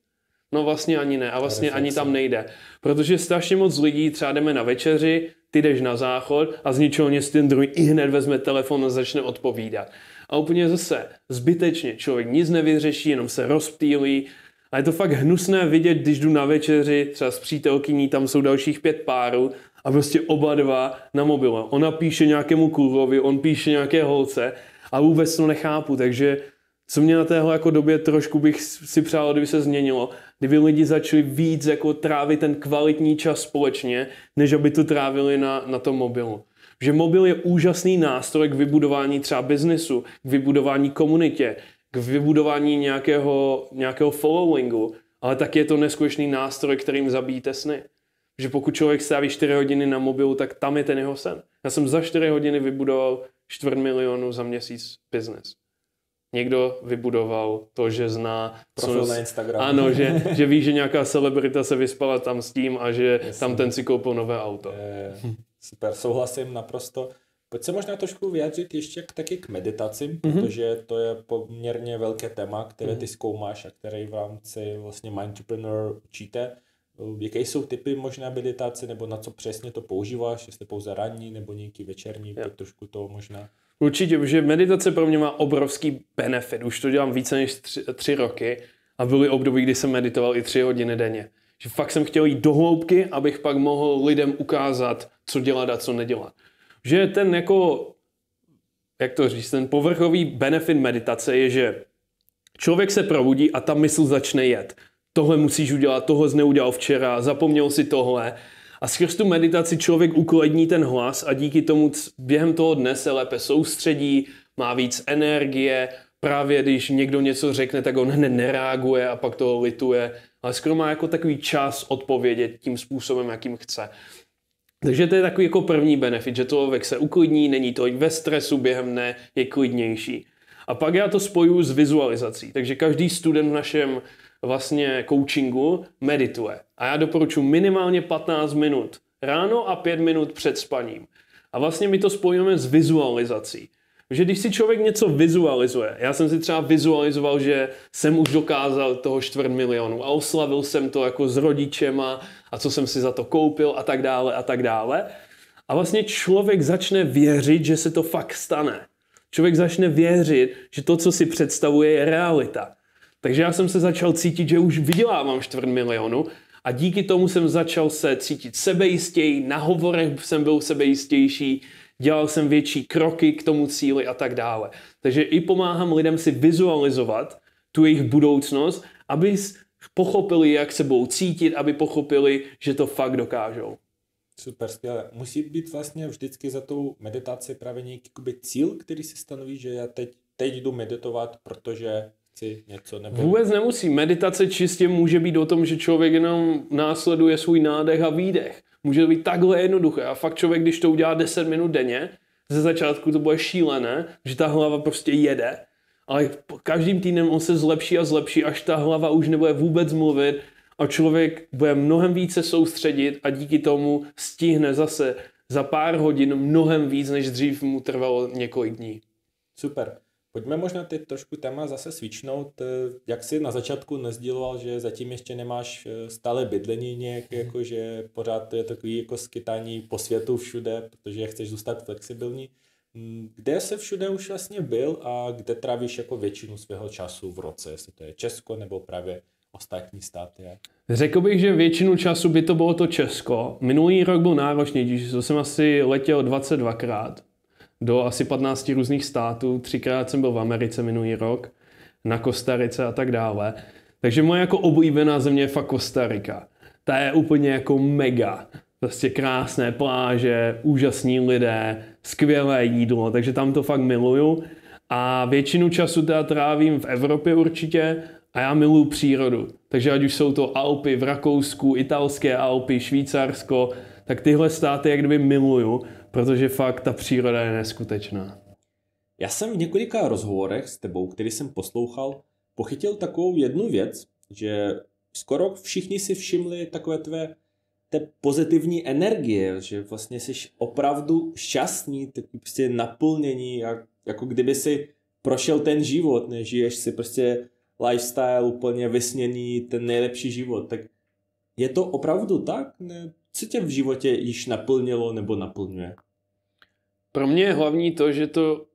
No vlastně ani ne a vlastně ani tam nejde. Protože strašně moc lidí, třeba jdeme na večeři, ty jdeš na záchod a z ničeho nic ten druhý i hned vezme telefon a začne odpovídat. A úplně zase zbytečně člověk nic nevyřeší, jenom se rozptýlí a je to fakt hnusné vidět, když jdu na večeři třeba s přítelkyní, tam jsou dalších pět párů a prostě oba dva na mobile. Ona píše nějakému klukovi, on píše nějaké holce a vůbec to nechápu, takže co mě na téhle jako době trošku bych si přál, kdyby se změnilo, kdyby lidi začali víc jako trávit ten kvalitní čas společně, než aby to trávili na, na tom mobilu. Že mobil je úžasný nástroj k vybudování třeba biznesu, k vybudování komunitě, k vybudování nějakého, nějakého followingu, ale tak je to neskutečný nástroj, kterým zabijíte sny. Že pokud člověk stráví 4 hodiny na mobilu, tak tam je ten jeho sen. Já jsem za 4 hodiny vybudoval čtvrt milionu za měsíc business. Někdo vybudoval to, že zná... Profil na Instagramu. Ano, že, [laughs] že ví, že nějaká celebrita se vyspala tam s tím a že Jasně. tam ten si koupil nové auto. Je, super, souhlasím naprosto. Pojď se možná trošku vyjádřit ještě k, taky k meditaci, mm-hmm. protože to je poměrně velké téma, které mhm. ty zkoumáš a které v rámci vlastně Mindpreneur učíte. Eh, jaké jsou typy možná meditace, nebo na co přesně to používáš, jestli pouze ranní nebo nějaký večerní, tak trošku to možná. Určitě, protože meditace pro mě má obrovský benefit. Už to dělám více než tři, tři roky a byly období, kdy jsem meditoval i tři hodiny denně. Že fakt jsem chtěl jít do hloubky, abych pak mohl lidem ukázat, co dělat a co nedělat že ten jako, jak to říct, ten povrchový benefit meditace je, že člověk se probudí a ta mysl začne jet. Tohle musíš udělat, tohle jsi neudělal včera, zapomněl si tohle. A skrz tu meditaci člověk uklidní ten hlas a díky tomu během toho dne se lépe soustředí, má víc energie, právě když někdo něco řekne, tak on hned nereaguje a pak toho lituje, ale skoro má jako takový čas odpovědět tím způsobem, jakým chce. Takže to je takový jako první benefit, že člověk se uklidní, není to ve stresu během dne, je klidnější. A pak já to spoju s vizualizací. Takže každý student v našem vlastně coachingu medituje. A já doporučuji minimálně 15 minut ráno a 5 minut před spaním. A vlastně my to spojujeme s vizualizací. Že když si člověk něco vizualizuje, já jsem si třeba vizualizoval, že jsem už dokázal toho čtvrt milionu a oslavil jsem to jako s rodičema a co jsem si za to koupil a tak dále a tak dále. A vlastně člověk začne věřit, že se to fakt stane. Člověk začne věřit, že to, co si představuje, je realita. Takže já jsem se začal cítit, že už vydělávám čtvrt milionu a díky tomu jsem začal se cítit sebejistěji, na hovorech jsem byl sebejistější, dělal jsem větší kroky k tomu cíli a tak dále. Takže i pomáhám lidem si vizualizovat tu jejich budoucnost, aby pochopili, jak se budou cítit, aby pochopili, že to fakt dokážou. Super, skvěle. Musí být vlastně vždycky za tou meditaci právě nějaký cíl, který si stanoví, že já teď, teď jdu meditovat, protože chci něco nebo... Vůbec nemusí. Meditace čistě může být o tom, že člověk jenom následuje svůj nádech a výdech. Může to být takhle jednoduché. A fakt člověk, když to udělá 10 minut denně, ze začátku to bude šílené, že ta hlava prostě jede, ale každým týdnem on se zlepší a zlepší, až ta hlava už nebude vůbec mluvit a člověk bude mnohem více soustředit a díky tomu stihne zase za pár hodin mnohem víc, než dřív mu trvalo několik dní. Super. Pojďme možná ty trošku téma zase svičnout. Eh, jak jsi na začátku nezdíloval, že zatím ještě nemáš eh, stále bydlení nějak, mhm. jako že pořád je takový jako skytání po světu všude, protože chceš zůstat flexibilní. Kde se všude už vlastně byl a kde trávíš jako většinu svého času v roce, jestli to je Česko nebo právě ostatní státy? Řekl bych, že většinu času by to bylo to Česko. Minulý rok byl náročnější, když jsem asi letěl 22krát do asi 15 různých států, třikrát jsem byl v Americe minulý rok, na Kostarice a tak dále. Takže moje jako oblíbená země je fakt Kostarika. Ta je úplně jako mega prostě krásné pláže, úžasní lidé, skvělé jídlo, takže tam to fakt miluju. A většinu času teda trávím v Evropě určitě a já miluju přírodu. Takže ať už jsou to Alpy v Rakousku, italské Alpy, Švýcarsko, tak tyhle státy jak kdyby miluju, protože fakt ta příroda je neskutečná. Já jsem v několika rozhovorech s tebou, který jsem poslouchal, pochytil takovou jednu věc, že skoro všichni si všimli takové tvé té pozitivní energie, že vlastně jsi opravdu šťastný, tak prostě naplnění, jak, jako kdyby si prošel ten život, nežiješ si prostě lifestyle úplně vysněný, ten nejlepší život, tak je to opravdu tak? Ne? Co tě v životě již naplnilo nebo naplňuje? Pro mě je hlavní to, že to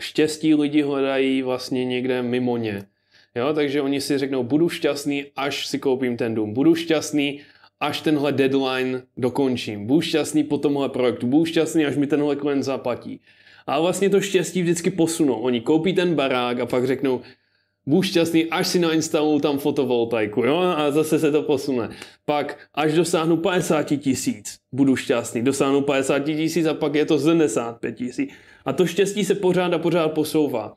štěstí lidi hledají vlastně někde mimo ně. Jo, takže oni si řeknou, budu šťastný, až si koupím ten dům. Budu šťastný, až tenhle deadline dokončím. Budu šťastný po tomhle projektu, budu šťastný, až mi tenhle klient zaplatí. A vlastně to štěstí vždycky posunou. Oni koupí ten barák a pak řeknou, budu šťastný, až si nainstaluju tam fotovoltaiku, jo, a zase se to posune. Pak, až dosáhnu 50 tisíc, budu šťastný, dosáhnu 50 tisíc a pak je to 75 tisíc. A to štěstí se pořád a pořád posouvá.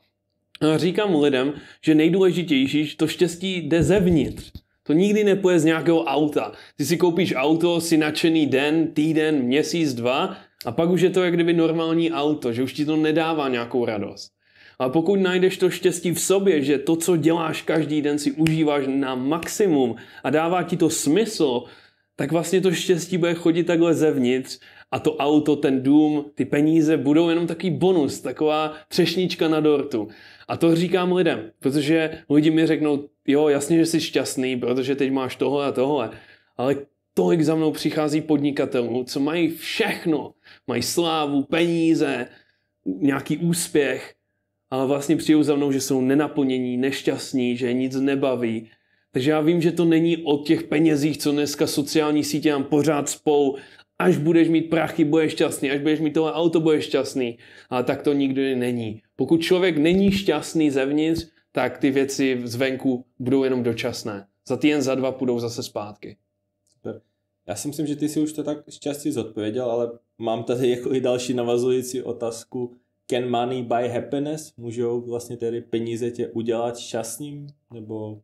A říkám lidem, že nejdůležitější, že to štěstí jde zevnitř. To nikdy nepůjde z nějakého auta. Ty si koupíš auto, si nadšený den, týden, měsíc, dva a pak už je to jak kdyby normální auto, že už ti to nedává nějakou radost. Ale pokud najdeš to štěstí v sobě, že to, co děláš každý den, si užíváš na maximum a dává ti to smysl, tak vlastně to štěstí bude chodit takhle zevnitř a to auto, ten dům, ty peníze budou jenom takový bonus, taková třešnička na dortu. A to říkám lidem, protože lidi mi řeknou, jo, jasně, že jsi šťastný, protože teď máš tohle a tohle, ale tolik za mnou přichází podnikatelů, co mají všechno. Mají slávu, peníze, nějaký úspěch, ale vlastně přijou za mnou, že jsou nenaplnění, nešťastní, že nic nebaví. Takže já vím, že to není o těch penězích, co dneska sociální sítě nám pořád spou až budeš mít prachy, budeš šťastný, až budeš mít tohle auto, budeš šťastný. A tak to nikdy není. Pokud člověk není šťastný zevnitř, tak ty věci zvenku budou jenom dočasné. Za týden, za dva půjdou zase zpátky. Super. Já si myslím, že ty si už to tak šťastně zodpověděl, ale mám tady jako i další navazující otázku. Can money buy happiness? Můžou vlastně tedy peníze tě udělat šťastným? Nebo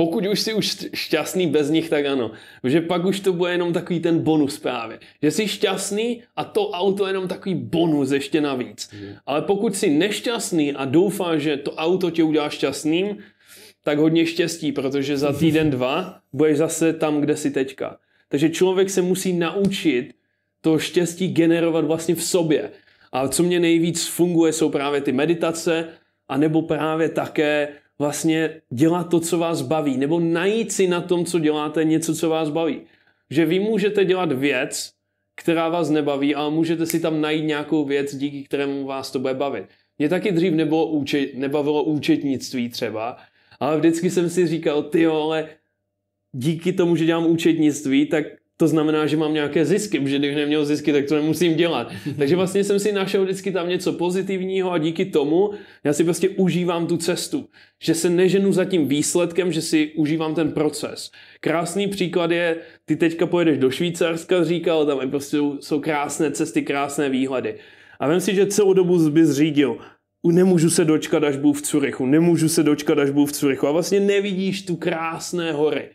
pokud už jsi už šťastný bez nich, tak ano. Protože pak už to bude jenom takový ten bonus právě. Že jsi šťastný a to auto je jenom takový bonus ještě navíc. Mm. Ale pokud jsi nešťastný a doufáš, že to auto tě udělá šťastným, tak hodně štěstí, protože za týden, dva budeš zase tam, kde jsi teďka. Takže člověk se musí naučit to štěstí generovat vlastně v sobě. A co mě nejvíc funguje, jsou právě ty meditace, anebo právě také vlastně dělat to, co vás baví, nebo najít si na tom, co děláte, něco, co vás baví. Že vy můžete dělat věc, která vás nebaví, ale můžete si tam najít nějakou věc, díky kterému vás to bude bavit. Mě taky dřív nebylo účet, nebavilo účetnictví třeba, ale vždycky jsem si říkal, ty ale díky tomu, že dělám účetnictví, tak to znamená, že mám nějaké zisky, protože když neměl zisky, tak to nemusím dělat. [laughs] Takže vlastně jsem si našel vždycky tam něco pozitivního a díky tomu já si prostě užívám tu cestu. Že se neženu za tím výsledkem, že si užívám ten proces. Krásný příklad je, ty teďka pojedeš do Švýcarska, říkal, tam prostě jsou krásné cesty, krásné výhledy. A vím si, že celou dobu bys řídil nemůžu se dočkat, až budu v Curychu, nemůžu se dočkat, až budu v Curychu. A vlastně nevidíš tu krásné hory.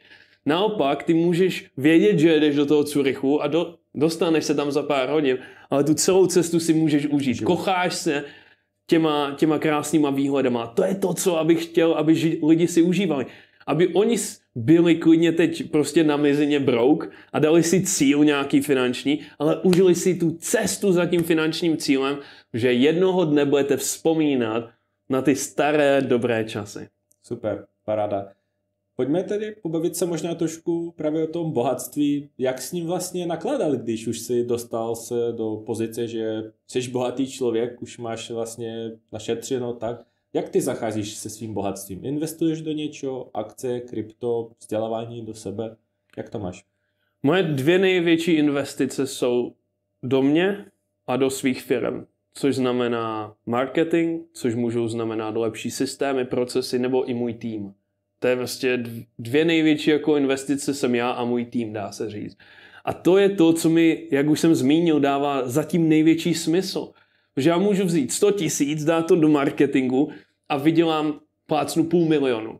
Naopak, ty můžeš vědět, že jedeš do toho Curychu a do, dostaneš se tam za pár hodin, ale tu celou cestu si můžeš užít. Život. Kocháš se těma, těma krásnýma výhledama. To je to, co abych chtěl, aby ži, lidi si užívali. Aby oni byli klidně teď prostě na mizině brouk a dali si cíl nějaký finanční, ale užili si tu cestu za tím finančním cílem, že jednoho dne budete vzpomínat na ty staré dobré časy. Super, paráda. Pojďme tedy pobavit se možná trošku právě o tom bohatství, jak s ním vlastně nakládali, když už si dostal se do pozice, že jsi bohatý člověk, už máš vlastně našetřeno, tak jak ty zacházíš se svým bohatstvím? Investuješ do něčeho, akce, krypto, vzdělávání do sebe? Jak to máš? Moje dvě největší investice jsou do mě a do svých firm, což znamená marketing, což můžou znamenat lepší systémy, procesy nebo i můj tým. To je vlastně dvě největší jako investice jsem já a můj tým, dá se říct. A to je to, co mi, jak už jsem zmínil, dává zatím největší smysl. Že já můžu vzít 100 tisíc, dát to do marketingu a vydělám plácnu půl milionu.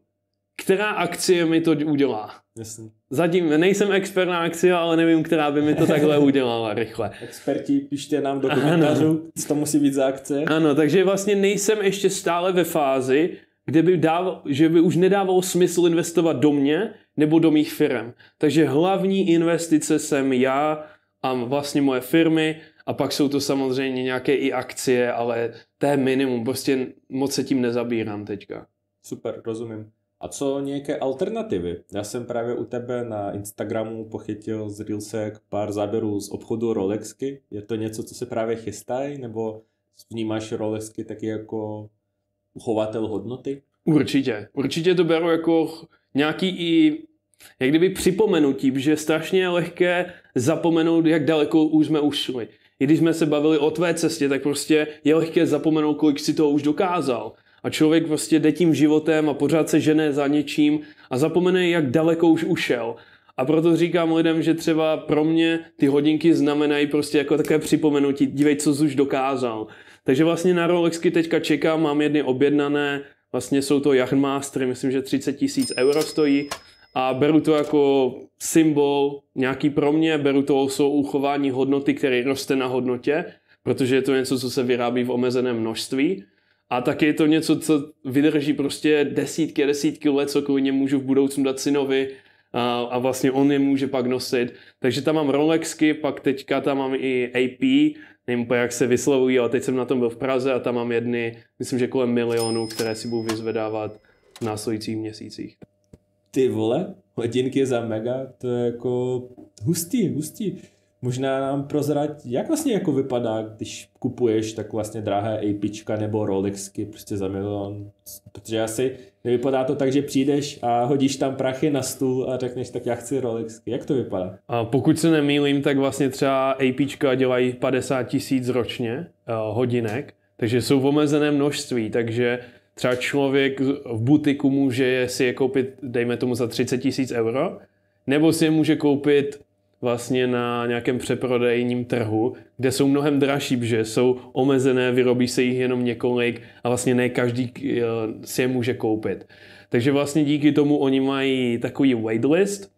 Která akcie mi to udělá? Jasně. Zatím nejsem expert na akcie, ale nevím, která by mi to takhle [laughs] udělala rychle. Experti, pište nám do komentářů, co to musí být za akce. Ano, takže vlastně nejsem ještě stále ve fázi, kde by dával, že by už nedávalo smysl investovat do mě nebo do mých firm. Takže hlavní investice jsem já a vlastně moje firmy a pak jsou to samozřejmě nějaké i akcie, ale to je minimum, prostě moc se tím nezabírám teďka. Super, rozumím. A co nějaké alternativy? Já jsem právě u tebe na Instagramu pochytil z Reelsek pár záběrů z obchodu Rolexky. Je to něco, co se právě chystají, nebo vnímáš Rolexky taky jako Uchovatel hodnoty? Určitě. Určitě to beru jako nějaký i jak kdyby připomenutí, že strašně je lehké zapomenout, jak daleko už jsme ušli. I když jsme se bavili o tvé cestě, tak prostě je lehké zapomenout, kolik si toho už dokázal. A člověk prostě jde tím životem a pořád se žene za něčím a zapomene, jak daleko už ušel. A proto říkám lidem, že třeba pro mě ty hodinky znamenají prostě jako takové připomenutí, dívej, co jsi už dokázal. Takže vlastně na Rolexky teďka čekám, mám jedny objednané, vlastně jsou to Jarmastery, myslím, že 30 tisíc euro stojí a beru to jako symbol nějaký pro mě, beru to jsou uchování hodnoty, který roste na hodnotě, protože je to něco, co se vyrábí v omezeném množství. A taky je to něco, co vydrží prostě desítky a desítky let, co klidně můžu v budoucnu dát synovi a, a vlastně on je může pak nosit. Takže tam mám Rolexky, pak teďka tam mám i AP, nevím jak se vyslovují, ale teď jsem na tom byl v Praze a tam mám jedny, myslím, že kolem milionu, které si budu vyzvedávat v následujících měsících. Ty vole, hodinky za mega, to je jako hustý, hustý možná nám prozrať, jak vlastně jako vypadá, když kupuješ tak vlastně drahé APčka nebo Rolexky prostě za milion. Protože asi nevypadá to tak, že přijdeš a hodíš tam prachy na stůl a řekneš, tak já chci Rolexky. Jak to vypadá? A pokud se nemýlím, tak vlastně třeba APčka dělají 50 tisíc ročně eh, hodinek, takže jsou v omezené množství, takže třeba člověk v butiku může si je koupit, dejme tomu, za 30 tisíc euro, nebo si je může koupit vlastně na nějakém přeprodejním trhu, kde jsou mnohem dražší, že jsou omezené, vyrobí se jich jenom několik a vlastně ne každý eh, si je může koupit. Takže vlastně díky tomu oni mají takový waitlist,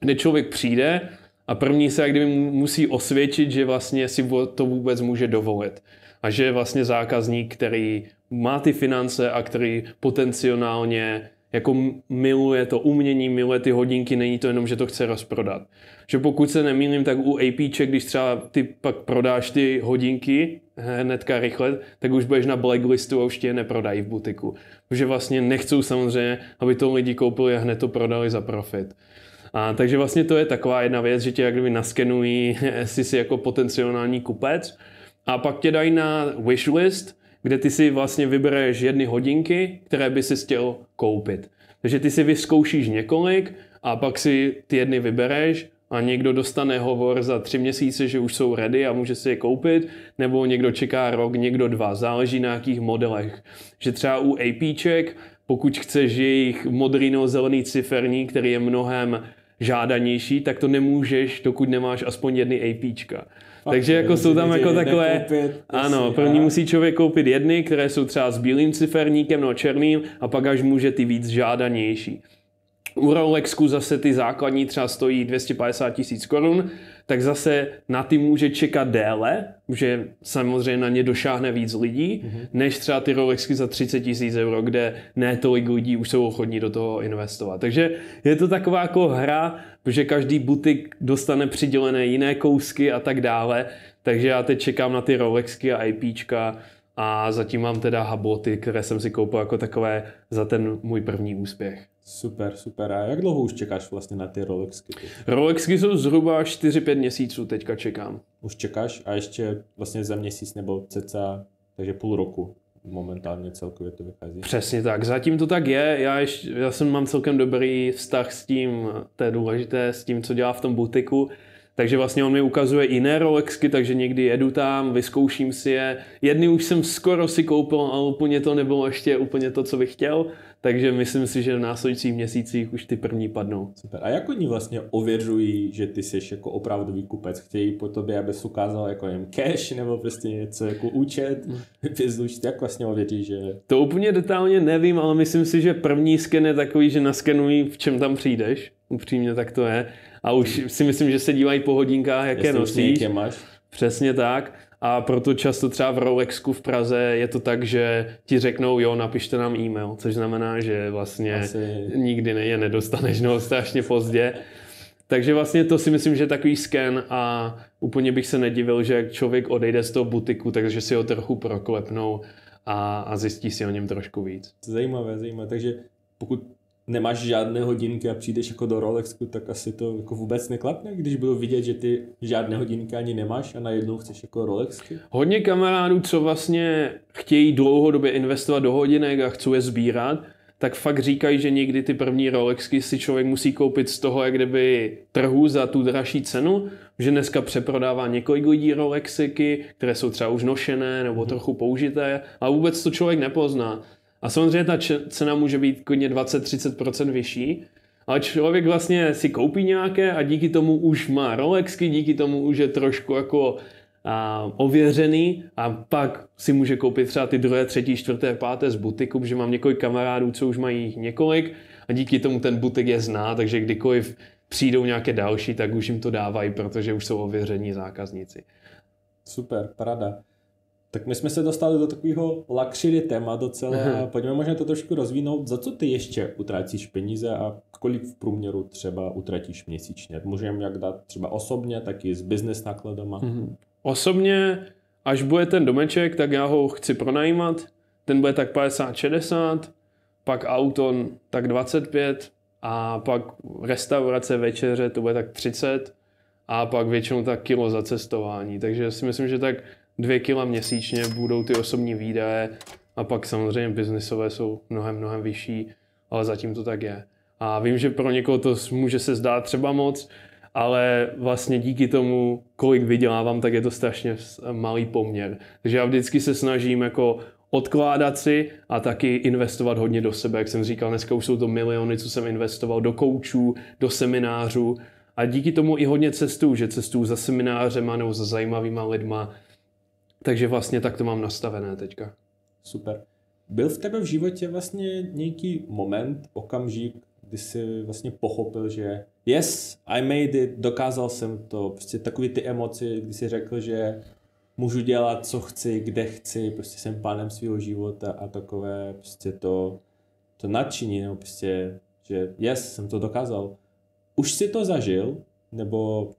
kde člověk přijde a první se jak kdyby musí osvědčit, že vlastně si to vůbec může dovolit. A že vlastně zákazník, který má ty finance a který potenciálně jako miluje to umění, miluje ty hodinky, není to jenom, že to chce rozprodat že pokud se nemýlím, tak u APček, když třeba ty pak prodáš ty hodinky hnedka rychle, tak už budeš na blacklistu a už tě je neprodají v butiku. Protože vlastně nechcou samozřejmě, aby to lidi koupili a hned to prodali za profit. A, takže vlastně to je taková jedna věc, že tě jak kdyby naskenují, jestli [laughs] jsi jako potenciální kupec a pak tě dají na wishlist, kde ty si vlastně vybereš jedny hodinky, které by si chtěl koupit. Takže ty si vyzkoušíš několik a pak si ty jedny vybereš a někdo dostane hovor za tři měsíce, že už jsou ready a může si je koupit, nebo někdo čeká rok, někdo dva, záleží na jakých modelech. Že třeba u APček, pokud chceš jejich modrino-zelený ciferní, který je mnohem žádanější, tak to nemůžeš, dokud nemáš aspoň jedny APčka. Fakt, Takže jako jsou tam jako takové, nekoupit, ano, první a... musí člověk koupit jedny, které jsou třeba s bílým ciferníkem no černým a pak až může ty víc žádanější. U Rolexku zase ty základní třeba stojí 250 tisíc korun, tak zase na ty může čekat déle, že samozřejmě na ně došáhne víc lidí, mm-hmm. než třeba ty Rolexky za 30 tisíc euro, kde ne tolik lidí už jsou ochotní do toho investovat. Takže je to taková jako hra, že každý butik dostane přidělené jiné kousky a tak dále, takže já teď čekám na ty Rolexky a IPčka, a zatím mám teda haboty, které jsem si koupil jako takové za ten můj první úspěch. Super, super. A jak dlouho už čekáš vlastně na ty Rolexky? Rolexky jsou zhruba 4-5 měsíců teďka čekám. Už čekáš a ještě vlastně za měsíc nebo cca, takže půl roku momentálně celkově to vychází. Přesně tak, zatím to tak je. Já, ještě, já jsem mám celkem dobrý vztah s tím, to je důležité, s tím, co dělá v tom butiku. Takže vlastně on mi ukazuje jiné Rolexky, takže někdy jedu tam, vyzkouším si je. Jedny už jsem skoro si koupil, ale úplně to nebylo ještě úplně to, co bych chtěl. Takže myslím si, že v následujících měsících už ty první padnou. Super. A jak oni vlastně ověřují, že ty jsi jako opravdový kupec? Chtějí po tobě, abys ukázal jako jen cash nebo prostě něco jako účet? Vyzlučit, jak vlastně ověří, že... To úplně detailně nevím, ale myslím si, že první sken je takový, že naskenují, v čem tam přijdeš. Upřímně tak to je a už hmm. si myslím, že se dívají po hodinkách, jaké Jestli nosíš. Je máš. Přesně tak. A proto často třeba v Rolexku v Praze je to tak, že ti řeknou, jo, napište nám e-mail, což znamená, že vlastně Asi... nikdy ne, je nedostaneš, no, strašně pozdě. Takže vlastně to si myslím, že je takový sken a úplně bych se nedivil, že jak člověk odejde z toho butiku, takže si ho trochu proklepnou a, a zjistí si o něm trošku víc. Zajímavé, zajímavé. Takže pokud nemáš žádné hodinky a přijdeš jako do Rolexku, tak asi to jako vůbec neklapne, když budou vidět, že ty žádné hodinky ani nemáš a najednou chceš jako Rolexky. Hodně kamarádů, co vlastně chtějí dlouhodobě investovat do hodinek a chcou je sbírat, tak fakt říkají, že někdy ty první Rolexky si člověk musí koupit z toho, jak kdyby trhu za tu dražší cenu, že dneska přeprodává několik lidí Rolexiky, které jsou třeba už nošené nebo mhm. trochu použité a vůbec to člověk nepozná. A samozřejmě ta cena může být klidně 20-30% vyšší, ale člověk vlastně si koupí nějaké a díky tomu už má Rolexky, díky tomu už je trošku jako a, ověřený a pak si může koupit třeba ty druhé, třetí, čtvrté, páté z butiku, protože mám několik kamarádů, co už mají několik a díky tomu ten butik je zná, takže kdykoliv přijdou nějaké další, tak už jim to dávají, protože už jsou ověření zákazníci. Super, parada. Tak my jsme se dostali do takového luxury téma docela. Mm-hmm. Pojďme možná to trošku rozvinout. Za co ty ještě utrácíš peníze a kolik v průměru třeba utratíš měsíčně? Můžeme jak dát třeba osobně, tak i s business nákladama. Mm-hmm. Osobně, až bude ten domeček, tak já ho chci pronajímat. Ten bude tak 50-60, pak auto tak 25 a pak restaurace, večeře to bude tak 30 a pak většinou tak kilo za cestování. Takže si myslím, že tak dvě kila měsíčně budou ty osobní výdaje a pak samozřejmě biznisové jsou mnohem, mnohem vyšší, ale zatím to tak je. A vím, že pro někoho to může se zdát třeba moc, ale vlastně díky tomu, kolik vydělávám, tak je to strašně malý poměr. Takže já vždycky se snažím jako odkládat si a taky investovat hodně do sebe. Jak jsem říkal, dneska už jsou to miliony, co jsem investoval do koučů, do seminářů a díky tomu i hodně cestu, že cestu za seminářema nebo za zajímavýma lidma, takže vlastně tak to mám nastavené teďka. Super. Byl v tebe v životě vlastně nějaký moment, okamžik, kdy jsi vlastně pochopil, že yes, I made it, dokázal jsem to, prostě takový ty emoce, kdy jsi řekl, že můžu dělat, co chci, kde chci, prostě jsem pánem svého života a takové prostě to, to nadšení, nebo prostě, že yes, jsem to dokázal. Už si to zažil, nebo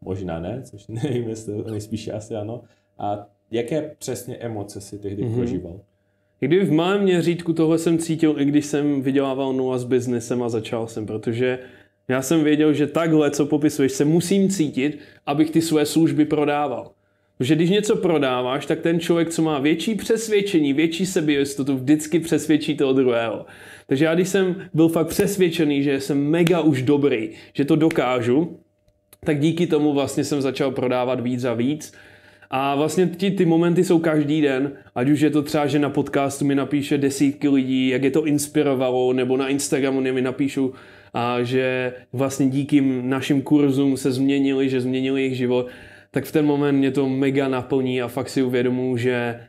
možná ne, což [laughs] nevím, jestli nejspíš asi ano, a Jaké přesně emoce si tehdy mm-hmm. prožíval? Kdyby v malém měřítku tohle jsem cítil, i když jsem vydělával nula s biznesem a začal jsem, protože já jsem věděl, že takhle, co popisuješ, se musím cítit, abych ty své služby prodával. Protože když něco prodáváš, tak ten člověk, co má větší přesvědčení, větší sebejistotu, vždycky přesvědčí toho druhého. Takže já, když jsem byl fakt přesvědčený, že jsem mega už dobrý, že to dokážu, tak díky tomu vlastně jsem začal prodávat víc a víc a vlastně ty, ty momenty jsou každý den, ať už je to třeba, že na podcastu mi napíše desítky lidí, jak je to inspirovalo, nebo na Instagramu mi napíšou, a že vlastně díky našim kurzům se změnili, že změnili jejich život, tak v ten moment mě to mega naplní a fakt si uvědomuji, že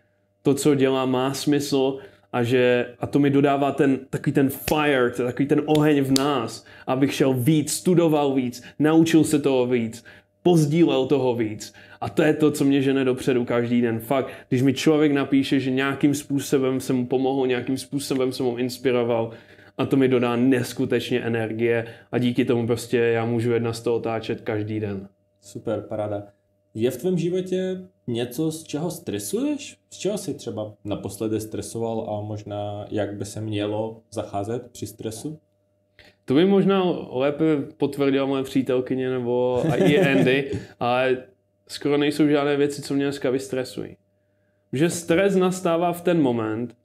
to, co dělá, má smysl a že a to mi dodává ten, takový ten fire, takový ten oheň v nás, abych šel víc, studoval víc, naučil se toho víc, pozdílel toho víc a to je to, co mě žene dopředu každý den. Fakt, když mi člověk napíše, že nějakým způsobem jsem mu pomohl, nějakým způsobem jsem mu inspiroval, a to mi dodá neskutečně energie a díky tomu prostě já můžu jedna z toho otáčet každý den. Super, parada. Je v tvém životě něco, z čeho stresuješ? Z čeho jsi třeba naposledy stresoval a možná jak by se mělo zacházet při stresu? To by možná lépe potvrdila moje přítelkyně nebo i Andy, ale skoro nejsou žádné věci, co mě dneska vystresují. Že stres nastává v ten moment,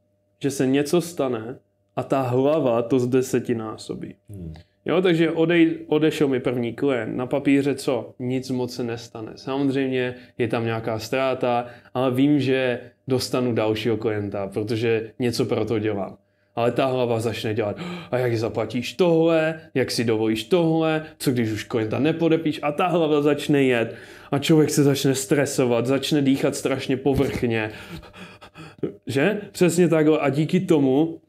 že se něco stane a ta hlava to z desetinásobí. Hmm. Jo, takže odej, odešel mi první klient. Na papíře co? Nic moc se nestane. Samozřejmě je tam nějaká ztráta, ale vím, že dostanu dalšího klienta, protože něco pro to dělám. Ale ta hlava začne dělat, a jak zaplatíš tohle, jak si dovolíš tohle, co když už klienta nepodepíš a ta hlava začne jet a člověk se začne stresovat, začne dýchat strašně povrchně. Že? Přesně takhle. A díky tomu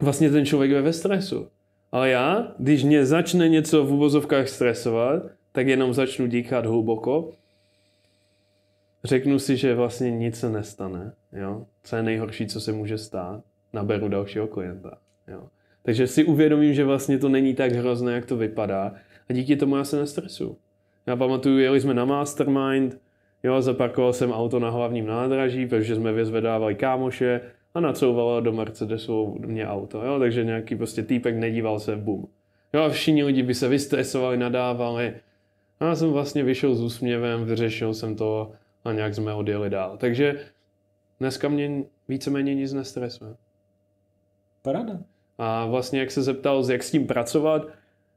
vlastně ten člověk je ve stresu. Ale já, když mě začne něco v uvozovkách stresovat, tak jenom začnu dýchat hluboko. Řeknu si, že vlastně nic se nestane. Jo? Co je nejhorší, co se může stát naberu dalšího klienta. Jo. Takže si uvědomím, že vlastně to není tak hrozné, jak to vypadá a díky tomu já se nestresu. Já pamatuju, jeli jsme na mastermind, jo, zaparkoval jsem auto na hlavním nádraží, protože jsme vyzvedávali kámoše a nacouvalo do Mercedesu mě auto, jo, takže nějaký prostě týpek nedíval se, bum. Jo, všichni lidi by se vystresovali, nadávali. A já jsem vlastně vyšel s úsměvem, vyřešil jsem to a nějak jsme odjeli dál. Takže dneska mě víceméně nic nestresuje. Parada. A vlastně, jak se zeptal, jak s tím pracovat,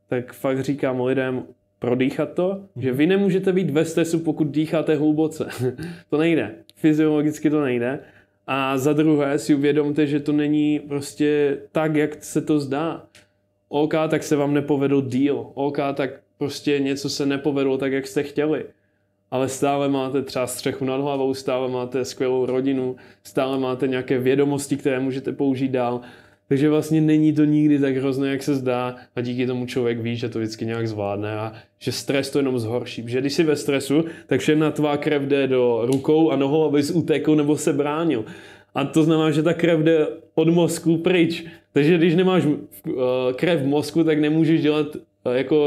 tak fakt říkám lidem, prodýchat to, mm-hmm. že mhm. vy nemůžete být ve stresu, pokud dýcháte hluboce. [laughs] to nejde. Fyziologicky to nejde. A za druhé si uvědomte, že to není prostě tak, jak se to zdá. OK, tak se vám nepovedl deal. OK, tak prostě něco se nepovedlo tak, jak jste chtěli. Ale stále máte třeba střechu nad hlavou, stále máte skvělou rodinu, stále máte nějaké vědomosti, které můžete použít dál takže vlastně není to nikdy tak hrozné, jak se zdá a díky tomu člověk ví, že to vždycky nějak zvládne a že stres to jenom zhorší. Že když jsi ve stresu, tak všechna tvá krev jde do rukou a nohou, abys utekl nebo se bránil. A to znamená, že ta krev jde od mozku pryč. Takže když nemáš eh, krev v mozku, tak nemůžeš dělat eh, jako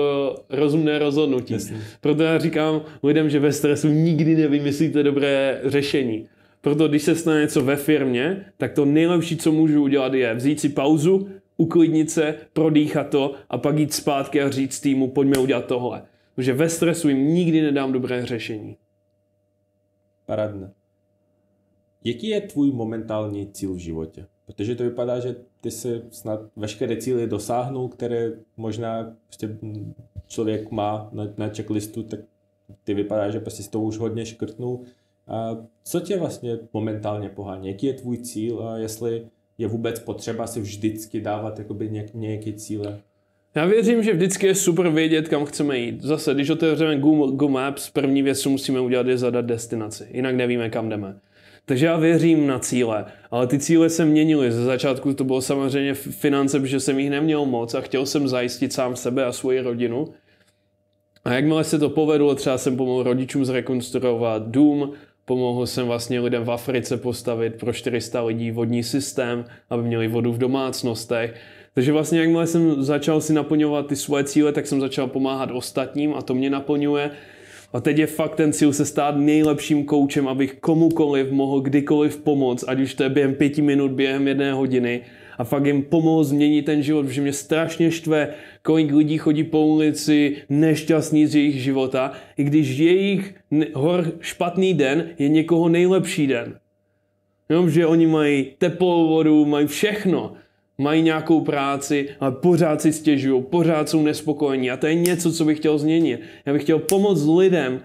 rozumné rozhodnutí. Jasně. Proto já říkám lidem, že ve stresu nikdy nevymyslíte dobré řešení. Proto když se stane něco ve firmě, tak to nejlepší, co můžu udělat, je vzít si pauzu, uklidnit se, prodýchat to a pak jít zpátky a říct týmu, pojďme udělat tohle. Protože ve stresu jim nikdy nedám dobré řešení. Paradne. Jaký je tvůj momentální cíl v životě? Protože to vypadá, že ty se snad veškeré cíly dosáhnul, které možná prostě člověk má na, na checklistu, tak ty vypadá, že prostě si to už hodně škrtnul. Co tě vlastně momentálně pohání? Jaký je tvůj cíl a jestli je vůbec potřeba si vždycky dávat jakoby nějak, nějaké cíle? Já věřím, že vždycky je super vědět, kam chceme jít. Zase, když otevřeme Google, Google Maps, první věc, co musíme udělat, je zadat destinaci. Jinak nevíme, kam jdeme. Takže já věřím na cíle, ale ty cíle se měnily. Ze začátku to bylo samozřejmě finance, protože jsem jich neměl moc a chtěl jsem zajistit sám sebe a svoji rodinu. A jakmile se to povedlo, třeba jsem pomohl rodičům zrekonstruovat dům Pomohl jsem vlastně lidem v Africe postavit pro 400 lidí vodní systém, aby měli vodu v domácnostech. Takže vlastně jakmile jsem začal si naplňovat ty svoje cíle, tak jsem začal pomáhat ostatním a to mě naplňuje. A teď je fakt ten cíl se stát nejlepším koučem, abych komukoliv mohl kdykoliv pomoct, ať už to je během pěti minut, během jedné hodiny a fakt jim pomohl změnit ten život, protože mě strašně štve, kolik lidí chodí po ulici nešťastní z jejich života, i když jejich hor špatný den je někoho nejlepší den. Jenom, že oni mají teplou vodu, mají všechno, mají nějakou práci, ale pořád si stěžují, pořád jsou nespokojení a to je něco, co bych chtěl změnit. Já bych chtěl pomoct lidem,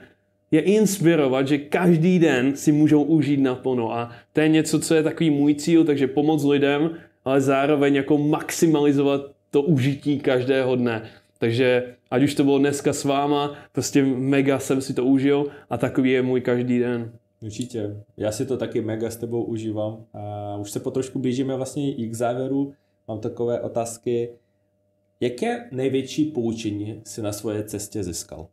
je inspirovat, že každý den si můžou užít naplno a to je něco, co je takový můj cíl, takže pomoct lidem, ale zároveň jako maximalizovat to užití každého dne. Takže ať už to bylo dneska s váma, prostě mega jsem si to užil a takový je můj každý den. Určitě. Já si to taky mega s tebou užívám. A už se potrošku blížíme vlastně i k závěru. Mám takové otázky. Jaké největší poučení si na svoje cestě získal?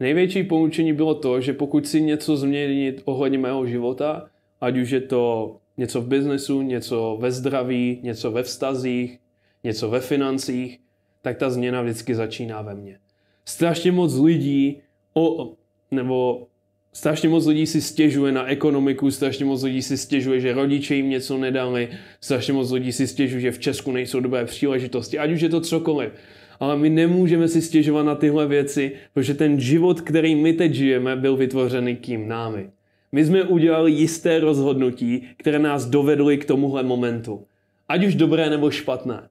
Největší poučení bylo to, že pokud si něco změnit ohledně mého života, ať už je to Něco v biznesu, něco ve zdraví, něco ve vztazích, něco ve financích, tak ta změna vždycky začíná ve mně. Strašně moc lidí, o, nebo strašně moc lidí si stěžuje na ekonomiku, strašně moc lidí si stěžuje, že rodiče jim něco nedali, strašně moc lidí si stěžuje, že v Česku nejsou dobré příležitosti, ať už je to cokoliv. Ale my nemůžeme si stěžovat na tyhle věci, protože ten život, který my teď žijeme, byl vytvořený kým námi. My jsme udělali jisté rozhodnutí, které nás dovedly k tomuhle momentu. Ať už dobré nebo špatné.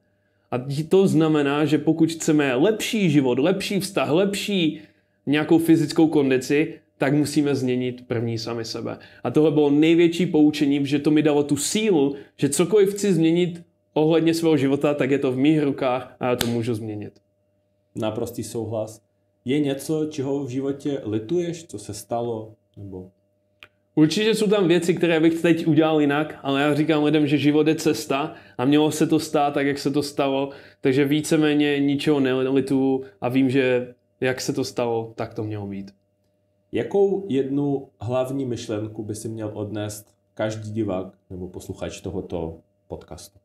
A to znamená, že pokud chceme lepší život, lepší vztah, lepší nějakou fyzickou kondici, tak musíme změnit první sami sebe. A tohle bylo největší poučení, že to mi dalo tu sílu, že cokoliv chci změnit ohledně svého života, tak je to v mých rukách a já to můžu změnit. Naprostý souhlas. Je něco, čeho v životě lituješ, co se stalo, nebo Určitě jsou tam věci, které bych teď udělal jinak, ale já říkám lidem, že život je cesta a mělo se to stát tak, jak se to stalo, takže víceméně ničeho nelituju a vím, že jak se to stalo, tak to mělo být. Jakou jednu hlavní myšlenku by si měl odnést každý divák nebo posluchač tohoto podcastu?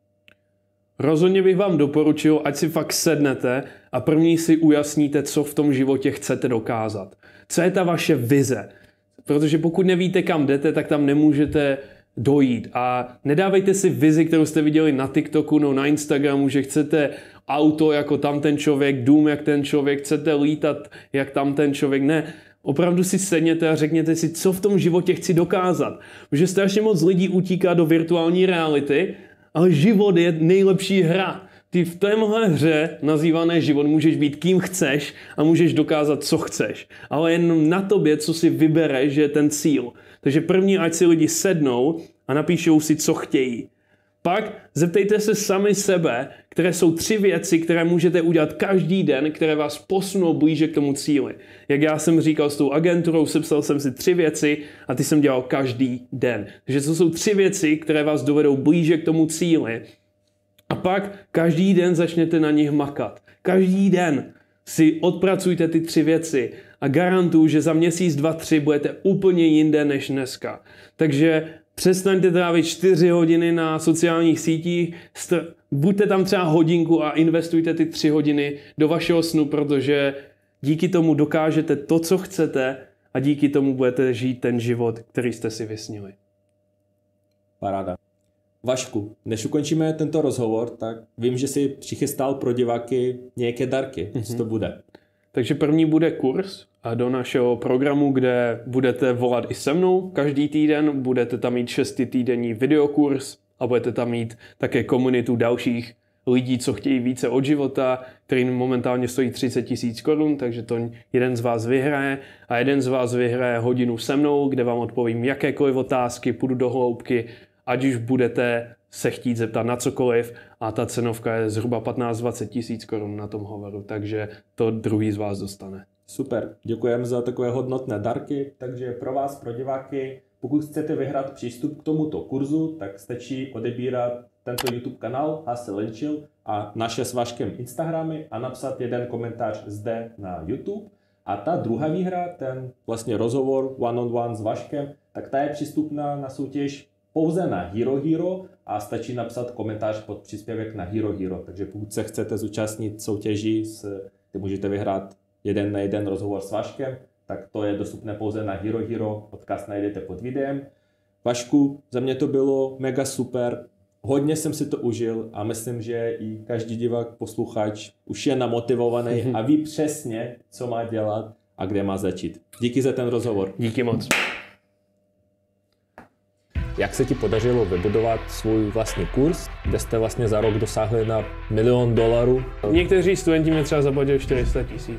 Rozhodně bych vám doporučil, ať si fakt sednete a první si ujasníte, co v tom životě chcete dokázat. Co je ta vaše vize? Protože pokud nevíte, kam jdete, tak tam nemůžete dojít. A nedávejte si vizi, kterou jste viděli na TikToku nebo na Instagramu, že chcete auto jako tam ten člověk, dům jak ten člověk, chcete lítat jak tam ten člověk. Ne, opravdu si sedněte a řekněte si, co v tom životě chci dokázat. Protože strašně moc lidí utíká do virtuální reality, ale život je nejlepší hra. Ty v téhle hře nazývané život můžeš být kým chceš a můžeš dokázat, co chceš. Ale jen na tobě, co si vybereš, je ten cíl. Takže první, ať si lidi sednou a napíšou si, co chtějí. Pak zeptejte se sami sebe, které jsou tři věci, které můžete udělat každý den, které vás posunou blíže k tomu cíli. Jak já jsem říkal s tou agenturou, sepsal jsem si tři věci a ty jsem dělal každý den. Takže to jsou tři věci, které vás dovedou blíže k tomu cíli a pak každý den začněte na nich makat. Každý den si odpracujte ty tři věci a garantuju, že za měsíc, dva, tři budete úplně jinde než dneska. Takže přestaňte trávit čtyři hodiny na sociálních sítích, buďte tam třeba hodinku a investujte ty tři hodiny do vašeho snu, protože díky tomu dokážete to, co chcete a díky tomu budete žít ten život, který jste si vysnili. Paráda. Vašku, než ukončíme tento rozhovor, tak vím, že si přichystal pro diváky nějaké darky. Mm-hmm. Co mhm. to bude? Takže první bude kurz a do našeho programu, kde budete volat i se mnou každý týden. Budete tam mít šesti týdenní videokurs a budete tam mít také komunitu dalších lidí, co chtějí více od života, který momentálně stojí 30 tisíc korun, takže to jeden z vás vyhraje a jeden z vás vyhraje hodinu se mnou, kde vám odpovím jakékoliv otázky, půjdu do hloubky, ať už budete se chtít zeptat na cokoliv a ta cenovka je zhruba 15-20 tisíc korun na tom hovoru, takže to druhý z vás dostane. Super, děkujeme za takové hodnotné darky, takže pro vás, pro diváky, pokud chcete vyhrát přístup k tomuto kurzu, tak stačí odebírat tento YouTube kanál Hase Lenčil a naše s Vaškem Instagramy a napsat jeden komentář zde na YouTube. A ta druhá výhra, ten vlastně rozhovor one-on-one on one s Vaškem, tak ta je přístupná na soutěž pouze na Hero Hero a stačí napsat komentář pod příspěvek na Hero Hero. Takže pokud se chcete zúčastnit soutěží, s, ty můžete vyhrát jeden na jeden rozhovor s Vaškem, tak to je dostupné pouze na Hero Hero, odkaz najdete pod videem. Vašku, za mě to bylo mega super, hodně jsem si to užil a myslím, že i každý divák, posluchač už je namotivovaný [laughs] a ví přesně, co má dělat a kde má začít. Díky za ten rozhovor. Díky moc. Jak se ti podařilo vybudovat svůj vlastní kurz, kde jste vlastně za rok dosáhli na milion dolarů? Někteří studenti mi třeba zaplatili 400 tisíc.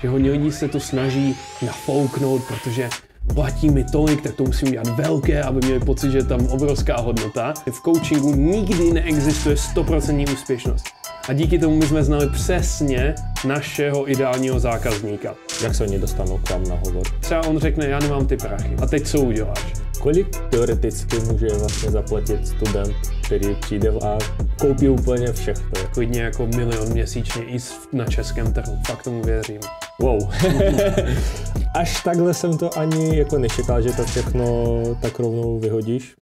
Že hodně lidí se to snaží nafouknout, protože platí mi tolik, tak to musím dělat velké, aby měli pocit, že je tam obrovská hodnota. V coachingu nikdy neexistuje 100% úspěšnost a díky tomu my jsme znali přesně našeho ideálního zákazníka. Jak se oni dostanou k vám na hovor? Třeba on řekne, já nemám ty prachy. A teď co uděláš? Kolik teoreticky může vlastně zaplatit student, který přijde a koupí úplně všechno? Klidně jako milion měsíčně i na českém trhu. Fakt tomu věřím. Wow. [laughs] Až takhle jsem to ani jako nečekal, že to všechno tak rovnou vyhodíš.